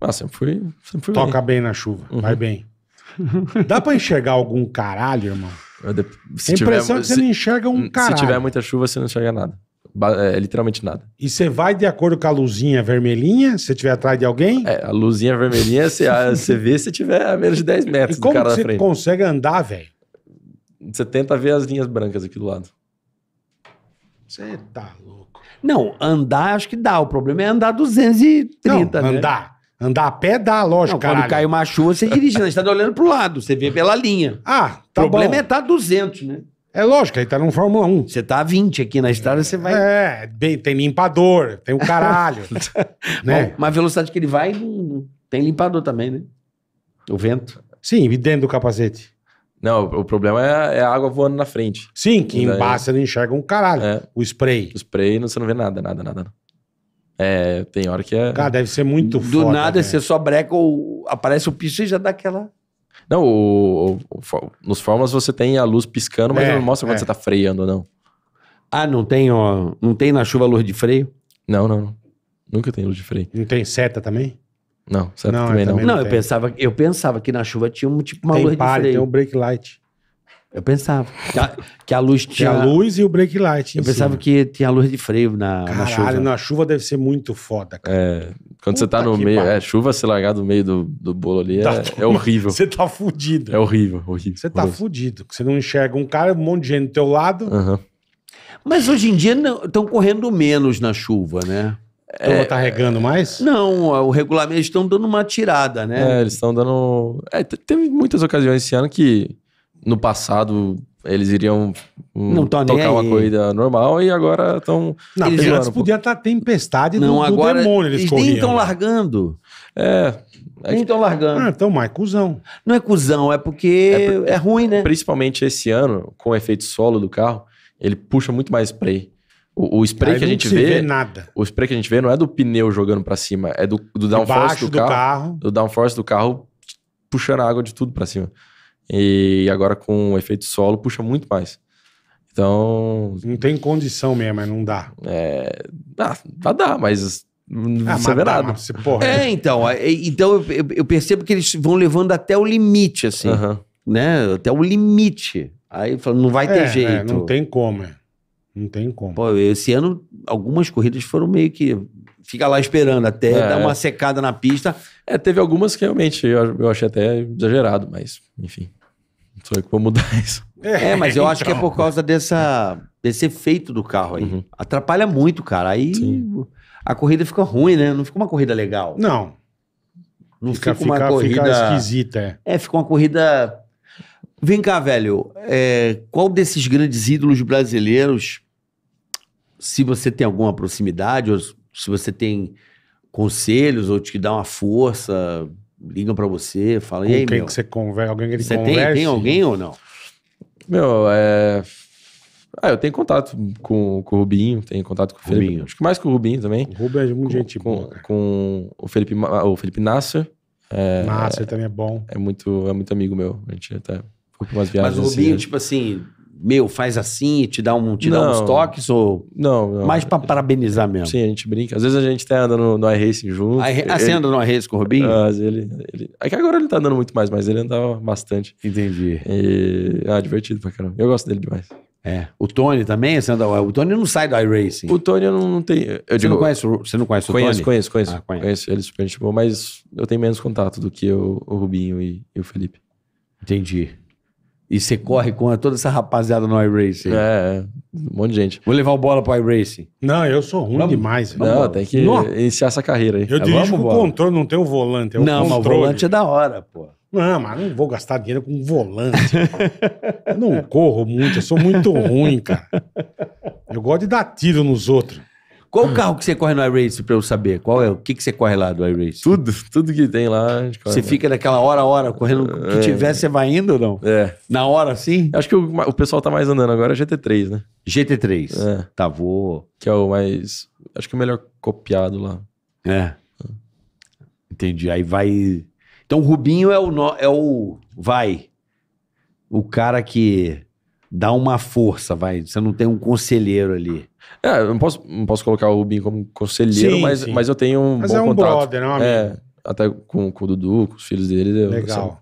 B: Ah, sempre fui,
C: sempre fui Toca bem, bem na chuva, uhum. vai bem. Dá pra enxergar algum caralho, irmão? De... Se a impressão tiver, é que você se... não enxerga um caralho. Se tiver
D: muita chuva, você não enxerga nada. É, literalmente nada. E
C: você vai de acordo com a luzinha vermelhinha, se tiver atrás de alguém? É, a luzinha vermelhinha você vê se
D: tiver a menos de 10 metros e do cara da frente. Como você
C: consegue andar, velho?
D: Você tenta ver as linhas brancas aqui do lado. Você tá louco.
C: Não, andar acho que dá.
B: O problema é andar 230, não, né? Andar. Andar a pé dá, lógico, Não, quando cai uma chuva, você dirige, né? Você tá olhando pro lado, você vê pela linha.
C: Ah, tá O problema bom. é tá 200, né? É lógico, aí tá no Fórmula 1. Você tá a 20 aqui na estrada, você vai... É, bem, tem limpador, tem o
B: caralho. né? Bom, mas a velocidade que ele vai, tem limpador também, né?
D: O vento. Sim, e dentro do capacete. Não, o problema é, é a água voando na frente. Sim, que Daí- embaça, não enxerga um caralho. É. O spray. O spray, não- você não vê nada, nada, nada. não. É, tem hora que é. Cara, deve ser muito Do foda, nada,
B: você só breca ou aparece o piso e já dá
D: aquela. Não, o, o, o, nos formas você tem a luz piscando, mas é, não mostra quando é. você tá freando ou não.
B: Ah, não tem, ó, não tem na chuva luz de freio? Não, não, Nunca tem luz de freio. Não tem seta também? Não, seta não, também, não. Também não. não eu pensava, eu pensava que na chuva tinha um tipo uma tem luz de freio. Tem um
C: brake light. Eu pensava que
B: a, que a luz tinha. Tinha a luz
C: e o brake light. Eu pensava cima.
B: que tinha a luz de freio na, Caralho, na chuva. Caralho, na
C: chuva deve ser muito foda,
D: cara. É, quando Puta você tá no meio. Barra. É, chuva se largar do meio do, do bolo ali tá é, é, horrível.
C: Você tá fudido. É horrível, horrível. Você tá horrível. fudido. Você não enxerga um cara, um monte de gente do teu lado. Uhum. Mas hoje em dia estão correndo menos na chuva, né?
B: Então tá regando mais? Não, o regulamento estão dando uma tirada, né? É, eles estão dando. É, teve muitas
D: ocasiões esse ano que no passado eles iriam
C: hum, tocar uma corrida normal e agora estão. Não, eles podia tá, estar tempestade não, do, agora, do demônio. Eles, corriam, nem estão né?
B: largando.
C: É. é nem estão largando. Ah, então, mais é
B: cuzão. Não é cuzão, é porque é, é, ruim, né? Principalmente esse ano, com o efeito solo
D: do carro, ele puxa muito mais spray. O, o spray aí que a gente vê, vê, nada. O spray que a gente vê não é do pneu jogando para cima, é do, do downforce do, do carro, carro. Do downforce do carro puxando a água de tudo para cima. E agora com o efeito solo puxa muito mais.
C: Então. Não tem condição mesmo, não dá. É. Dá, dá, mas. não ah, mas é,
B: é, então, então eu, eu, percebo que eles vão levando até o limite, assim, uhum. né? Até o limite. Aí fala, não vai é, ter é, jeito. É, não tem como, é. Não tem como. Pô, esse ano algumas corridas foram meio que fica lá esperando até é. dar uma secada na pista. É, teve algumas que realmente eu, eu achei até exagerado, mas enfim. Só que vou mudar isso. É, mas eu acho que é então. por causa dessa, desse efeito do carro aí. Uhum. Atrapalha muito, cara. Aí Sim. a corrida fica ruim, né? Não fica uma corrida legal. Não. Não fica, fica uma fica, corrida. Fica esquisita, é. É, fica uma corrida. Vem cá, velho. É, qual desses grandes ídolos brasileiros, se você tem alguma proximidade, ou se você tem conselhos, ou te dá uma força, ligam para você, falam, Com e aí, quem meu? Que
C: você conversa? Alguém que você Tem, tem alguém
B: ou não? Meu, é...
D: Ah, eu tenho contato com, com o Rubinho, tenho contato com o Felipe. Rubinho. Acho
C: que mais com o Rubinho também. O Rubinho é muito com, gente com, boa.
D: Com o Felipe, o Felipe Nasser. É, Nasser
C: é, também é bom.
D: É muito, é muito amigo meu. A gente até foi umas viagens. Mas o assim, Rubinho, assim,
B: tipo assim, meu, faz assim e te dá, um, te não, dá uns toques? Ou... Não, não. Mais
D: pra parabenizar mesmo. Sim, a gente brinca. Às vezes a gente até tá andando no, no iRacing junto. ah, é? ah você anda no iRacing com o Rubinho? Ah, ele, ele... É que agora ele tá andando muito mais, mas ele andava bastante. Entendi. E... Ah, divertido pra caramba. Eu gosto dele demais.
B: É. O Tony também? Você anda... O Tony não sai do iRacing. O Tony eu não, não tenho. Eu você, digo, não conhece, você não conhece conheço, o Tony? Conheço, conheço, ah,
D: conheço. Conheço ele super gente boa, mas eu tenho menos contato do que o, o Rubinho
B: e, e o Felipe. Entendi. E você corre com toda essa rapaziada no iRacing. É, é, um monte de gente. Vou levar o bola pro iRacing. Não, eu sou ruim vamos, demais. não, tem
C: que não.
D: iniciar essa carreira aí. Eu é, dirijo o controle,
C: não tem o volante. É não, mas o volante é da hora, pô. Não, mas não vou gastar dinheiro com volante. eu não corro muito, eu sou muito ruim, cara. Eu gosto de dar tiro nos outros. Qual o carro que você corre no iRace
B: pra eu saber? Qual é? O que, que você corre lá do iRace? Tudo, tudo que tem lá. Você fica naquela hora,
D: hora, correndo o é. que tiver, você
B: vai indo ou não?
D: É. Na hora, sim? Acho que o, o pessoal tá mais andando agora é GT3, né? GT3. É. Tá, vou... Que é o mais... Acho que o melhor copiado
B: lá. É. Entendi. Aí vai... Então o Rubinho é o... No... É o... Vai. O cara que dá uma força, vai. Você não tem um conselheiro ali. É, eu não posso, não posso colocar o Rubinho como conselheiro,
D: sim, mas, sim. mas eu tenho
C: um mas bom é um contato. brother, é um É,
D: até com, com o Dudu, com os filhos dele. Eu Legal.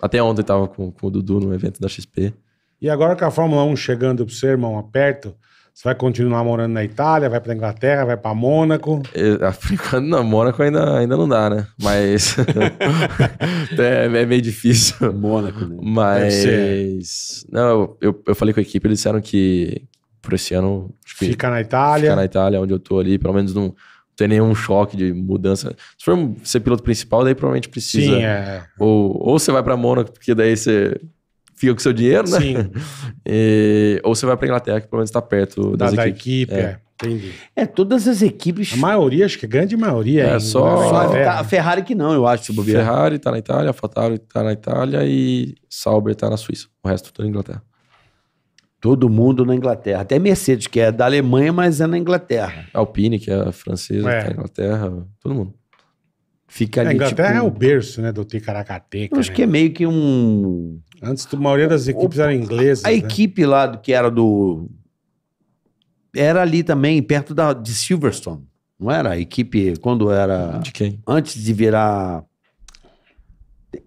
D: Até ontem tava com, com o Dudu no evento da XP.
C: E agora com a Fórmula 1 chegando pro seu irmão aperto, você vai continuar morando na Itália, vai pra Inglaterra, vai pra Mônaco?
D: É, ah, por enquanto, não. Mônaco ainda, ainda não dá, né? Mas. é, é, meio difícil. Mônaco, né? Mas. Não, eu, eu falei com a equipe, eles disseram que, por esse ano. fica na Itália. na Itália, onde eu tô ali, pelo menos não ter nenhum choque de mudança. Se for ser piloto principal, daí provavelmente precisa. Sim, é. Ou, ou você vai para Mônaco, porque daí você fica com seu dinheiro, né? Sim. e, ou você vai para Inglaterra, que pelo menos está perto da, da equipe. Da equipe, é. é.
C: Entendi. É, todas as equipes. A maioria, acho que a é grande maioria. É, só. É só a, tá,
D: a, Ferrari que não, eu acho, se bobear. Ferrari tá na Itália, a Fataro tá na Itália e Sauber tá na Suíça. O resto tudo tá na Inglaterra. Todo
B: mundo na Inglaterra. Até Mercedes, que é da Alemanha, mas é na Inglaterra.
D: É Alpine, que é francesa, é. tá na
B: Inglaterra. Todo mundo. Fica ali, a Inglaterra tipo, é o
C: berço, né, do Ticaracateca. Acho né? que é
B: meio que um... Antes, a maioria das equipes eram inglesas A né? equipe lá do que era do... Era ali também, perto da, de Silverstone. Não era a equipe quando era... De quem? Antes de virar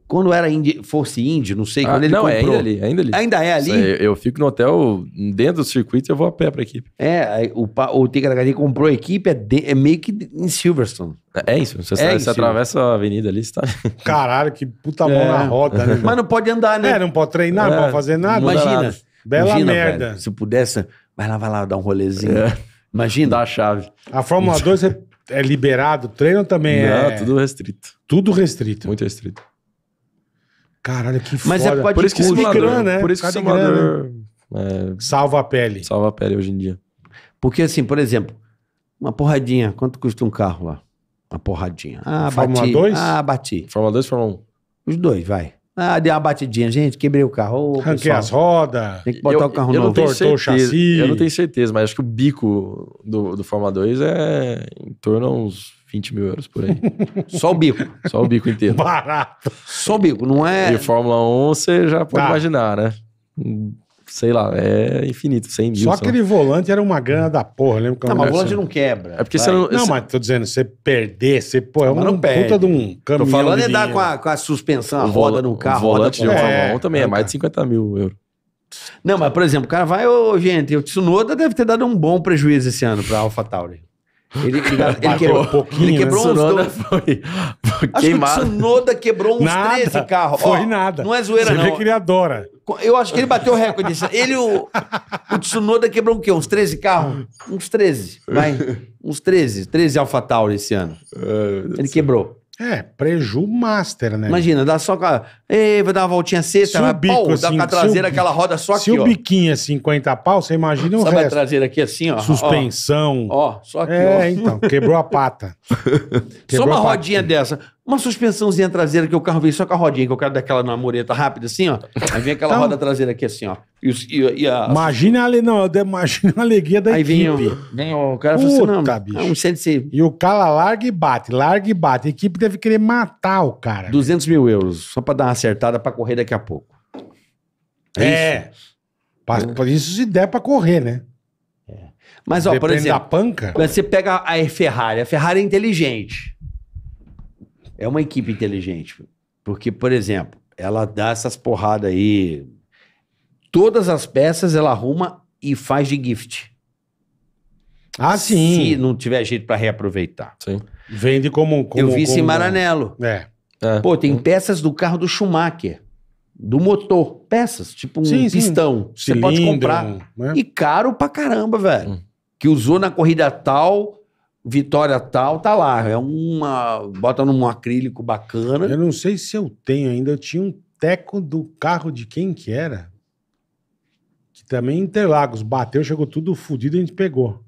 B: quando era índio, fosse índio, não sei, ah, quando ele não, comprou. Não, é ainda ali, é ainda ali. Ainda é ali? Eu, eu, fico no hotel, dentro do circuito, eu vou a pé pra equipe. É, o, o TKHD comprou a equipe, é, de, é meio que em Silverstone. É, é isso,
D: você, é você atravessa a avenida ali, você tá...
C: Caralho, que puta é. mão é. na roda, né? Mas não pode andar, né? É, não pode treinar, não pode fazer nada. Imagina. Nada. Bela imagina, merda. Velho,
B: se pudesse, vai lá, vai lá, dar um rolezinho. É.
C: Imagina. Dá a chave. A Fórmula 2 é, liberado, treino também não, é... tudo restrito. Tudo restrito. Muito restrito. Caralho, que Mas é foda. é pode Por isso que custo, simulador, grana, né? Por isso que Cada simulador né? é. salva
B: a pele. Salva a pele hoje em dia. Porque assim, por exemplo, uma porradinha, quanto custa um carro lá? Uma porradinha. Ah, Fórmula bati. 2? Ah, bati. Fórmula 2 Fórmula 1? Os dois, vai. Ah, deu uma batidinha, gente, quebrei o carro. Arranquei as rodas. Tem que botar eu, o carro eu novo. Não certeza, o chassi. Eu não tenho
D: certeza, mas acho que o bico do, do Fórmula 2 é em torno a uns 20 mil euros por aí. só o bico, só o bico inteiro. Barato! Só o bico, não é... E Fórmula 1 você já pode tá. imaginar, né? Sei lá, é infinito,
C: 100 mil. Só aquele volante era uma grana da porra, lembra que Não, mas o volante não quebra. É porque você não... Não, mas tô dizendo, você perder, você... Pô, é uma puta de um caminhão Tô falando é dar com a, com a suspensão, a roda no carro. O volante de Fórmula 1 é. também é, é mais de 50 mil euros.
B: Não, mas por exemplo, o cara vai, ô gente, o Tsunoda deve ter dado um bom prejuízo esse ano para a AlphaTauri. Ele, ele, ele quebrou, um pouquinho, ele né? quebrou né? uns dois. Foi, foi acho que o Tsunoda quebrou uns nada, 13 carros. Foi Ó, nada. Não é zoeira, Você não. Você vê que ele adora. Eu acho que ele bateu o recorde. Ele o, o Tsunoda quebrou o quê? Uns 13 carros? Uns 13, vai. Uns 13, 13 AlphaTauri
C: esse ano. É, ele quebrou. É, preju
B: master, né? Imagina, dá só. com, Ei, vai dar uma voltinha sexta, assim, dá com a assim, traseira, aquela roda só aqui. Se ó. o
C: biquinho é 50 pau, você imagina o Sabe resto. a traseira aqui assim, ó? Suspensão. Ó, ó só aqui, é, ó. então, quebrou a pata. Quebrou só uma rodinha
B: dessa. Uma suspensãozinha traseira que o carro veio só com a rodinha, que eu quero daquela na mureta rápida, assim, ó. Aí vem aquela então, roda traseira aqui, assim, ó. E, e, e a...
C: Imagina, a, não, imagina a alegria da aí equipe. Aí vem, o, vem o cara Puta, assim, não, bicho. É um 106. E o cara larga e bate, larga e bate. A equipe deve querer matar o cara. 200 cara. mil euros, só pra dar uma acertada pra correr daqui a pouco. É. é. Isso. É. isso se der pra correr, né? É. Mas, ó, Depende por exemplo... da panca...
B: Você pega a Ferrari. A Ferrari é inteligente é uma equipe inteligente. Porque, por exemplo, ela dá essas porradas aí. Todas as peças ela arruma e faz de gift. Ah, sim. Se não tiver jeito para reaproveitar.
C: Sim. Vende como. como Eu vi isso em Maranello.
B: É. é. Pô, tem uhum. peças do carro do Schumacher, do motor. Peças, tipo um sim, pistão. Sim. Você Cilindro, pode comprar. Né? E caro pra caramba, velho. Hum. Que usou na corrida tal, Vitória tal,
C: tá lá. É uma. Bota num acrílico bacana. Eu não sei se eu tenho ainda. Eu tinha um teco do carro de quem que era. Que também é Interlagos. Bateu, chegou tudo fodido, a gente pegou.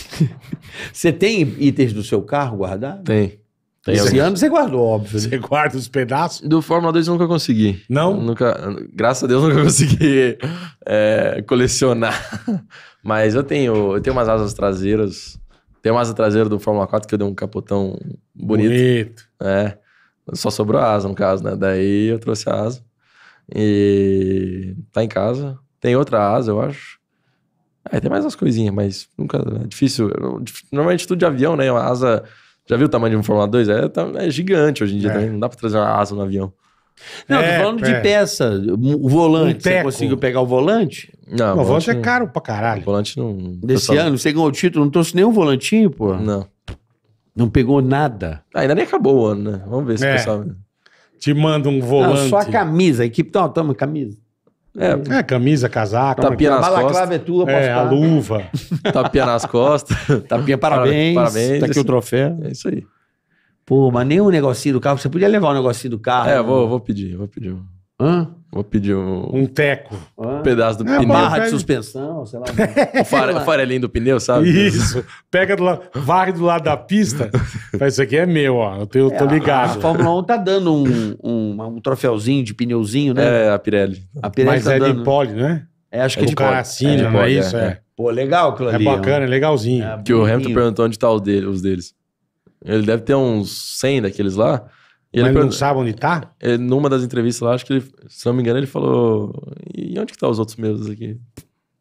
C: você tem itens do
B: seu carro guardado?
C: Tem. tem Esse
B: ano você guardou, óbvio. Né? Você guarda os pedaços? Do Fórmula 2
D: eu nunca consegui. Não? Eu nunca, graças a Deus nunca consegui é, colecionar. Mas eu tenho, eu tenho umas asas traseiras tem a asa traseira do Fórmula 4 que eu dei um capotão bonito. Bonito. É. Só sobrou a asa, no caso, né? Daí eu trouxe a asa. E tá em casa. Tem outra asa, eu acho. É, tem mais umas coisinhas, mas nunca. É difícil. Normalmente tudo de avião, né? Uma asa. Já viu o tamanho de um Fórmula 2? É, tá, é gigante hoje em dia, é. né? Não dá pra trazer uma asa no avião.
C: Não, é, tô falando é. de
B: peça, o volante. Um você conseguiu pegar o volante? Não, não o volante é
C: caro pra caralho. O volante não. Desse ano,
B: você ganhou o título, não trouxe nenhum volantinho, pô? Não. Não pegou nada. Ah, ainda nem acabou o ano, né? Vamos ver se é. o pessoal. Te manda um volante. Não, só a camisa, a equipe. Toma, toma, camisa. É, é, camisa, casaco, tapinha nas costas. Balaclava é tua, é, a luva. tapinha nas costas. tapinha, parabéns. Parabéns. Tá aqui o troféu. É isso aí. Pô, mas nem o negocinho do carro. Você podia levar o negocinho do carro. É, vou, vou pedir,
D: vou pedir. Hã? Vou pedir um. Um teco.
B: Um
C: pedaço do é, pneu. Barra de suspensão, sei lá. o, fare, o farelinho do pneu, sabe? Isso. Pega do lado. Varre do lado da pista. Mas isso aqui é meu, ó. Eu, tenho, tô é, ligado. A, a, Fórmula 1 tá dando um, um, um,
B: troféuzinho de pneuzinho, né? É, a Pirelli. A Pirelli Mas tá é dando... de pole, né? É, acho é que é de pole. é de pole,
D: não é isso? É.
C: Pô, legal aquilo é ali. É bacana, é legalzinho.
D: que o Hamilton perguntou onde tá os deles. Ele deve ter uns 100 daqueles lá. E Mas ele, não sabe onde tá? Ele, é, numa das entrevistas lá, acho que ele, se não me engano, ele falou: e onde que tá os outros meus aqui?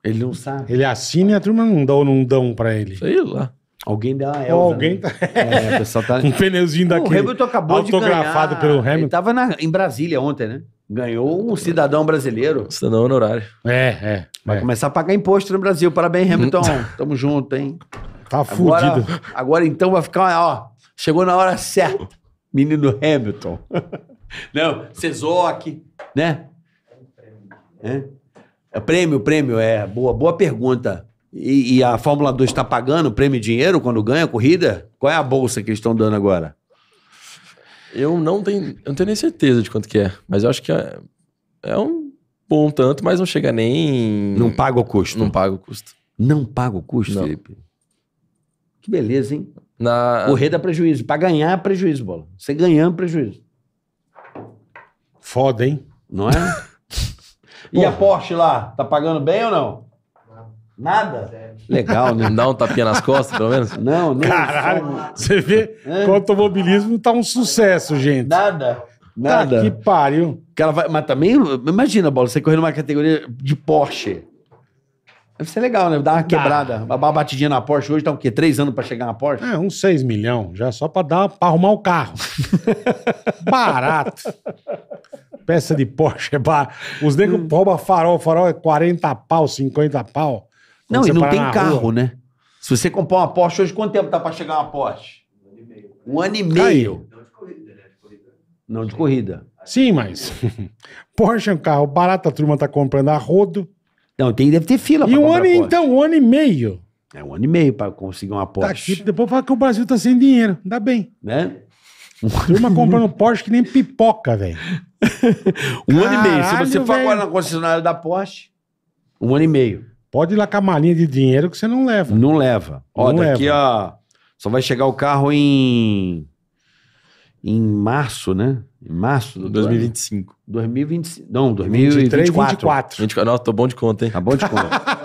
D: Ele não
B: sabe.
C: Ele assina e a turma não dão, não dão pra ele. Sei lá. Alguém dá Elza, Ou alguém né? tá...
B: é, tá... Um pneuzinho daqui. O Hamilton acabou autografado de ganhar. pelo Hamilton. Ele tava na, em Brasília ontem, né? Ganhou um cidadão brasileiro. cidadão é honorário.
C: É, é. Vai é.
B: começar a pagar imposto no Brasil. Parabéns, Hamilton. Tamo junto, hein? Tá agora, fudido. Agora então vai ficar, ó, chegou na hora certa. Menino Hamilton. Não, Cesok, né? É, é prêmio, prêmio, é boa, boa pergunta. E, e a Fórmula 2 está pagando prêmio dinheiro quando ganha a corrida? Qual é a bolsa que eles estão dando agora?
D: Eu não tenho, eu não tenho nem certeza de quanto que é, mas eu acho que é, é um bom tanto, mas não chega nem. Não paga o custo. Não paga o custo. Não paga o custo, não. Felipe?
B: Que beleza, hein? Na... Correr dá prejuízo. Para ganhar, é prejuízo, bola. Você ganhando, é prejuízo. Foda, hein? Não é? e a Porsche lá? Tá pagando bem ou não? Nada? Legal, né? Dá um tapinha nas costas, pelo menos? Não, não. Caralho, só... você vê
C: que o automobilismo tá um sucesso, gente. Nada. Tá Nada. Tá que pariu.
B: Que ela vai... Mas também, imagina, Bola, você correndo numa categoria de Porsche. Deve ser legal, né? Dar uma quebrada. Uma batidinha na Porsche hoje, tá o quê? Três anos pra chegar na Porsche? É, uns seis milhão,
C: já só pra, dar, pra arrumar o carro. barato. Peça de Porsche é barato. Os negros hum. roubam farol, farol é 40 pau, 50 pau. não, e não tem carro, rua.
B: né? Se você
C: comprar uma Porsche hoje, quanto tempo tá pra chegar uma Porsche? Um ano e meio. Caiu. Não de corrida, né? De corrida. Não de corrida. Sim, mas Porsche é um carro barato, a turma tá comprando a rodo. Não, tem, deve ter fila E um ano, então, um ano e meio. É um ano e meio para conseguir uma Porsche. Tá aqui, depois fala que o Brasil tá sem dinheiro. Ainda bem. Né? Turma comprando Porsche que nem pipoca, velho. um ano e meio. Se você for agora na
B: concessionária da Porsche,
C: um ano e meio. Pode ir lá com a malinha de dinheiro que você não leva. Não leva. Ó, não daqui leva. a. Só vai chegar o carro
B: em em março, né? Em março de 2025. 2025. Não, 2024. 2024. 24. Nossa, tô bom de conta, hein? Tá bom de conta.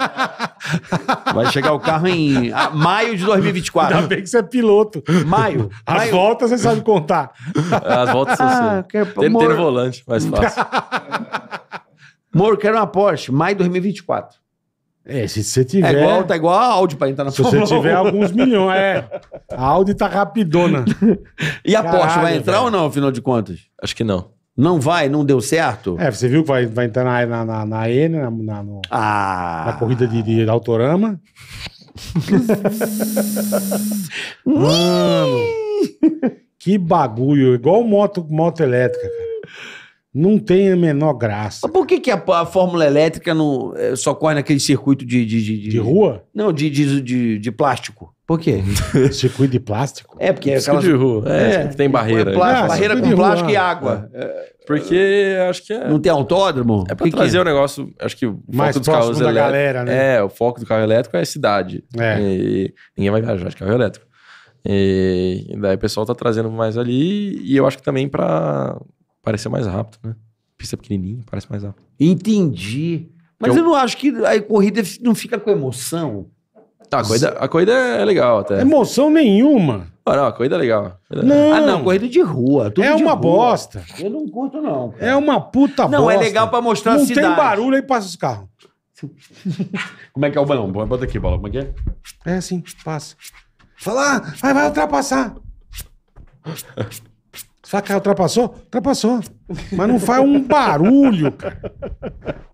B: Vai chegar o carro em ah, maio de 2024. Ainda
C: bem que você é piloto.
B: Maio. As maio. voltas
C: você sabe contar. As voltas você ah, sabe. É tem, tem no volante,
B: mais fácil. Moro, quero uma Porsche, maio de 2024. É, se você tiver. É igual, tá
C: igual a Audi pra entrar na Se você tiver alguns milhões, é. A Audi tá rapidona. E a Porsche vai entrar velho. ou
B: não, afinal de contas? Acho que não. Não vai? Não
C: deu certo? É, você viu que vai, vai entrar na, na, na, na N, né? na, na, no- Ah. na corrida de, de Autorama. Mano, que bagulho. Igual moto, moto elétrica, cara. Não tem a menor graça. Mas
B: por que, que a, a fórmula elétrica não, é, só corre naquele circuito de. De, de, de, de rua? Não, de, de, de, plástico. Por quê?
C: circuito de plástico?
D: É,
B: porque é aquelas... de rua. É, é tem barreira. É né? Plástico, é, barreira com plástico rua, e água. É.
D: Porque acho que é. Não tem autódromo? É pra trazer o é? um negócio. Acho que o foco Mais dos carros da galera, né? É, o foco do carro elétrico é a cidade. É. E ninguém vai viajar de carro elétrico. E daí o pessoal tá trazendo mais ali. E eu acho que também para parecer mais rápido, né? Pista pequenininha, parece mais rápido. Entendi. Mas eu, eu
B: não acho que a corrida não fica com emoção.
D: Tá, a corrida, a corrida é legal até.
C: Emoção nenhuma.
D: Ah, não, a corrida é legal. É
C: não. Ah, não, corrida de rua. é de uma rua. bosta. Eu não curto, não. Cara. É uma puta não, é bosta. Não, é legal pra mostrar não a cidade. Não tem barulho, aí passa os carros.
B: Como é que é o balão? Bota aqui, bola. Como é que é?
C: É assim, passa. Fala, vai, vai ultrapassar. Será que ultrapassou? Ultrapassou. Mas não faz um barulho, cara.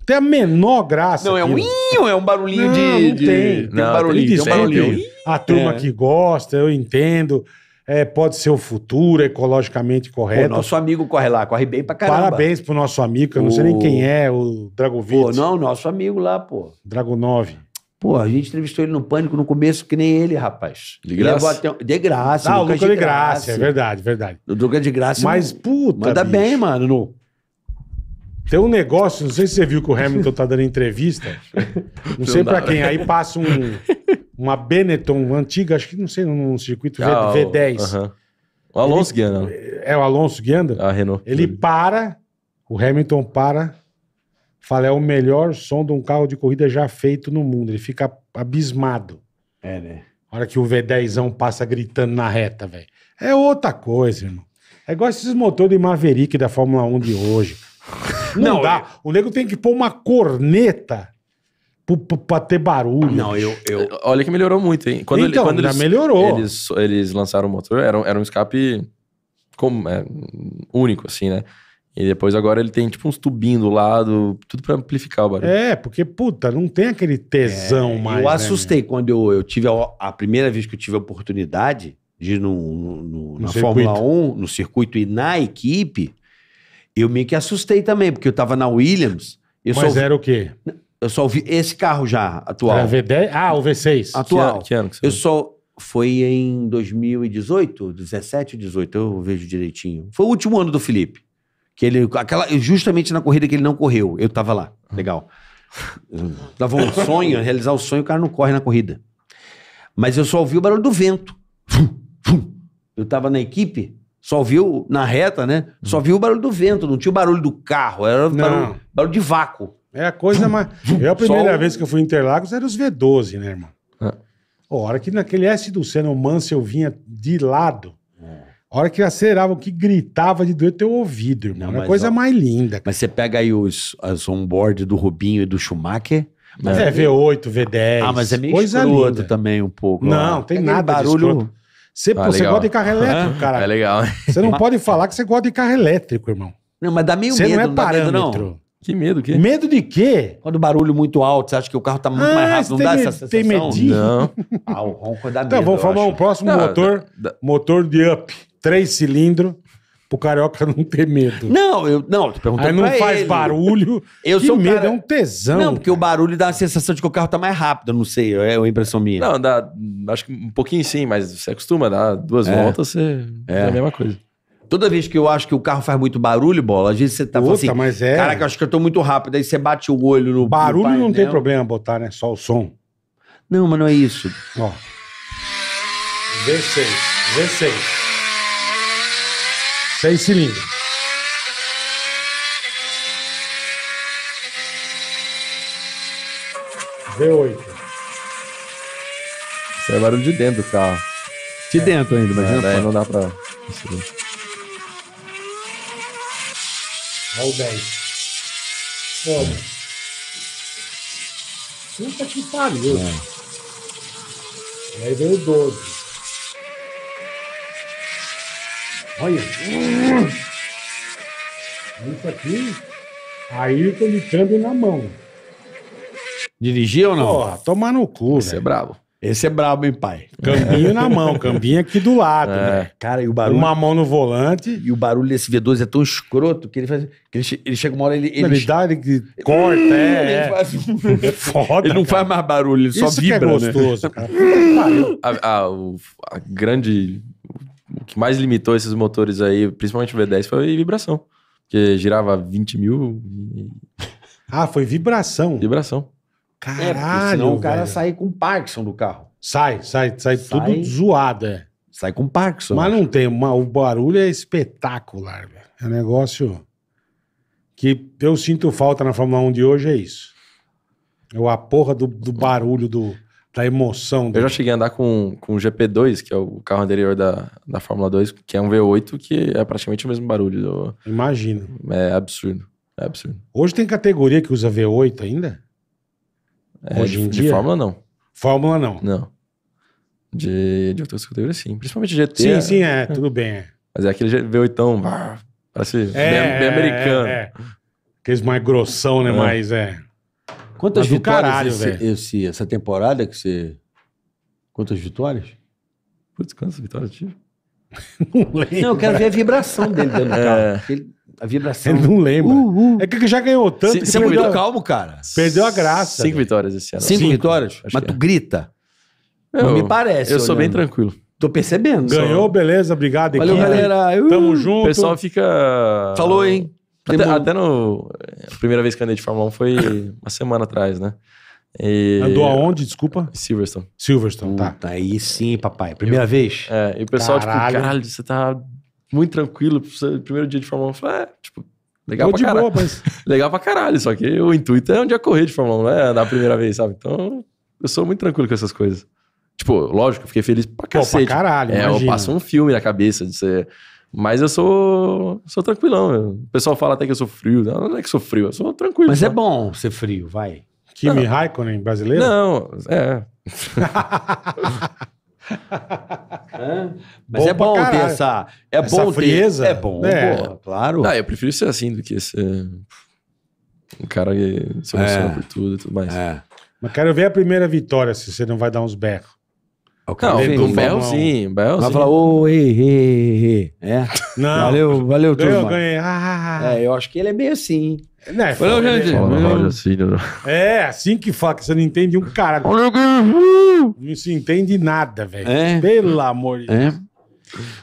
C: Tem a menor graça. Não, é um é um barulhinho não, de. Não de... tem. Tem não, barulhinho, tem, tem um barulhinho. Tem. A turma é. que gosta, eu entendo. É, pode ser o futuro, ecologicamente correto. O nosso
B: amigo corre lá, corre bem pra caramba. Parabéns
C: pro nosso amigo, eu não o... sei nem quem é,
B: o Dragovic. Pô, não, nosso amigo lá, pô.
C: Drago 9.
B: Pô, a gente entrevistou ele no Pânico no começo, que nem ele, rapaz. De graça? Até... De graça. Ah, o Lucas é de graça. É graça. É verdade,
C: verdade. O Lucas é de graça. Mas, não... puta. Manda bicho. bem, mano. No... Tem um negócio, não sei se você viu que o Hamilton tá dando entrevista.
B: Não sei para quem. Né? Aí passa
C: um, uma Benetton antiga, acho que não sei, num circuito ah, v, 10 Uh -huh. O Alonso ele, Guiana. É o Alonso Guiana? A Renault. Ele para, o Hamilton para, Fala, é o melhor som de um carro de corrida já feito no mundo. Ele fica abismado. É, né? A hora que o V10 passa gritando na reta, velho. É outra coisa, irmão. É igual esses motores de Maverick da Fórmula 1 de hoje. Não, Não dá. Eu... É- o nego tem que pôr uma corneta pra ter barulho. Não, eu,
D: eu... É, olha que melhorou muito, hein? Quando então, ele, quando já eles, melhorou. Eles, eles lançaram o motor, era, era um escape como, é, único, assim, né? E depois agora ele
B: tem tipo uns tubinhos do lado, tudo para amplificar o barulho.
C: É, porque puta, não tem aquele tesão é, mais. Eu né, assustei
B: né, quando eu, eu tive a, a, primeira vez que eu tive a oportunidade de ir no, no, no, no na Fórmula 1, no circuito e na equipe, eu meio que assustei também, porque eu tava na Williams. Eu Mas era o quê? Eu só ouvi esse carro já, atual. O
C: V10? Ah, o V6. Atual. Que ano,
B: que ano que eu só. Foi em 2018, 17, 18, eu vejo direitinho. Foi o último ano do Felipe. Que ele, aquela, justamente na corrida que ele não correu, eu tava lá. Legal. Dava um sonho, realizar o um sonho, o cara não corre na corrida. Mas eu só ouvi o barulho do vento. Eu tava na equipe, só ouviu na reta, né? Só ouviu o barulho do vento, não tinha o barulho do carro, era barulho, barulho, de vácuo.
C: É a coisa mais. Eu, a primeira vez que eu fui em Interlagos, era os V12, né, irmão? É. Oh, a hora que naquele S do Senna, o Mansell vinha de lado. A hora que aceleravam, que gritava de doer teu ouvido, irmão. Não, Era é coisa ó, mais linda.
B: Mas você pega aí os, as onboard do Rubinho e do Schumacher. Mas né? é, é
C: V8, V10. Ah, mas é meio coisa linda.
B: também um pouco. Não, ó. tem é nada barulho.
C: Você, ah, você gosta de carro elétrico, cara. É legal. Você não pode falar que você gosta de carro elétrico, irmão. Não, mas dá meio você medo. Você é não é parâmetro. Medo, não. Que medo, que? Medo de quê? Quando o barulho muito alto, você acha que o carro tá muito ah, mais rápido,
B: não dá me, essa sensação? Tem medinho. Não. Ah, o ronco dá então, medo. Então, vamos falar um próximo não, motor,
C: da, da... motor de up três cilindros pro carioca não ter medo. Não,
B: eu não, tô perguntando Aí não pra faz ele.
C: barulho. Eu sou medo, cara... é um tesão. Não, porque o barulho dá a sensação de que o carro tá mais
B: rápido, não sei, é a impressão minha. Não, dá, acho que um pouquinho sim, mas você acostuma, dá duas é. voltas,
C: você é.
B: é a mesma coisa. Toda vez que eu acho que o carro faz muito barulho, bola, às vezes você tá Puta, assim, mas é. caraca, acho que eu tô muito rápido, aí você bate o olho no Barulho no não tem problema
C: botar, né? Só o som. Não, mas não é isso. Ó. V6, V6. 6 cilindros. V8.
D: Isso é barulho de dentro do carro. De é. dentro ainda, mas É, não dá pra.
C: Olha o 10. Foda. Puta que pariu. É. E aí vem o 12. Olha. Isso aqui. Ayrton de câmbio na mão.
B: Dirigir ou não? Porra, tomar no cu, Você é brabo. Esse é brabo, hein, pai? Cambinho na mão, cambinho aqui do lado, É. né? Cara, e o barulho. Uma mão no volante. E o barulho desse V12 é tão escroto que ele faz. Que ele, che- ele chega uma hora ele. Ele, Ele, dá, ele corta, é. ele é. faz um- É foda. ele não cara. faz mais barulho, ele só que é vibra, é né? gostoso, cara.
D: A, a- o- a grande que mais limitou esses motores aí, principalmente o V10, foi vibração. Porque girava 20
C: mil Ah, foi vibração? Vibração. Caralho, é, senão o cara sai com Parkinson do carro. Sai, sai, sai, sai tudo zoado, é. Sai com Parkinson. Mas não tem, uma, o barulho é espetacular, velho. É um negócio que eu sinto falta na Fórmula 1 de hoje, é isso. É a porra do, do barulho do da emoção. Eu já cheguei
D: a andar com, com o GP2, que é o carro anterior da, da Fórmula 2, que é um V8, que é praticamente o mesmo barulho. Do... Imagina. É absurdo.
C: É absurdo. Hoje tem categoria que usa V8 ainda?
D: É, Hoje de, em dia? De Fórmula
C: não. Fórmula não. Não. De, de outras categorias, sim. Principalmente GT. Sim, é... sim, é, tudo bem. É. Mas é aquele V8, parece é, bem, bem é, americano. É, é, Aqueles mais grossão, né? Mas é. é. Quantas vitórias caralho, esse, esse, essa
B: temporada que você. Quantas vitórias? Putz, quantas vitórias tive?
C: não lembro. Não, eu quero ver a vibração dele dando é.
B: Ele, a vibração. Ele não lembra.
C: Uh, uh. É que já ganhou tanto. Cinco, que cinco perdeu, calmo,
B: cara. Perdeu a graça. Cinco vitórias esse ano. Cinco, cinco vitórias? Mas tu é. grita.
C: não me parece. Eu olhando. sou bem tranquilo. Tô percebendo. Ganhou, só. beleza, obrigado. Valeu, equipe. galera. Uh, Tamo junto. O pessoal fica. Falou, hein?
D: Até, Demo... até no. A primeira vez que andei de Fórmula 1 foi uma semana atrás, né? E... Andou
C: aonde, desculpa? Silverstone. Silverstone, tá. Puta, aí sim, papai. Primeira eu... vez? É, e o pessoal, tipo, caralho. tipo, caralho,
D: você tá muito tranquilo, primeiro dia de Fórmula 1. Eu falei, é, tipo, legal Vou pra caralho. Boa, mas... legal pra caralho só que o intuito é um dia correr de Fórmula 1, não é andar a primeira vez, sabe? Então, eu sou muito tranquilo com essas coisas. Tipo, lógico, eu fiquei feliz pra cacete. Pô, pra caralho, é, imagina. Eu passo um filme na cabeça de ser mas eu sou, sou tranquilão. Meu. O pessoal fala até que eu sou frio.
C: Não, não é que sou frio, eu sou tranquilo. Mas é bom ser frio, vai. Kimi não. Raikkonen brasileiro? Não,
B: é. é. Mas bom é bom ter essa. É essa bom frieza. Ter, é bom, é. Porra,
D: claro. Não, eu prefiro ser assim do que ser um cara que se emociona é. por tudo e tudo mais. É.
C: Mas quero ver a primeira vitória, se você não vai dar uns berros. Okay. Não, belzinho, belzinho. Vai falar, ô, ei, ei, ei, É. Não. Valeu, valeu, turma. Eu ganhei. Ah, ah, ah, ah. É, eu acho que ele é meio assim. Não, é, valeu, gente. Assim, é, assim que fala, que você não entende um caralho. não se entende nada, velho. É. Pelo amor de é. Deus.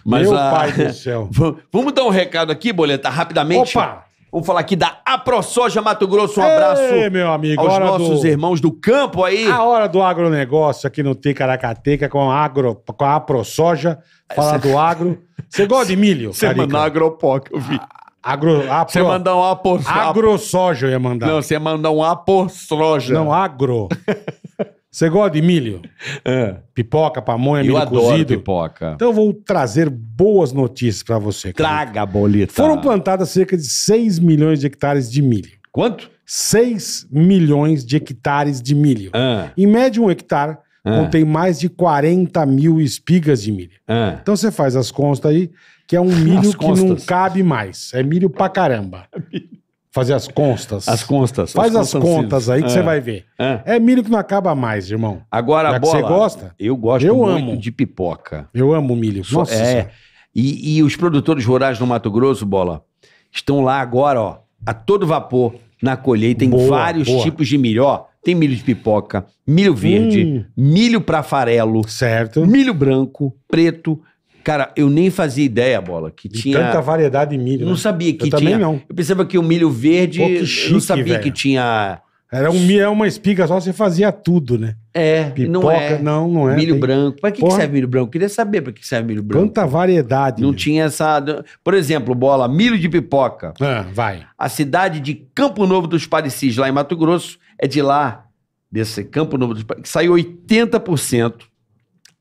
C: Mas Meu a... pai do
B: céu. Vamos dar um recado aqui, Boleta, rapidamente. Opa! Vamos falar aqui da AproSoja Mato Grosso. Um abraço Ei, meu amigo, aos hora nossos do...
C: irmãos do campo aí. A hora do agronegócio aqui no Ticaracateca com a, agro, com a AproSoja. Falar do agro. Você gosta de milho, Você mandou agropoc, eu vi. Agro, apro, você manda um apor... Agrosoja eu ia mandar. Não, você ia mandar um aporsoja. Não, agro. Você gosta de milho? É. Pipoca, pamonha, eu milho adoro cozido. pipoca. Então eu vou trazer boas notícias para você. Cara. Traga, bolita. Foram plantadas cerca de 6 milhões de hectares de milho. Quanto? 6 milhões de hectares de milho. É. Em média, um hectare é. contém mais de 40 mil espigas de milho. É. Então você faz as contas aí, que é um milho as que costas. não cabe mais. É milho pra caramba. É milho. Fazer as constas. As constas. Faz as, as contas aí que você é. vai ver. É. é. milho que não acaba mais, irmão. Agora, Já bola. Você gosta? Eu gosto eu muito amo. de pipoca. Eu amo milho. Nossa. É.
B: E, e os produtores rurais no Mato Grosso, bola, estão lá agora, ó, a todo vapor na colheita tem vários boa. tipos de milho. Ó, tem milho de pipoca, milho verde, hum. milho para farelo, certo? Milho branco, preto, Cara, eu nem fazia ideia, bola, que de tinha. Tanta
C: variedade de milho. Não né? sabia que eu tinha. Também não. Eu
B: pensava que o milho verde. Pô, que chique, eu não sabia velho. que
C: tinha. Era um, é uma espiga só, você fazia tudo, né? É, Pipoca, não é. Não, não é. Milho tem... branco. Para que, que serve
B: milho branco? Eu queria saber
C: para que serve milho branco. Quanta
B: variedade. Não meu. tinha essa... Por exemplo, bola, milho de pipoca. Ah, vai. A cidade de Campo Novo dos Parecis, lá em Mato Grosso, é de lá, desse Campo Novo dos Parecis, que saiu 80%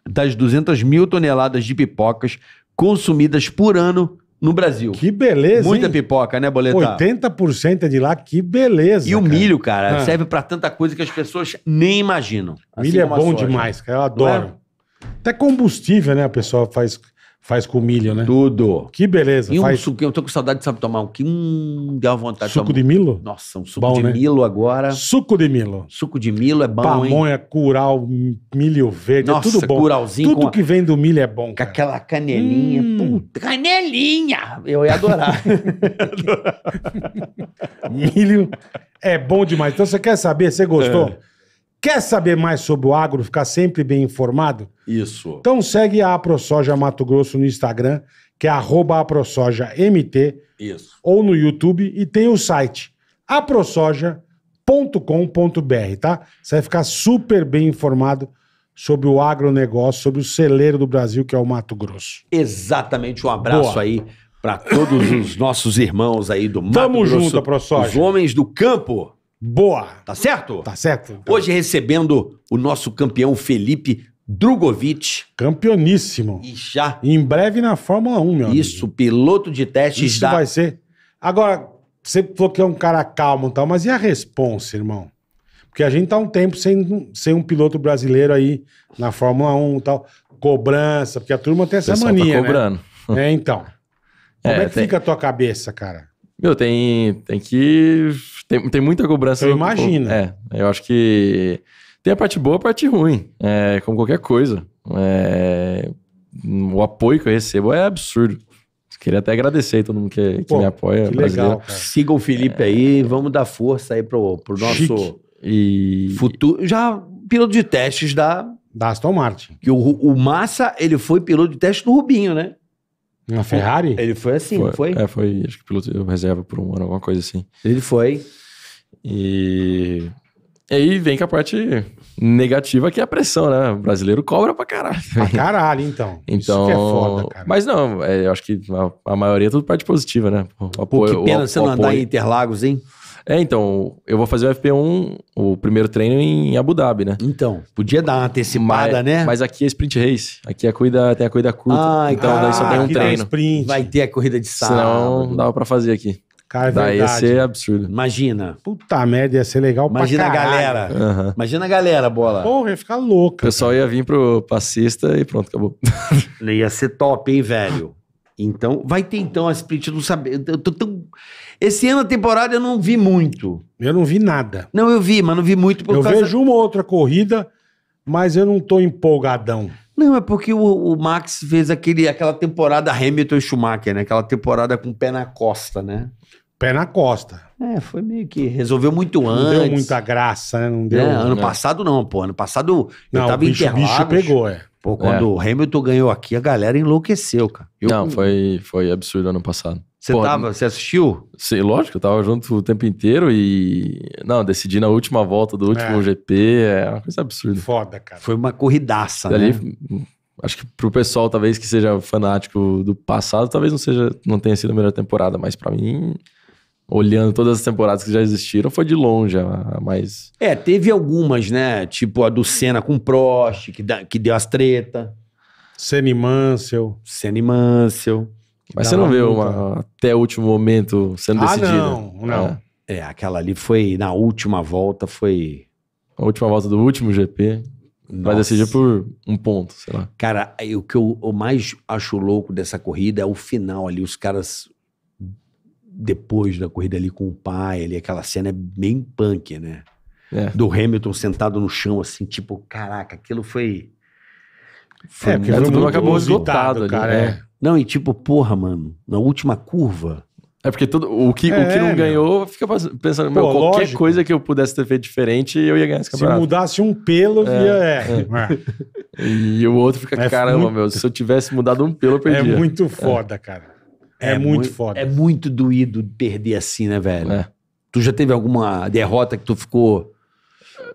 B: das 200 mil toneladas de pipocas consumidas por ano no Brasil. Que beleza, Muita hein? pipoca, né, Boletar?
C: 80% é de lá, que beleza. E cara. o milho, cara, ah. serve
B: para tanta coisa que as pessoas nem imaginam.
C: Assim milho é bom soja. demais, cara, eu é? adoro. É? Até combustível, né, a pessoa faz... Faz com milho, né? Tudo.
B: Que beleza. E um faz... suco, eu tô com saudade de saber tomar um que hum, deu vontade. Suco de, de milo? Nossa, um
C: suco bom, de né? milo agora. Suco de milo. Suco de milo é bom, Pamonha, hein? É curau, milho verde, é Nossa, é tudo bom. curauzinho. Tudo que vem do milho é bom, cara. Com aquela canelinha, hum.
B: puta, canelinha!
C: Eu ia adorar. milho é bom demais. Então você quer saber, você gostou? É. Quer saber mais sobre o agro, ficar sempre bem informado? Isso. Então segue a AproSoja Mato Grosso no Instagram, que é AproSojaMT. Isso. Ou no YouTube e tem o site aprosoja.com.br, tá? Você vai ficar super bem informado sobre o agronegócio, sobre o celeiro do Brasil, que é o Mato Grosso.
B: Exatamente. Um abraço Boa. aí para todos os nossos irmãos aí do Mato Tamo Grosso. Tamo junto, AproSoja. Os homens do campo. Boa. Tá certo? Tá certo. Então. Hoje recebendo o nosso campeão Felipe Drogovic. Campeoníssimo. E já. Em breve
C: na Fórmula 1, meu Isso, amigo.
B: piloto de teste. Isso da... vai
C: ser. Agora, você falou que é um cara calmo e tal, mas e a responsa, irmão? Porque a gente tá um tempo sem, sem um piloto brasileiro aí na Fórmula 1 e tal. Cobrança, porque a turma tem essa tá mania, tá cobrando. Né? é, então. Como é, é que tem... fica a tua cabeça, cara?
D: Meu, tem, tem que. Tem, tem muita cobrança. Eu imagino. É, eu acho que tem a parte boa a parte ruim, é, como qualquer coisa. É, o apoio que eu recebo é absurdo. Queria até agradecer todo mundo que, que Pô, me apoia. Que legal,
B: Siga o Felipe é... aí, vamos dar força aí pro, pro nosso e... futuro. Já piloto de testes da. Da Aston Martin. Que o, o Massa, ele foi piloto de teste do Rubinho, né? Na Ferrari?
D: Ele foi assim, foi, não foi? É, foi, acho que piloto reserva por um ano, alguma coisa assim. Ele foi. E... e aí vem com a parte negativa que é a pressão, né? O brasileiro cobra pra caralho.
C: Pra caralho, então. então Isso que é então, foda,
D: cara. Mas não, é, eu acho que a, a maioria é tudo parte positiva, né? O apoio, Pô, que pena o, você não andar em Interlagos, hein? É, então, eu vou fazer o FP1, o primeiro treino em Abu Dhabi, né? Então, podia dar uma antecipada, mas, né? Mas aqui é sprint race. Aqui é cuida, tem a corrida curta. Ah, então daí só
B: tem um treino. Sprint.
C: Vai ter a corrida de sábado. Senão não dava pra
B: fazer aqui. Cara, é daí ia ser absurdo. Imagina.
C: Puta merda, ia ser legal Imagina pra a galera.
B: Uhum. Imagina a galera, bola.
C: Porra, ia ficar louca.
B: O pessoal cara. ia vir pro passista e pronto, acabou. ia ser top, hein, velho? Então, vai ter então a split, eu não sabia. Eu tô tão... Esse ano a temporada eu não vi muito. Eu não vi nada. Não, eu vi, mas não vi muito por Eu causa... vejo
C: uma outra corrida, mas eu não tô empolgadão.
B: Não, é porque o, o, Max fez aquele, aquela temporada Hamilton e Schumacher, né? Aquela temporada com o pé na costa, né? Pé na costa. É, foi meio que resolveu muito não antes. Não deu muita
C: graça, né? Não deu. É, ano né? passado
B: não, pô. Ano passado
C: eu não, eu tava o bicho, bicho pegou, é. Pô, quando é. o
B: Hamilton ganhou aqui, a galera enlouqueceu, cara.
D: Eu não, foi, foi absurdo ano passado. Você Porra, tava, você assistiu? Sim, lógico, eu tava junto o tempo inteiro e. Não, decidi na última volta do último é. GP, é uma coisa absurda.
B: Foda, cara. Foi uma
D: corridaça, Dali, né? Acho que pro pessoal, talvez que seja fanático do passado, talvez não seja, não tenha sido a melhor temporada, mas para mim olhando todas as
B: temporadas que já existiram, foi de longe a mais. É, teve algumas, né? Tipo a do Senna com Prost, que, da, que deu as treta.
C: Senna e Mansell. Senna e
D: Mansell. Mas você não vê uma, até o último momento sendo ah, decidida? Não, não.
B: É. é, aquela ali foi na última volta, foi. A última volta do último GP. Nossa. Vai decidir por um ponto, sei lá. Cara, o que eu, eu mais acho louco dessa corrida é o final ali. Os caras depois da corrida ali com o pai, ali, aquela cena é bem punk, né? É. Do Hamilton sentado no chão, assim, tipo, caraca, aquilo foi. foi é, porque todo mundo acabou esgotado, cara. Ali, né? É. Não, e tipo, porra, mano, na última curva. É porque todo, o, que, é, o que não é, ganhou fica
D: pensando, Pô, meu, qualquer lógico. coisa que eu pudesse ter feito diferente, eu ia ganhar esse campeonato. Se
C: mudasse um pelo, eu é, ia. É.
D: é. E o outro fica, caramba, muito... meu, se eu tivesse mudado um pelo, eu perdi. É muito
C: foda, cara. É, é muito,
B: foda. É muito doído perder assim, né, velho? É. Tu já teve alguma derrota que tu ficou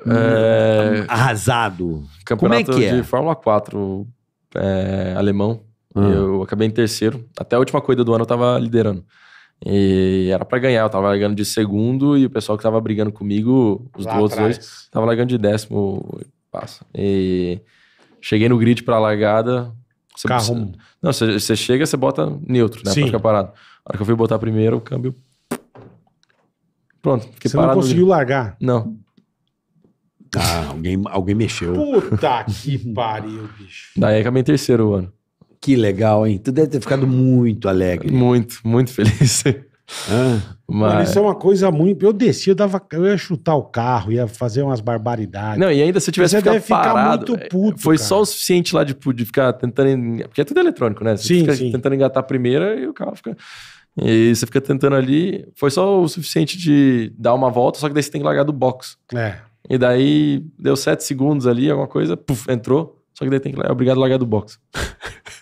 B: é... Hum, arrasado? Campeonato Como é que de é?
D: Fórmula 4
B: é, alemão. Ah. Eu acabei
D: em terceiro. Até a última corrida do ano eu tava liderando. E era para ganhar, eu tava largando de segundo e o pessoal que tava brigando comigo, os outros dois, tava largando de décimo passa. E cheguei no grid pra largada, você Carro. Precisa... Não, você, chega, você bota neutro, né? Sim. Pra ficar parado. A hora que eu fui botar primeiro, o câmbio.
C: Pronto, fiquei você parado. Você não conseguiu largar? Não.
B: Tá, alguém, alguém mexeu. Puta
C: que pariu, bicho.
B: Daí é acabei em terceiro ano. Que legal, hein? Tu deve ter ficado muito alegre. Muito, muito feliz. mas... Mano, isso é
C: uma coisa muito. Eu descia, eu, dava... eu ia chutar o carro, ia fazer umas barbaridades. Não, e ainda se eu tivesse ficado parado. Ficar muito é, puto, foi
D: cara. só o suficiente lá de, de ficar tentando. Porque é tudo eletrônico, né? Você sim, fica sim. tentando engatar a primeira e o carro fica. E você fica tentando ali. Foi só o suficiente de dar uma volta, só que daí você tem que largar do box. É. E daí deu sete segundos ali,
B: alguma coisa, puf, entrou. Só que daí tem que. É obrigado a largar do box.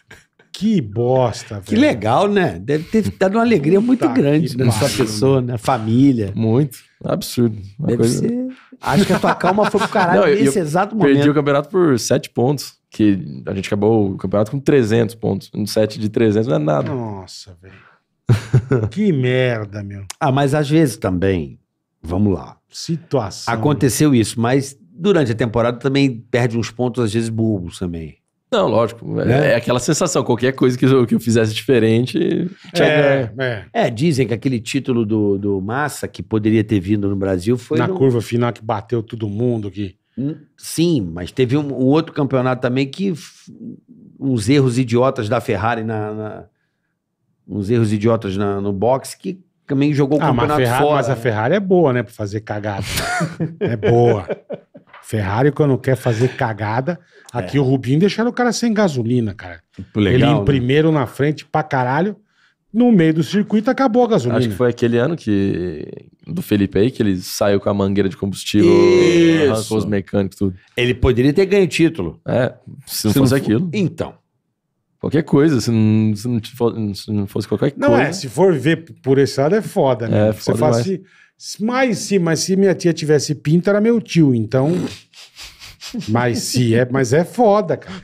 C: Que bosta, velho.
B: Que legal, né? Deve ter dado uma alegria muito tá grande na sua pessoa, na família. Muito. Absurdo. Uma Deve coisa... ser. Acho que a tua calma foi pro caralho Não, nesse exato momento. Perdi o
D: campeonato por sete pontos. Que a gente acabou o campeonato com 300 pontos. Um set de 300
B: não é nada.
C: Nossa,
B: velho. que merda, meu. Ah, mas às vezes também, vamos lá. Situação. Aconteceu isso, mas durante a temporada também perde uns pontos, às vezes, bobos também. Não, lógico. É, né? é aquela
D: sensação. Qualquer coisa que eu, que eu
B: fizesse diferente. É, é. é, dizem que aquele título do, do Massa, que poderia ter vindo no Brasil, foi. Na no... curva final que bateu todo mundo. aqui hum, Sim, mas teve um, um outro campeonato também que. uns erros idiotas da Ferrari na. na... uns erros idiotas na, no boxe que
C: também jogou o ah, campeonato mas Ferrari, fora. Mas a Ferrari é boa, né? Pra fazer cagada. é boa. Ferrari, quando quer fazer cagada, é. aqui é. o Rubinho deixaram o cara sem gasolina, cara. Legal, Ele em né? primeiro na frente pra caralho, no meio do circuito acabou a gasolina. Acho que
D: foi aquele ano que do Felipe aí que ele saiu com a mangueira de combustível, arrancou os mecânicos tudo. Ele poderia
C: ter ganho título.
D: É, se não se fosse não aquilo. Então. Qualquer coisa, se não, se
C: não, fosse, se não fosse qualquer não é, coisa. Não é, se for ver por esse lado é foda, né? É, foda Você faz mas se, mas se minha tia tivesse pinta, era meu tio. Então, mas se é, mas é foda, cara.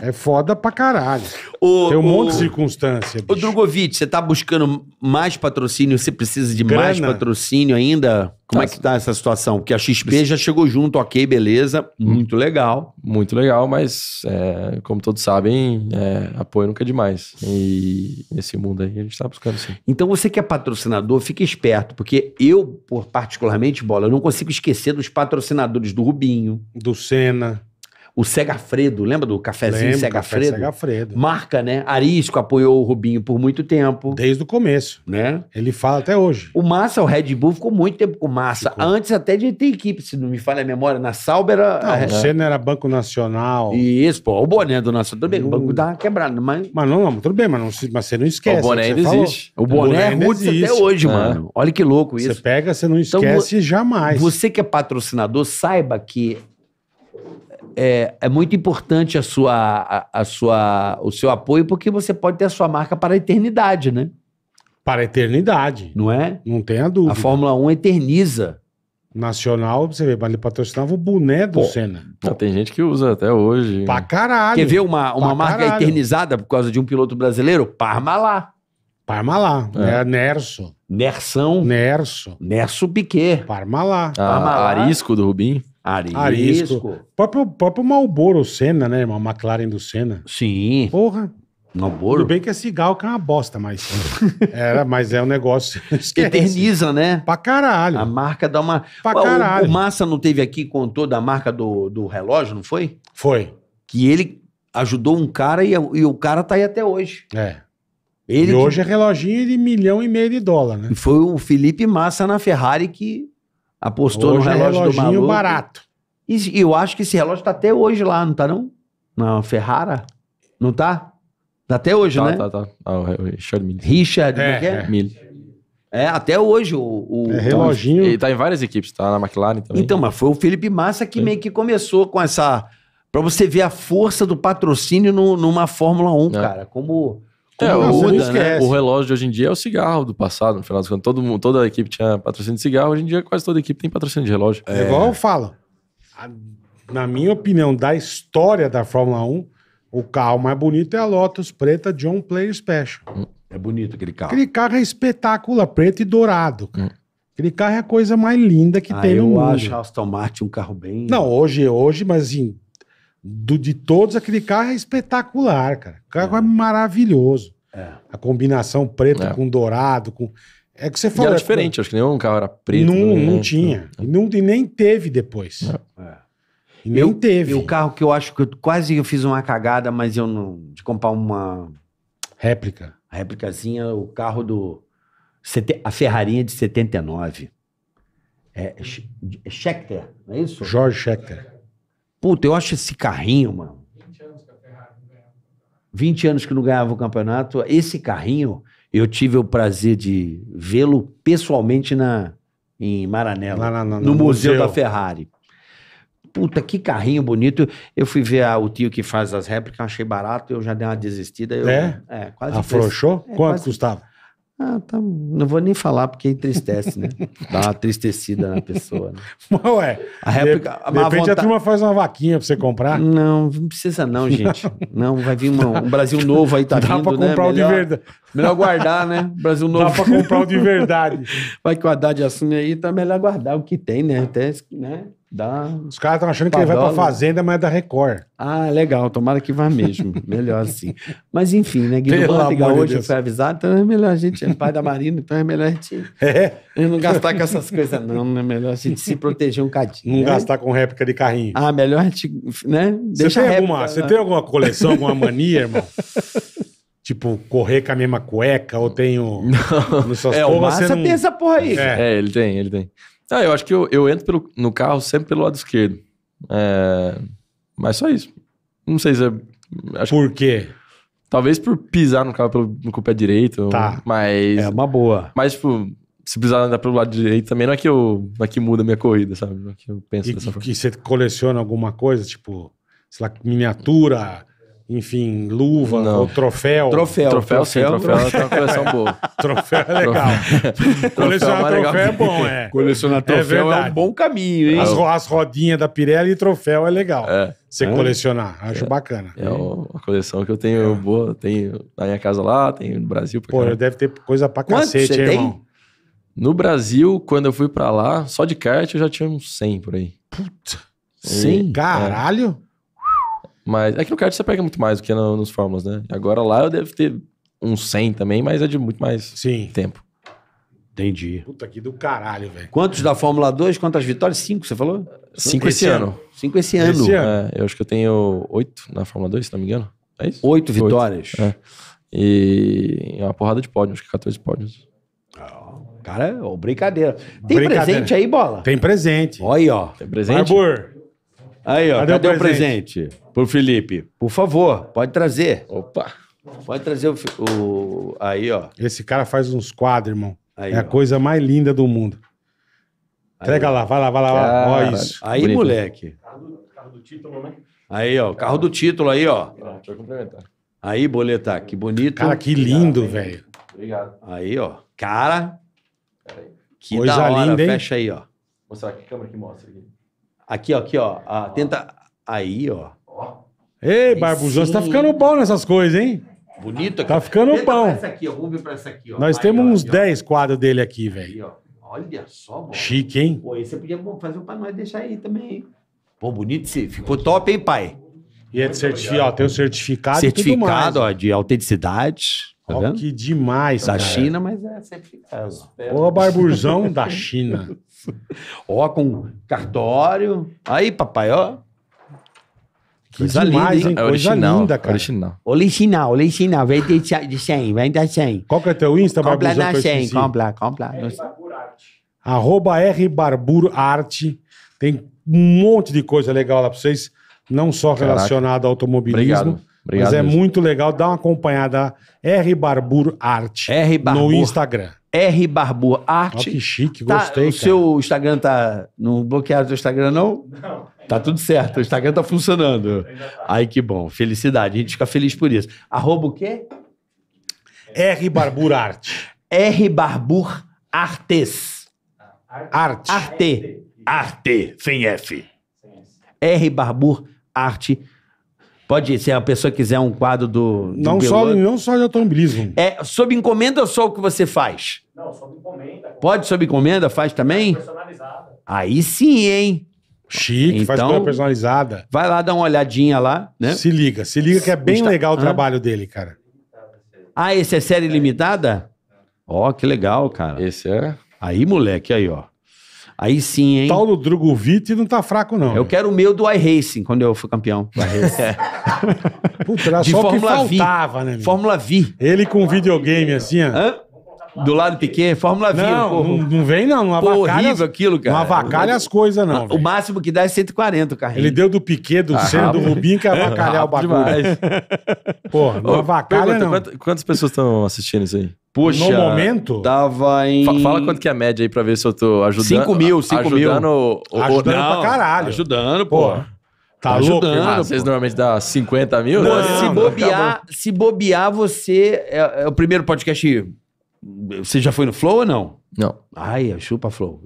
C: É foda pra caralho. O, Tem um o, monte de circunstância. Bicho.
B: Ô, Drogovic, você tá buscando mais patrocínio? Você precisa de Grana. mais patrocínio ainda? Como é que tá essa situação? Porque a XP já chegou junto, ok, beleza. Muito legal.
D: Muito legal, mas é, como todos sabem, é, apoio nunca é demais. E nesse mundo aí a gente tá buscando sim.
B: Então você que é patrocinador, fique esperto, porque eu, particularmente, bola, eu não consigo esquecer dos patrocinadores do Rubinho. Do Senna. O Segafredo, lembra do cafezinho Lembro, Segafredo? Café Segafredo. Marca, né? Arisco apoiou o Rubinho por muito tempo. Desde o começo. Né? Ele fala até hoje. O Massa, o Red Bull, ficou muito tempo com o Massa. Ficou. Antes até de ter equipe, se não me falha a memória. Na Sauber era... Não, é. o Senna
C: era Banco Nacional. Isso, pô. O boné do Nacional. Tudo bem, hum. o banco dá quebrado, mas... Mas não, não tudo bem, mas, não,
B: mas você não esquece. O boné ainda existe. O boné, o boné é até hoje, é. mano.
C: Olha que louco isso. Você pega, você não então, esquece
B: então, jamais. Você que é patrocinador, saiba que é, é muito importante a sua, a, a, sua, o seu apoio, porque você pode ter a sua
C: marca para a eternidade, né? Para a eternidade. Não é? Não tenha dúvida. A Fórmula 1 eterniza. Nacional, você vê, ele patrocinava o boné do Pô, Senna. Pô. Tem gente
B: que usa até hoje. Pra caralho. Quer ver uma, uma marca caralho. eternizada por causa de um piloto brasileiro?
C: Parmalá. Parmalá. É. é Nerso. Nersão. Nerso. Nerso Piquet. Parmalá. Ah, Parmalá. Arisco do Rubim. Arisco. Arisco. Próprio, próprio Malboro Senna, né, irmão? McLaren do Senna. Sim. Porra. Malboro. Tudo bem que é cigarro que é uma bosta, mas. era, mas é um negócio. Eterniza, né? Pra caralho.
B: A marca dá uma. Pra Ué, caralho. O, Massa não teve aqui, contou da marca do, do relógio, não foi? Foi. Que ele ajudou um cara e, e o cara tá aí até hoje. É. Ele e hoje que...
C: é reloginho de milhão e meio de dólar, né? Foi o Felipe Massa na Ferrari
B: que apostou hoje no relógio é do maluco. barato. E eu acho que esse relógio tá até hoje lá, não tá não? Na Ferrara? Não tá? Tá até hoje, tá, né? Tá, tá, tá. Richard Mille. Richard, é, é, é? é. Mille. É, até hoje o... o é reloginho. Ele tá em várias equipes, tá na McLaren também. Então, mas foi o Felipe Massa que Sim. meio que começou com essa... Pra você ver a força do patrocínio no, numa Fórmula 1, é. cara. Como é,
D: não, o, muda, né? o relógio de hoje em dia é o cigarro do passado, no final das contas. Todo, toda a equipe tinha patrocínio de cigarro, hoje em dia quase toda a equipe tem patrocínio de relógio. É, é igual
C: eu falo. A, na minha opinião, da história da Fórmula 1, o carro mais bonito é a Lotus preta John Player Special. Hum. É bonito aquele carro. Aquele carro é espetáculo, preto e dourado, cara. Hum. Aquele carro é a coisa mais linda que ah, tem no mundo. Eu acho
B: a Aston Martin um carro bem. Não,
C: hoje, hoje, mas em do, de todos, aquele carro é espetacular, cara. O carro é, é maravilhoso. É. A combinação preto é. com dourado, com. É que você falou. E era é diferente,
D: acho que nenhum carro era preto.
C: Não, não, não né? tinha. É. E, não, e nem teve depois. É. E nem eu, teve. E o
B: carro que eu acho que eu quase eu fiz uma cagada, mas eu não. De comprar uma. Réplica. Réplicazinha, o carro do. A Ferrarinha de 79. É, Schechter, não é isso? Jorge Schechter. Puta, eu acho esse carrinho, mano. 20 anos que a Ferrari não ganhava. 20 anos que não ganhava o campeonato. Esse carrinho, eu tive o prazer de vê-lo pessoalmente na, em Maranello, no, no museu, museu da Ferrari puta, que carrinho bonito. Eu fui ver a, o tio que faz as réplicas, achei barato, eu já dei uma desistida. Eu, é? é? quase Afrouxou? É, Quanto quase, custava? Ah, tá, não
C: vou nem falar porque entristece, né?
B: Dá uma tristecida na pessoa.
C: Né? ué, a réplica, de, de repente vontade... a turma faz uma vaquinha pra você comprar. Não, não precisa não, gente.
B: Não, vai vir uma, um Brasil novo aí, tá Dá vindo, pra né? comprar né? o melhor, de verdade. Melhor guardar, né? Brasil novo. Dá pra comprar o de verdade. Vai que o Haddad assume aí, tá melhor guardar o que tem, né? Até, né? Da... Os caras estão achando que ele vai para Fazenda, mas é da Record. Ah, legal, tomara que vá mesmo. melhor assim. Mas enfim, né? Guido Bantiga hoje Deus. foi avisado, então é melhor a gente. É pai da Marina, então é melhor a gente. É. Não gastar com essas coisas, não. É melhor a gente se proteger um cadinho. Não né? gastar com réplica de carrinho. Ah, melhor a gente. Né? Deixa você, tem alguma, você tem alguma coleção, alguma mania, irmão?
C: Tipo, correr com a mesma cueca, ou tenho. Não, não é, o Massa não... tem essa porra aí. É. é, ele tem, ele
D: tem. Ah, eu acho que eu, eu entro pelo, no carro sempre pelo lado esquerdo. É, mas só isso. Não sei se é. Acho por quê? Que, talvez por pisar no carro pelo, com o pé direito. Tá. Mas. É uma boa. Mas, tipo, se precisar andar pelo lado direito também, não é que eu não é que muda a minha corrida, sabe? Não é que eu penso e, dessa forma.
C: Que você coleciona alguma coisa, tipo, sei lá, miniatura, enfim, luva não. ou troféu. Troféu, troféu, sim, troféu, troféu é uma coleção boa. troféu é legal. Colecionar troféu, é troféu é bom, é. Colecionar é troféu é, é um bom caminho, hein? As, as rodinhas da Pirelli e troféu é legal. É.
D: Você é. colecionar, é
C: acho bacana. É
D: uma coleção que eu tenho boa, tenho na minha casa lá, tenho no Brasil. Pô, caramba.
C: deve ter coisa pra Quanto cacete, hein, irmão.
D: No Brasil, quando eu fui pra lá, só de kart eu já tinha uns 100 por aí. Puta. 100?
C: Caralho! É.
D: Mas é que no kart você pega muito mais do que no, nos Fórmulas, né? Agora lá eu devo ter uns 100 também, mas é de muito mais Sim. tempo.
C: Entendi. Puta que do caralho, velho.
B: Quantos da Fórmula 2? Quantas vitórias? Cinco, você falou?
C: Cinco esse, esse ano. ano. Cinco esse ano. Esse ano. É, eu
D: acho que eu tenho oito na Fórmula 2, se não me engano. É isso? Oito, oito. vitórias. É. E é uma porrada de pódios, acho que 14 pódios.
B: Ah, cara, oh, brincadeira. Tem brincadeira. presente aí, bola? Tem presente. Olha aí, ó. Tem presente. Arbor. Aí, ó, cadê, cadê o, presente? presente? Pro Felipe. Por favor, pode trazer. Opa. Pode trazer o,
C: o... Aí, ó. Esse cara faz uns quadros, irmão. Aí, é ó. a coisa mais linda do mundo. Entrega lá, vai lá, vai lá. Cara, ó, isso. Aí, Bonito. moleque. Carro do, carro do
B: título, né? Aí, ó. Carro do título aí, ó.
D: deixa eu complementar.
B: Aí, Boletar, que bonito. Cara, que lindo, velho. Obrigado. Aí, ó. Cara. Que Coisa da hora. Linda, Fecha aí, ó. Vou mostrar que câmera que mostra aqui. Aqui, ó, aqui, ó. Ah, tenta. Aí, ó.
C: Ei, Barbuzão, você tá ficando bom nessas coisas, hein? Bonito aqui. Tá ficando Tenta bom. pra Essa aqui,
B: ó. Vamos ver pra essa aqui, ó. Nós Aí, temos ó, uns
C: 10 quadros dele aqui, velho.
B: ó. Olha só, mano.
C: Chique, hein?
B: Pô, esse você podia fazer um pra nós deixar aí também. hein?
C: Pô, bonito esse. Ficou top, hein, pai? E é de certifi... ó, tem o certificado, certificado
B: ó, de autenticidade. Tá ó, vendo? que demais, Da cara. China, mas é
C: certificado. Ô, Barbuzão da China.
B: Ó, com cartório. Aí, papai, ó. Coisa demais, linda, hein? É Coisa original, linda, cara. Original. Original, original. Vem de, 100,
C: vem de 100. Qual que é teu Insta, Compra na 100, compra, compra. Arroba R Barburo Arte. Tem um monte de coisa legal lá pra vocês, não só Caraca. relacionada ao automobilismo. Obrigado. Obrigado, Mas é Deus. muito legal, dá uma acompanhada. R Barbur Arte R
B: Barbur. no Instagram. R Barbur Arte. Oh, que chique, tá, gostei. O seu Instagram tá. Não bloquearam o seu Instagram, não? Não. Tá tudo certo, o Instagram tá funcionando. Tá. Ai, que bom. Felicidade, a gente fica feliz por isso. Arroba o quê? R Barbur Arte. R Barbur Artes. Arte. Arte. Arte, sem F. R Barbur Arte Pode, se a pessoa quiser um quadro do. Não, só,
C: não só de automobilismo.
B: É, sob encomenda ou só o que você faz? Não, sob encomenda. Pode sob encomenda, faz também? Personalizada. Aí sim, hein? Chique, então, faz coisa
C: personalizada.
B: Vai lá dar uma olhadinha lá, né? Se
C: liga, se liga que é bem Está... legal o trabalho dele, cara. Ah, esse
B: é série limitada? Ó, oh, que legal, cara. Esse é? Aí, moleque, aí, ó. Aí sim, hein? O tal do Drogovic não tá fraco, não. Eu quero o meu do iRacing, quando eu for campeão. é.
C: De só Fórmula que
B: faltava, v. né? Fórmula V. Ele com
C: videogame assim, ó. Hã? Do lado pequeno, Fórmula V. Não, não vem não, não horrível aquilo, cara. Não avacalha as coisas, não. O,
B: o máximo que dá é 140 o carrinho. Ele deu do Piquet, do ah, do Rubinho, que é avacalhar tá o bagulho.
D: Porra, não avacalha, pergunta, não. Quantas pessoas estão assistindo isso aí? Puxa, no momento? Tava em. Fa fala quanto que é a média aí pra ver se eu tô ajudando. 5 mil, 5 mil. Ajudando, ajudando não, pra caralho. Ajudando, pô. Tá, tá louco, ajudando. Ah, vocês normalmente dá 50 mil? Não, né? se,
B: bobear, se bobear, você. É, é, o primeiro podcast. Você já foi no Flow ou não? Não. Ai, chupa Flow.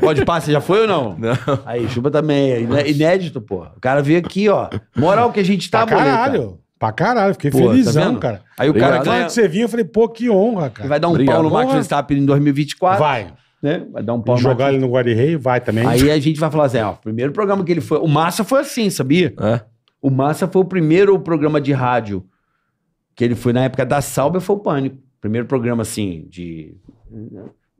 B: Pode passar, já foi ou não? Não. Aí, chupa também. inédito, pô. O cara veio aqui, ó. Moral que a gente tá, tá boleta. Caralho.
C: Pra caralho, fiquei pô, tá felizão, tá cara. Aí o cara. Ganha... que você vinha, eu falei, pô, que honra, cara. Vai dar um Obrigado. pau no Max Verstappen em 2024. Vai. Né? Vai dar um pau e Jogar
B: ele no guarda vai também. Aí a gente vai falar assim: ó, o primeiro programa que ele foi. O Massa foi assim, sabia? É. O Massa foi o primeiro programa de rádio que ele foi na época da Salva foi o Pânico. Primeiro programa, assim, de.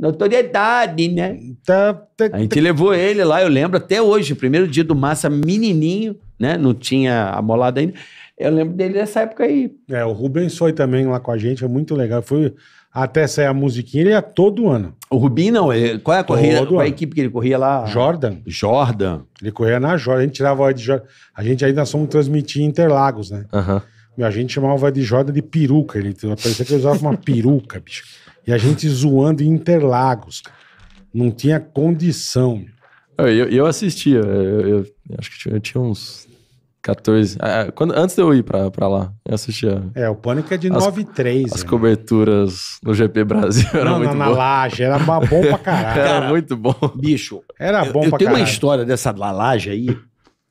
B: Notoriedade, né? Tá, tá, a gente tá. levou ele lá, eu lembro, até hoje, primeiro dia do Massa, menininho, né? Não
C: tinha a molada ainda. Eu lembro dele dessa época aí. É, o Rubens foi também lá com a gente, foi muito legal. Foi até sair a musiquinha, ele ia todo ano. O Rubinho não, ele, qual é a corrida, qual é a equipe que ele corria lá? Jordan. Jordan. Ele corria na Jordan, a gente tirava o de Jordan. A gente ainda somos transmitir Interlagos, né? Aham. Uhum. A gente chamava o de Jordan de peruca, ele parecia que ele usava uma peruca, bicho. E a gente zoando em Interlagos, cara. Não tinha condição. Eu, eu, eu assistia, eu, eu, acho que eu tinha uns
D: 14. É, é, quando, antes de eu ir pra, pra lá, eu assistia.
C: É, o Pânico é de as, 9 e
D: 3. As né? coberturas no GP Brasil era não, muito não, na, boa.
C: laje, era bom pra caralho. era muito bom. Bicho, era bom eu, pra caralho. Eu tenho uma história
B: dessa laje aí,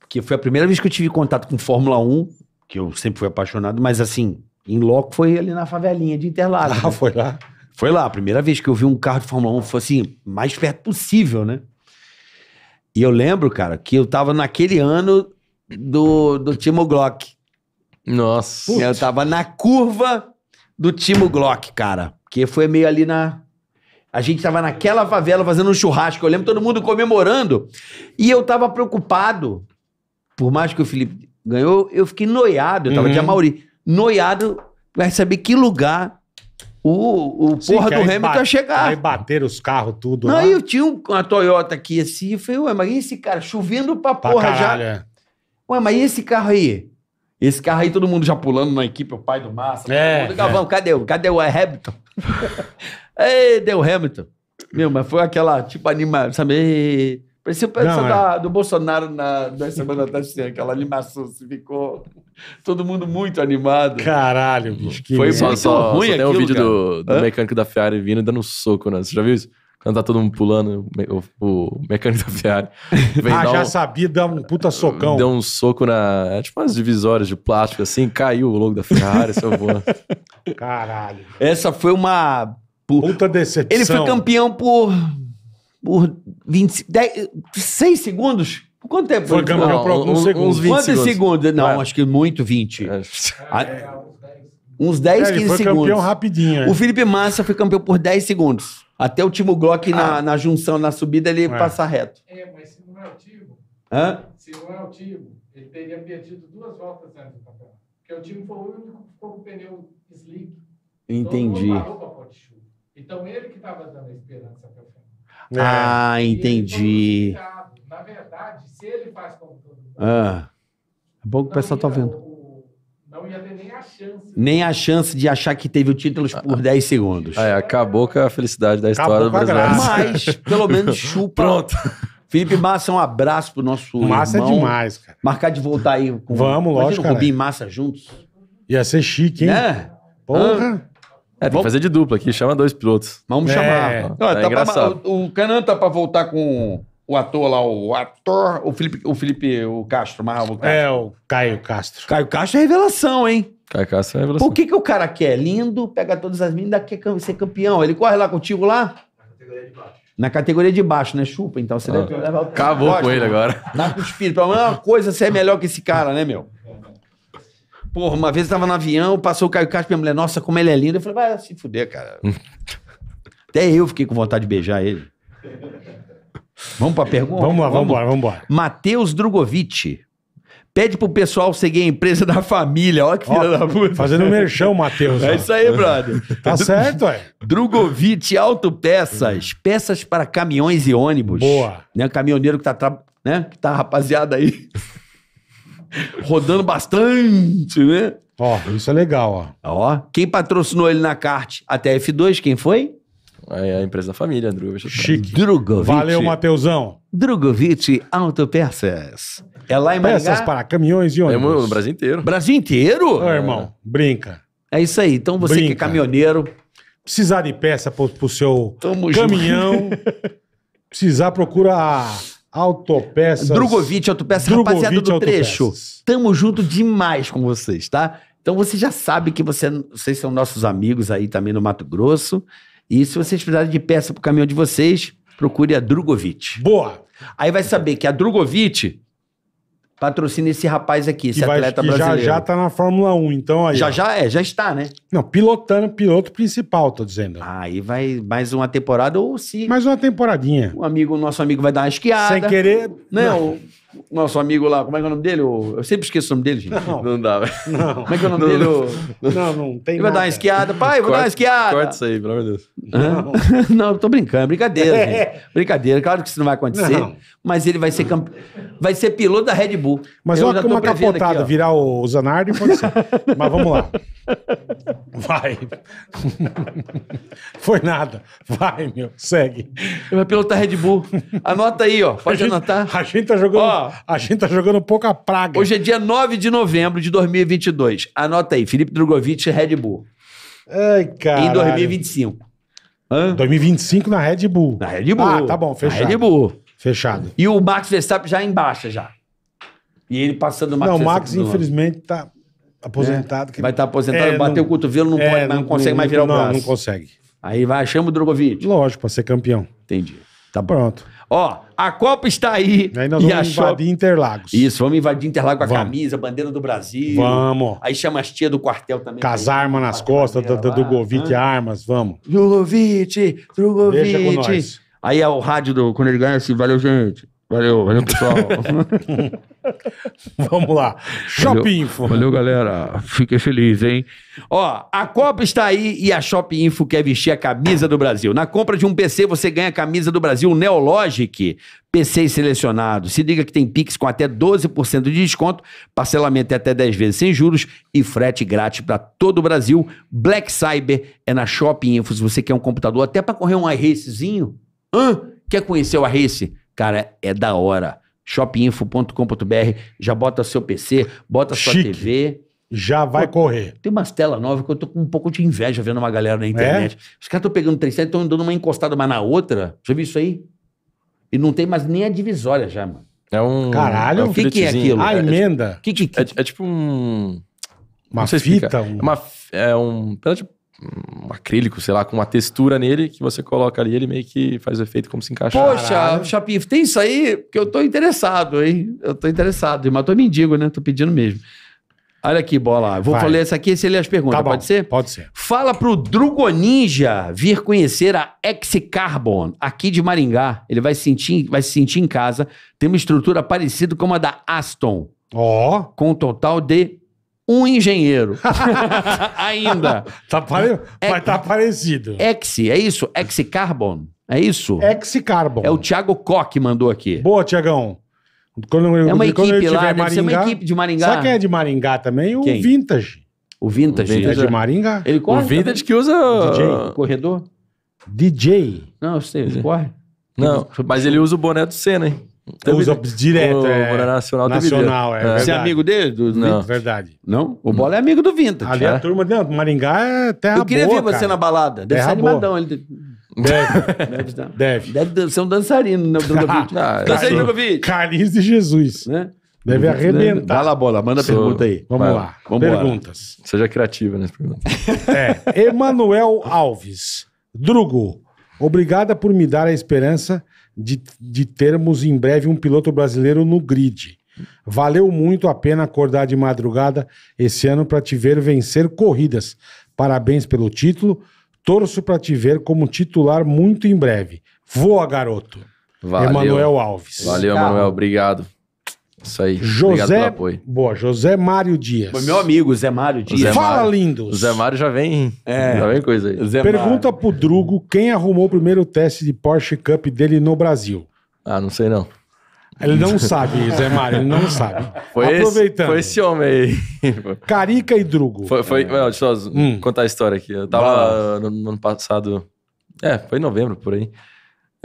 B: que foi a primeira vez que eu tive contato com Fórmula 1, que eu sempre fui apaixonado, mas assim, em loco foi ali na favelinha de Interlagos. Ah, né? foi lá? Foi lá, a primeira vez que eu vi um carro de Fórmula 1, foi assim, mais perto possível, né? E eu lembro, cara, que eu tava naquele ano do, do Timo Glock. Nossa. Putz. Eu tava na curva do Timo Glock, cara. Que foi meio ali na. A gente tava naquela favela fazendo um churrasco. Eu lembro todo mundo comemorando. E eu tava preocupado. Por mais que o Felipe ganhou, eu fiquei noiado. Eu tava uhum. de Amauri. Noiado, vai saber que lugar o,
C: o Sim, porra do Hamilton ia chegar. Aí bateram os carros, tudo. Não, lá. eu
B: tinha uma Toyota aqui assim. Eu falei, ué, mas esse cara chovendo pra, pra porra caralho, já. É. Ué, mas e esse carro aí? Esse carro aí, todo mundo já pulando na equipe, o pai do Massa. É, todo mundo, Galvão, é. cadê o? Cadê o Hamilton? Ei, deu Hamilton. Meu, mas foi aquela, tipo, animada, sabe? Parecia o é. do Bolsonaro na, duas semanas atrás, assim, aquela animação, se ficou todo mundo muito animado. Caralho, bicho, que Foi só, só ruim só aquilo, Tem um vídeo cara. do,
D: do mecânico da Ferrari vindo dando um soco, né? Você já viu isso? Quando tá todo mundo pulando, o, o mecânico da Ferrari. ah, já um,
C: sabia, dá um puta socão. Deu
D: um soco na. É tipo umas divisórias de plástico assim, caiu o logo da Ferrari, seu voando.
C: Caralho.
B: Essa foi uma. Por... Puta decepção. Ele foi campeão por. Por 20, 10, 6 segundos? Quanto tempo foi? Foi campeão não, por alguns um, segundos. Uns 20 Quantos segundos? segundos? Não, é. acho que muito 20. É. A, ah, é, uns 10, é, 15 ele foi campeão rapidinho. É. O Felipe Massa foi campeão por 10 segundos. Até o Timo Glock na, ah. na junção, na subida, ele é. passa reto. É, mas se não é o Timo, Hã? se não é o Timo, ele teria perdido
C: duas voltas antes do papel, Porque o Timo foi o único que ficou com o pneu slick. Entendi. Então ele que
B: estava dando a esperança até o final. Ah, entendi.
C: Na verdade, se ele faz como todo mundo.
B: Ah. É bom que o pessoal tá vendo não ia ter nem a chance. Nem a chance de achar que teve o título por 10 segundos. É, acabou com a felicidade da história do Brasil. Mas, pelo menos, chupa. Pronto. Felipe Massa, um abraço pro nosso Massa é irmão. é demais, cara. Marcar de voltar aí com Vamos, lógico, cara. Rubinho e Massa juntos.
C: Ia ser chique, hein? Né?
B: Porra. É, tem que Vamos- fazer de
D: dupla aqui, chama dois pilotos. Vamos É. chamar. É tá engraçado.
B: o, o Canan tá pra voltar com o ator lá, o ator, o Felipe, o Felipe, o Castro, o Castro. É, o Caio Castro. Caio Castro é revelação, hein?
D: Caio Castro é revelação.
B: Por que, que o cara quer? É lindo, pega todas as meninas, quer é ser campeão. Ele corre lá contigo lá? Na categoria de baixo. Na categoria de baixo, né? Chupa, então você ah, deve levar o Acabou com ele agora. Dá com o espírito. Pelo menos é uma coisa, você é melhor que esse cara, né, meu? Porra, uma vez eu tava no avião, passou o Caio Castro, minha mulher, nossa, como ele é lindo. Eu falei, vai se fuder, cara. Até eu fiquei com vontade de beijar ele. Vamos para a pergunta? Vamos lá, vamos embora, vamos embora. Matheus Drogovic. Pede pro pessoal seguir a empresa da família. Olha que filha da puta. Fazendo merchão, Matheus. É isso aí, brother. tá certo, é. Drogovic Autopeças. Peças para caminhões e ônibus. Boa. Né, caminhoneiro que tá, tra... né, que tá rapaziada aí. rodando bastante, né? Ó, isso é legal, ó. Ó, quem patrocinou ele na kart? Até F2, quem foi? É a empresa da família, Drugovic. Chique. Drugovic. Valeu, Mateusão. Drugovic Autopeças. É lá em Maringá. Peças para
C: caminhões e é, ônibus. É no Brasil inteiro. Brasil inteiro? Ô, irmão, brinca. É isso aí. Então você Brinca. que é caminhoneiro. Precisar de peça pro, pro seu Tamo caminhão. precisar, procura a Autopeças. Drogovic, Autopeças, rapaziada do trecho. Tamo
B: junto demais com vocês, tá? Então você já sabe que você, vocês são nossos amigos aí também no Mato Grosso. E se vocês precisarem de peça pro caminhão de vocês, procure a Drogovic. Boa! Aí vai saber que a Drogovic patrocina esse rapaz aqui, esse vai, atleta brasileiro. Já já
C: tá na Fórmula 1, então aí. Já ó. já é, já está, né? Não, pilotando, piloto
B: principal, tô dizendo. Aí vai mais uma temporada ou se. Mais uma temporadinha. O amigo, nosso amigo vai dar uma esquiada. Sem querer. Não. não nosso amigo lá, como é que é o nome dele? Eu sempre esqueço o nome dele, gente. Não, não dá. Não. Como é que é o nome não, dele? Não, não, não tem. Ele vai nada. dar uma esquiada. Pai, vou corta, dar uma esquiada. Corta isso aí, pelo amor de Deus. Não. não, tô brincando, é brincadeira, é. gente. Brincadeira, claro que isso não vai acontecer. Não. Mas ele vai ser camp... vai ser piloto da Red Bull. Mas eu que uma capotada, aqui, virar
C: o Zanardi pode ser. mas vamos lá. Vai. Foi nada. Vai, meu. Segue. Ele vai pilotar Red Bull. Anota aí, ó. Pode a gente, anotar. A gente tá jogando. Ó, a gente tá jogando pouca praga. Hoje é dia 9
B: de novembro de 2022. Anota aí, Felipe Drogovic Red Bull.
C: Ai, cara. Em 2025. Hã? 2025 na Red Bull. Na Red Bull. Ah, tá bom, fechado. Na Red Bull. Fechado.
B: E o Max Verstappen já em baixa já. E ele passando o Max Não, o Max
C: infelizmente tá aposentado. É. Que... Vai estar tá aposentado, é, bateu não... o cotovelo, não, é, pode, não, não consegue não, mais virar o braço. Não, não consegue.
B: Aí vai, chama o Drogovic. Lógico, pra ser campeão. Entendi. Tá bom. pronto. Ó, a Copa está aí.
C: Aí nós e vamos a invadir
B: Interlagos. Isso, vamos invadir Interlagos com a vamos. camisa, bandeira do Brasil. Vamos. Aí chama as tia do quartel também. Com as
C: armas nas costas do, do, do Govite ah. Armas, vamos. Drogovic, Drogovic. Deixa Aí é o rádio do, quando ele ganha
B: assim, valeu gente. Valeu, valeu, pessoal. Vamos lá. Shop valeu, Info. Valeu, galera. Fiquei feliz, hein? Ó, a Copa está aí e a Shop Info quer vestir a camisa do Brasil. Na compra de um PC, você ganha a camisa do Brasil Neologic. PC selecionados. Se liga que tem Pix com até 12% de desconto, parcelamento é até 10 vezes sem juros e frete grátis para todo o Brasil. Black Cyber é na Shop Info. Se você quer um computador até para correr um iRacezinho, hã? Quer conhecer o iRace? Cara, é da hora. shopinfo.com.br, já bota seu PC, bota sua Chique. TV. Já vai Pô, correr. Tem umas telas novas que eu tô com um pouco de inveja vendo uma galera na internet. É? Os caras estão pegando 37, estão dando uma encostada uma na outra. Já viu isso aí? E não tem mais nem a divisória já, mano. É um. Caralho, o é que, que é aquilo? A ah, emenda. É, é, é,
C: tipo um. Uma fita? Um... É, uma,
B: é
D: um um acrílico, sei lá, com uma textura nele que você coloca ali, ele meio que faz o efeito como se encaixar. Poxa,
B: Chapif, tem isso aí? Porque eu tô interessado, hein? Eu tô interessado, mas tô mendigo, né? Tô pedindo mesmo. Olha aqui, bola. Vou Vai. falar essa aqui e você lê as perguntas, tá bom, pode ser? Pode ser. Fala pro Drugo Ninja vir conhecer a X-Carbon, aqui de Maringá. Ele vai, sentir, vai se sentir em casa. Tem uma estrutura parecida com a da Aston. Ó. Oh. Com um total de um engenheiro. Ainda. tá pare... é, Mas tá parecido. Exi, é isso? Exi-Carbon? É isso? Exi-Carbon. É o Thiago Koch
C: que mandou aqui. Boa, Tiagão. Quando, é uma quando equipe lá, Maringá, uma equipe de Maringá. Sabe quem é de Maringá também? O quem? Vintage. O Vintage. O Vintage é de Maringá. Ele corre? O Vintage que usa... DJ. Uh, corredor?
B: DJ. Não, eu sei, ele corre.
D: Não, mas ele usa o boné do Senna, hein? Usa direto. O, é, o Nacional, Nacional é, Você é amigo dele? Do,
C: não. Verdade. Não? O Bola é amigo do Vintage. Ali a né? turma, não, Maringá é terra boa, Eu queria boa, ver cara. você na balada. Deve terra ser animadão. Ele... Deve.
B: Deve. Deve. ser um dançarino.
C: Né? ah, dançarino Djokovic. Cariz de Jesus. Né? Deve né? arrebentar. Bala lá, bola, manda a pergunta aí. Vamos vai, lá. Vamos Perguntas.
D: Seja criativa nas perguntas.
C: É. Emanuel Alves. Drugo, obrigada por me dar a esperança de, de termos em breve um piloto brasileiro no grid. Valeu muito a pena acordar de madrugada esse ano para te ver vencer corridas. Parabéns pelo título. Torço para te ver como titular muito em breve. Voa, garoto. Valeu. Emanuel Alves. Valeu, Emanuel.
D: Obrigado. Isso aí. José.
C: Boa, José Mário Dias. Foi
B: meu amigo, Zé Mário Dias. Fala, lindos. O Zé Mário já vem. É. Já vem coisa aí. Zé Pergunta
C: Mário. pro Drugo quem arrumou o primeiro teste de Porsche Cup dele no Brasil. Ah, não sei não. Ele não sabe, Zé Mário, ele não sabe. Foi Aproveitando. Esse, foi esse
D: homem aí. Carica e Drugo. Foi, foi é. não, deixa eu só hum. contar a história aqui. Eu tava no, no ano passado. É, foi em novembro por aí.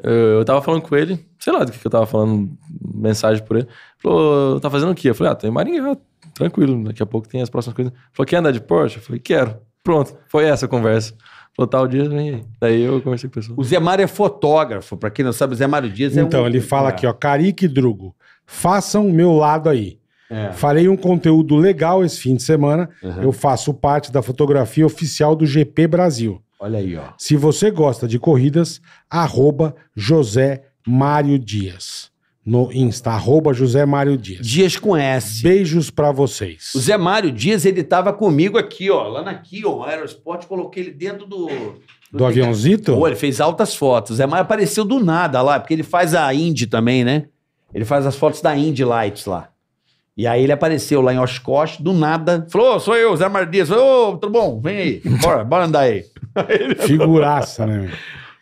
D: Eh, eu tava falando com ele, sei lá do que, que eu tava falando, mensagem por ele. Falou, tá fazendo o quê? Eu falei, ah, tô em Maringá, tranquilo, daqui a pouco tem as próximas coisas. Falou, quer andar de Porsche? Eu falei, quero. Pronto, foi essa a conversa. Falou,
B: tal dia, vem aí. Daí eu conversei com o pessoal. O Zé Mário é fotógrafo, pra quem não sabe, o Zé Mário Dias é Então, um... ele fala é. aqui, ó,
C: Carique Drugo, façam o meu lado aí. É. Farei um conteúdo legal esse fim de semana. Uhum. Eu faço parte da fotografia oficial do GP Brasil. Olha aí, ó. Se você gosta de corridas, arroba José Mário Dias. No Insta, arroba José Mário Dias. Dias com S. Beijos pra vocês. O
B: Zé Mário Dias, ele tava comigo aqui, ó. Lá na Kion Aerosport, coloquei ele dentro do... Do, do aviãozito? Pô, ele fez altas fotos. Zé Mário apareceu do nada lá, porque ele faz a Indy também, né? Ele faz as fotos da Indy Lights lá. E aí ele apareceu lá em Oshkosh, do nada, falou: oh, sou eu, Zé Mardias, ô, oh, tudo bom? Vem aí, bora, bora andar aí. Figuraça,
C: né?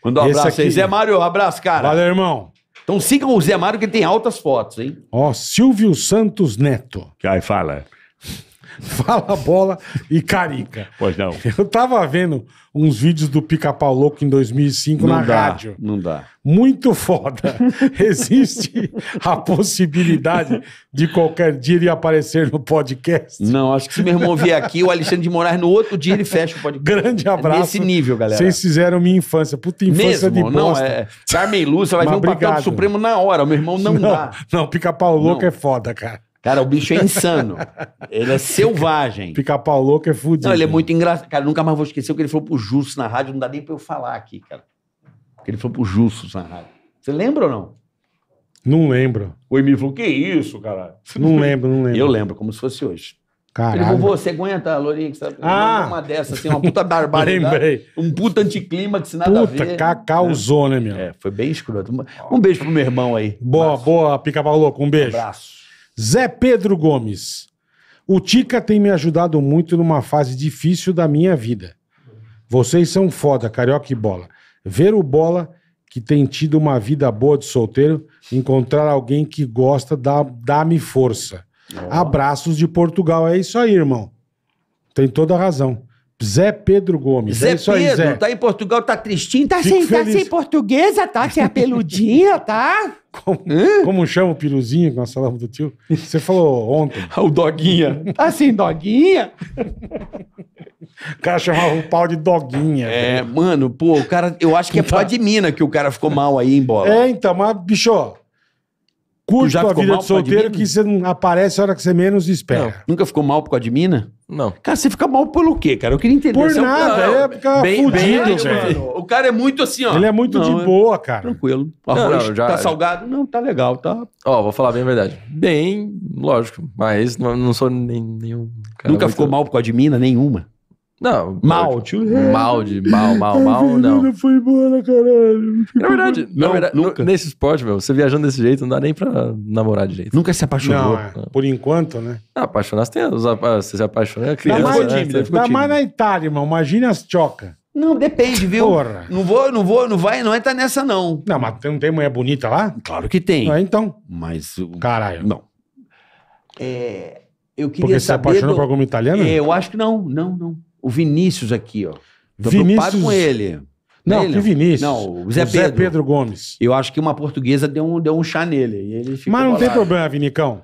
C: Mandou um Esse abraço aqui... aí. Zé
B: Mário, abraço, cara. Valeu, irmão. Então sigam o Zé Mário que ele tem altas fotos, hein?
C: Ó, Silvio Santos Neto. Que aí fala. Fala Bola e Carica. Pois não. Eu tava vendo uns vídeos do Pica-Pau Louco em 2005 não na dá, rádio. Não dá. Muito foda. Existe a possibilidade de qualquer dia ele aparecer no podcast?
B: Não, acho que se meu irmão vier aqui, o Alexandre de Moraes, no outro dia ele fecha o podcast. Grande é abraço. Nesse nível, galera. Vocês
C: fizeram minha infância. Puta infância Mesmo? de bosta. Não, é... Carmen Lúcia vai Mas ver um papel do Supremo na hora. Meu irmão, não, não dá. Não, Pica-Pau Louco não. é foda, cara. Cara, o bicho é insano.
B: ele é selvagem. Pica-pau louco é fudido. Não, ele é muito engraçado. Cara, nunca mais vou esquecer o que ele falou pro Jusso na rádio. Não dá nem pra eu falar aqui, cara. Que ele falou pro Jusso na rádio. Você lembra ou não?
C: Não lembro.
B: O Emílio falou: que isso, caralho? Não lembro,
C: não lembro. Eu lembro, como se fosse hoje. Caralho. Ele falou,
B: você aguenta, Lourinho, que você tá ah. uma dessa, assim, uma puta barbaridade. Lembrei. Um puta anticlímax, nada puta, a ver. Puta, cacauzou,
C: né, meu? É, foi bem escroto. Um beijo pro meu irmão aí. Boa, boa, pica-pau louco, um beijo. Um abraço. Zé Pedro Gomes. O Tica tem me ajudado muito numa fase difícil da minha vida. Vocês são foda, carioca e bola. Ver o bola que tem tido uma vida boa de solteiro, encontrar alguém que gosta, dá-me dá força. Oh. Abraços de Portugal. É isso aí, irmão. Tem toda a razão. Zé Pedro Gomes. É Zé é Pedro, aí, Zé.
B: tá em Portugal, tá tristinho, tá sem, tá sem portuguesa, tá sem a peludinha, tá?
C: Como, como chama o piruzinho que nós falamos do tio? Você falou ontem. o doguinha. Tá sem doguinha? O cara chamava o pau de doguinha. É,
B: mano, pô, o cara, eu acho que é tá. de mina que o cara ficou mal aí em bola.
C: É, então, mas, bicho, curte a vida mal, de solteiro de que você não aparece a hora que você menos espera. Não, nunca
B: ficou mal por causa de mina? Não. Cara, você fica mal pelo quê, cara? Eu queria entender. Por nada, é, um... É bem, fudido, O cara é muito assim, ó. Ele é muito não, de é boa, cara. Tranquilo. O arroz não, não, já, tá é. salgado?
D: Não, tá legal, tá... Ó, vou falar bem a verdade. Bem, lógico, mas não, não sou nem,
B: nenhum... Nunca muito... ficou mal por causa de mina nenhuma? Não. Mal, tio. Né? Mal de mal, mal, mal, não.
C: foi embora, caralho.
B: Na verdade, não, na verdade, nunca. nesse esporte, meu, você viajando
D: desse jeito, não dá nem pra namorar direito. Nunca se apaixonou. Não, é.
C: Por enquanto, né?
D: Ah, apaixonar, você, tem,
C: você se apaixona, é criança. Dá mais, né? tímida, dá mais na Itália, irmão. Imagina as chocas. Não, depende, viu? Porra. Não vou, não vou, não vai, não entra nessa, não. Não, mas não tem mulher bonita lá? Claro que tem. Ah, então. Mas. Caralho. Não. É. Eu queria Porque saber. Porque se apaixonou do... por alguma italiana? É, eu
B: acho que não, não, não. O Vinícius aqui, ó. Tô Vinícius... preocupado com ele.
C: Não, é ele, que Vinícius.
B: Não, o Zé, o Zé Pedro. Gomes. Eu acho que uma portuguesa deu um, deu
C: um chá nele. E ele Mas não bolado. tem problema, Vinicão.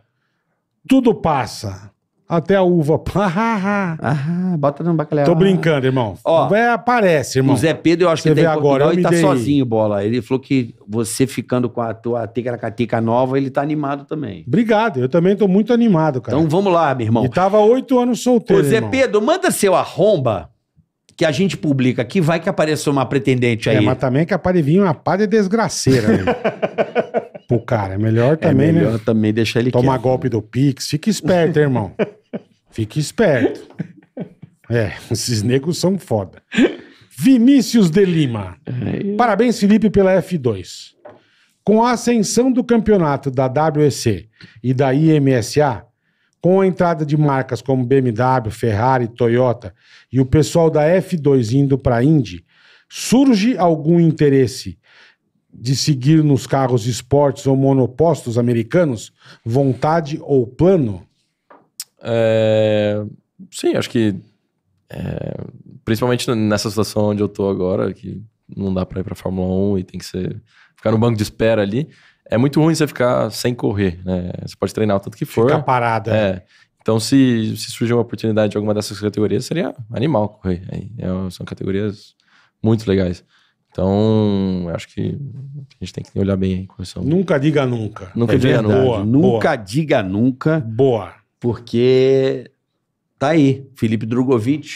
C: Tudo passa. Até a uva. ah, bota no bacalhau. Tô brincando, irmão. Ó, Vai, é, aparece, irmão. O Zé Pedro, eu acho Você que ele tá agora, e tá dei... sozinho,
B: bola. Ele falou que você ficando com a tua tica-tica nova, ele tá animado também.
C: Obrigado, eu também tô muito animado, cara. Então vamos lá,
B: meu irmão. E tava
C: oito anos solteiro. Ô, Zé irmão.
B: Pedro, manda seu arromba que a gente publica aqui, vai que apareceu uma pretendente é, aí. É, mas
C: também que apareceu é uma pá de desgraceira. Né? pro cara. É melhor é também, né? melhor né? também deixar ele Tomar golpe do Pix. Fica esperto, irmão. Fica esperto. É, esses negros são foda. Vinícius de Lima. É. Parabéns, Felipe, pela F2. Com a ascensão do campeonato da WEC e da IMSA, com a entrada de marcas como BMW, Ferrari, Toyota e o pessoal da F2 indo para a Indy, surge algum interesse de seguir nos carros esportes ou monopostos americanos? Vontade ou plano?
D: É... Sim, acho que. É... Principalmente nessa situação onde eu tô agora, que não dá para ir para Fórmula 1 e tem que ser... ficar no banco de espera ali. É muito ruim você ficar sem correr, né? Você pode treinar o tanto que for. Ficar parada. É. Né? Então, se, se surgir uma oportunidade de alguma dessas categorias, seria animal correr. É, são categorias muito legais. Então, acho que a gente tem que olhar bem aí com
C: Nunca diga nunca. Nunca é diga verdade. nunca. Boa, nunca boa. diga nunca. Boa. Porque
B: tá aí, Felipe Drogovic.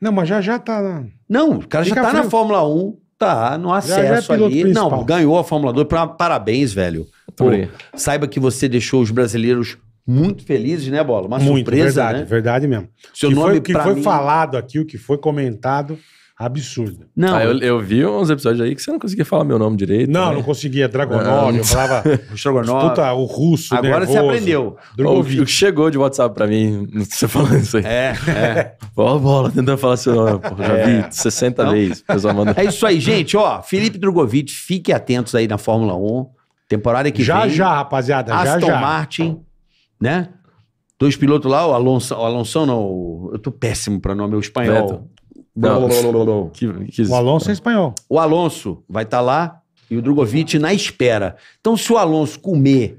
C: Não, mas já já tá. Não, o cara Fica já tá frio. na
B: Fórmula 1, tá no acesso já, já é ali. Principal. Não, ganhou a Fórmula 2, pra, parabéns, velho. Tá Pô, saiba que você deixou os brasileiros
C: muito felizes, né, Bola?
B: Uma muito, surpresa, verdade, né? verdade mesmo. Seu que nome foi, o que foi mim...
C: falado aqui, o que foi comentado absurda. Não. Ah, eu,
D: eu, vi uns episódios aí que você não conseguia falar meu nome direito. Não, né? não
C: conseguia. Dragonov, eu falava. Dragonov. Puta, o russo. Agora nervoso, você aprendeu. O que
D: chegou de WhatsApp pra mim, você
B: falando isso aí. É. é. Ó, bola, tentando falar seu nome. Pô, já é. vi
D: 60 então, vezes. manda... É isso
B: aí, gente. Ó, Felipe Drogovic, fique atentos aí na Fórmula 1. Temporada que já, vem. Já, já, rapaziada. Aston já, já. Martin, né? Dois pilotos lá, o Alonso, o Alonso não, eu tô péssimo para nome, é o espanhol. Vettel. Que, que... O Alonso é espanhol. O Alonso vai estar tá lá e o Drogovic na espera. Então, se o Alonso comer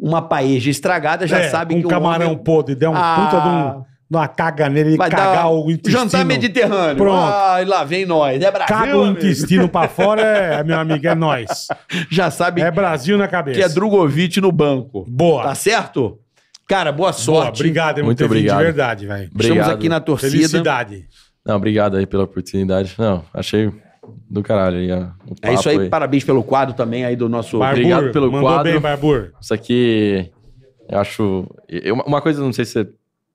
B: uma paeja estragada, já é, sabe um que o camarão homem...
C: podre, der um ah, puta de um uma caga nele e cagar o intestino. Jantar mediterrâneo. Pronto. Ah, e lá vem nós. É Brasil. Caga o intestino pra fora, é, é, meu amigo, é nós. Já sabe. É Brasil na cabeça. Que é
B: Drogovic no banco. Boa. Tá certo? Cara, boa sorte. Boa, obrigado, irmão. Muito obrigado. De verdade, velho. Estamos aqui na torcida. Felicidade.
D: Não, obrigado aí pela oportunidade. Não, achei do caralho aí. é isso aí, aí,
B: parabéns pelo quadro também aí do nosso. Barbur, obrigado pelo mandou quadro. bem,
D: Barbur. Isso aqui, eu acho. Eu, uma coisa, não sei se você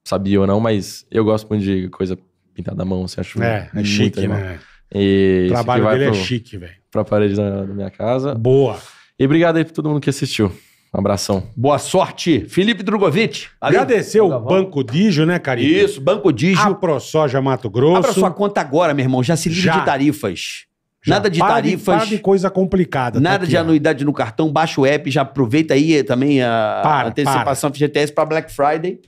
D: sabia ou não, mas eu gosto muito de coisa pintada à mão, você assim, acha? É, é chique, animal. né? E o trabalho dele é pro, é chique, velho. Pra parede da, da minha casa. Boa. E obrigado aí pra todo mundo que assistiu. Um abração.
B: Boa sorte, Felipe Drogovic. Agradecer o Banco Digio, né, Carinho? Isso, Banco Digio. A ProSoja Mato Grosso. Abra sua conta agora, meu irmão. Já se livre de tarifas. Já. Nada de para tarifas. nada de
C: coisa complicada. Tá nada tá aqui, de
B: anuidade ó. no cartão. Baixa o app, já aproveita aí também a para, antecipação para. FGTS para Black Friday.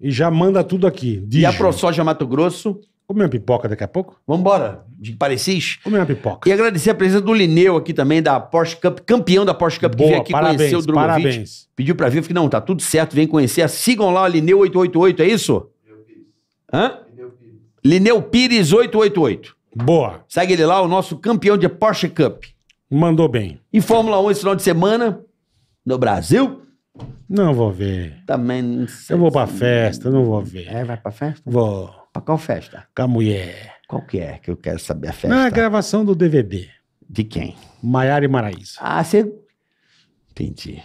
C: E já manda tudo aqui. Digio. E a ProSoja Mato Grosso Comer uma pipoca daqui a pouco? Vambora,
B: de Parecis. Comer uma pipoca. E agradecer a presença do Lineu aqui também, da Porsche Cup, campeão da Porsche Cup, Boa, que veio aqui parabéns, conhecer o Drogovic. Parabéns. Pediu pra vir, eu fiquei, não, tá tudo certo, vem conhecer. Sigam lá o Lineu888, é isso? Hã? Lineu Pires 888. Boa. Segue ele lá, o nosso campeão de Porsche Cup. Mandou bem. E Fórmula 1 esse final de semana, no Brasil.
C: Não vou ver.
B: Também não sei. Eu vou pra
C: festa, não vou ver. É,
B: vai pra festa? Vou. Pra qual festa? Com a mulher. Qual que é que eu quero saber a festa? Na
C: gravação do DVD. De quem? Maiara e Maraísa. Ah, você... Entendi.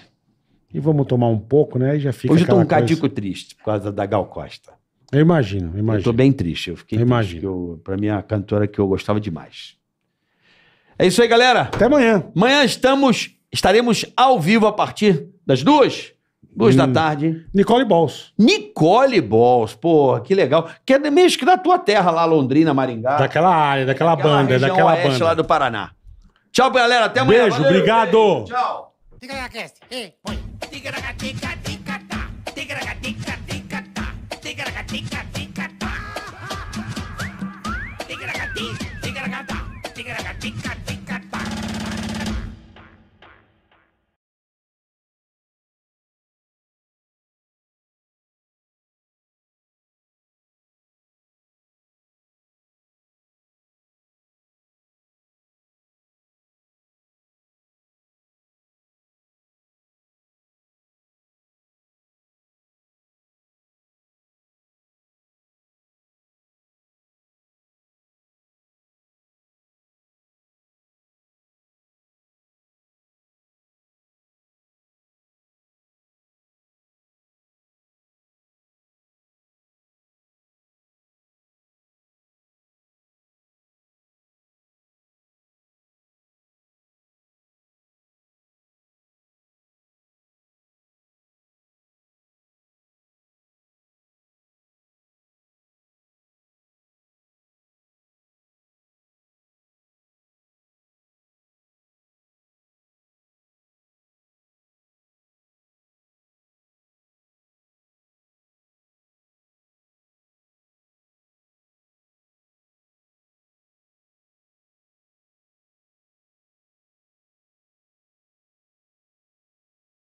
C: E vamos tomar um pouco, né? E já fica Hoje eu tô um cadico coisa...
B: triste por causa da Gal Costa. Eu imagino, eu imagino. Eu tô bem triste. Eu fiquei eu imagino. Eu, pra mim, é a cantora que eu gostava demais. É isso aí, galera. Até amanhã. Amanhã estamos, estaremos ao vivo a partir das duas. Duas hum. da tarde. Nicole Balls. Nicole Balls, porra, que legal. Que é mesmo que da tua terra lá, Londrina, Maringá. Daquela
C: área, daquela, daquela banda, daquela oeste banda. lá
B: do Paraná. Tchau, galera. Até amanhã. Beijo, Valeu, obrigado. Beijo, tchau.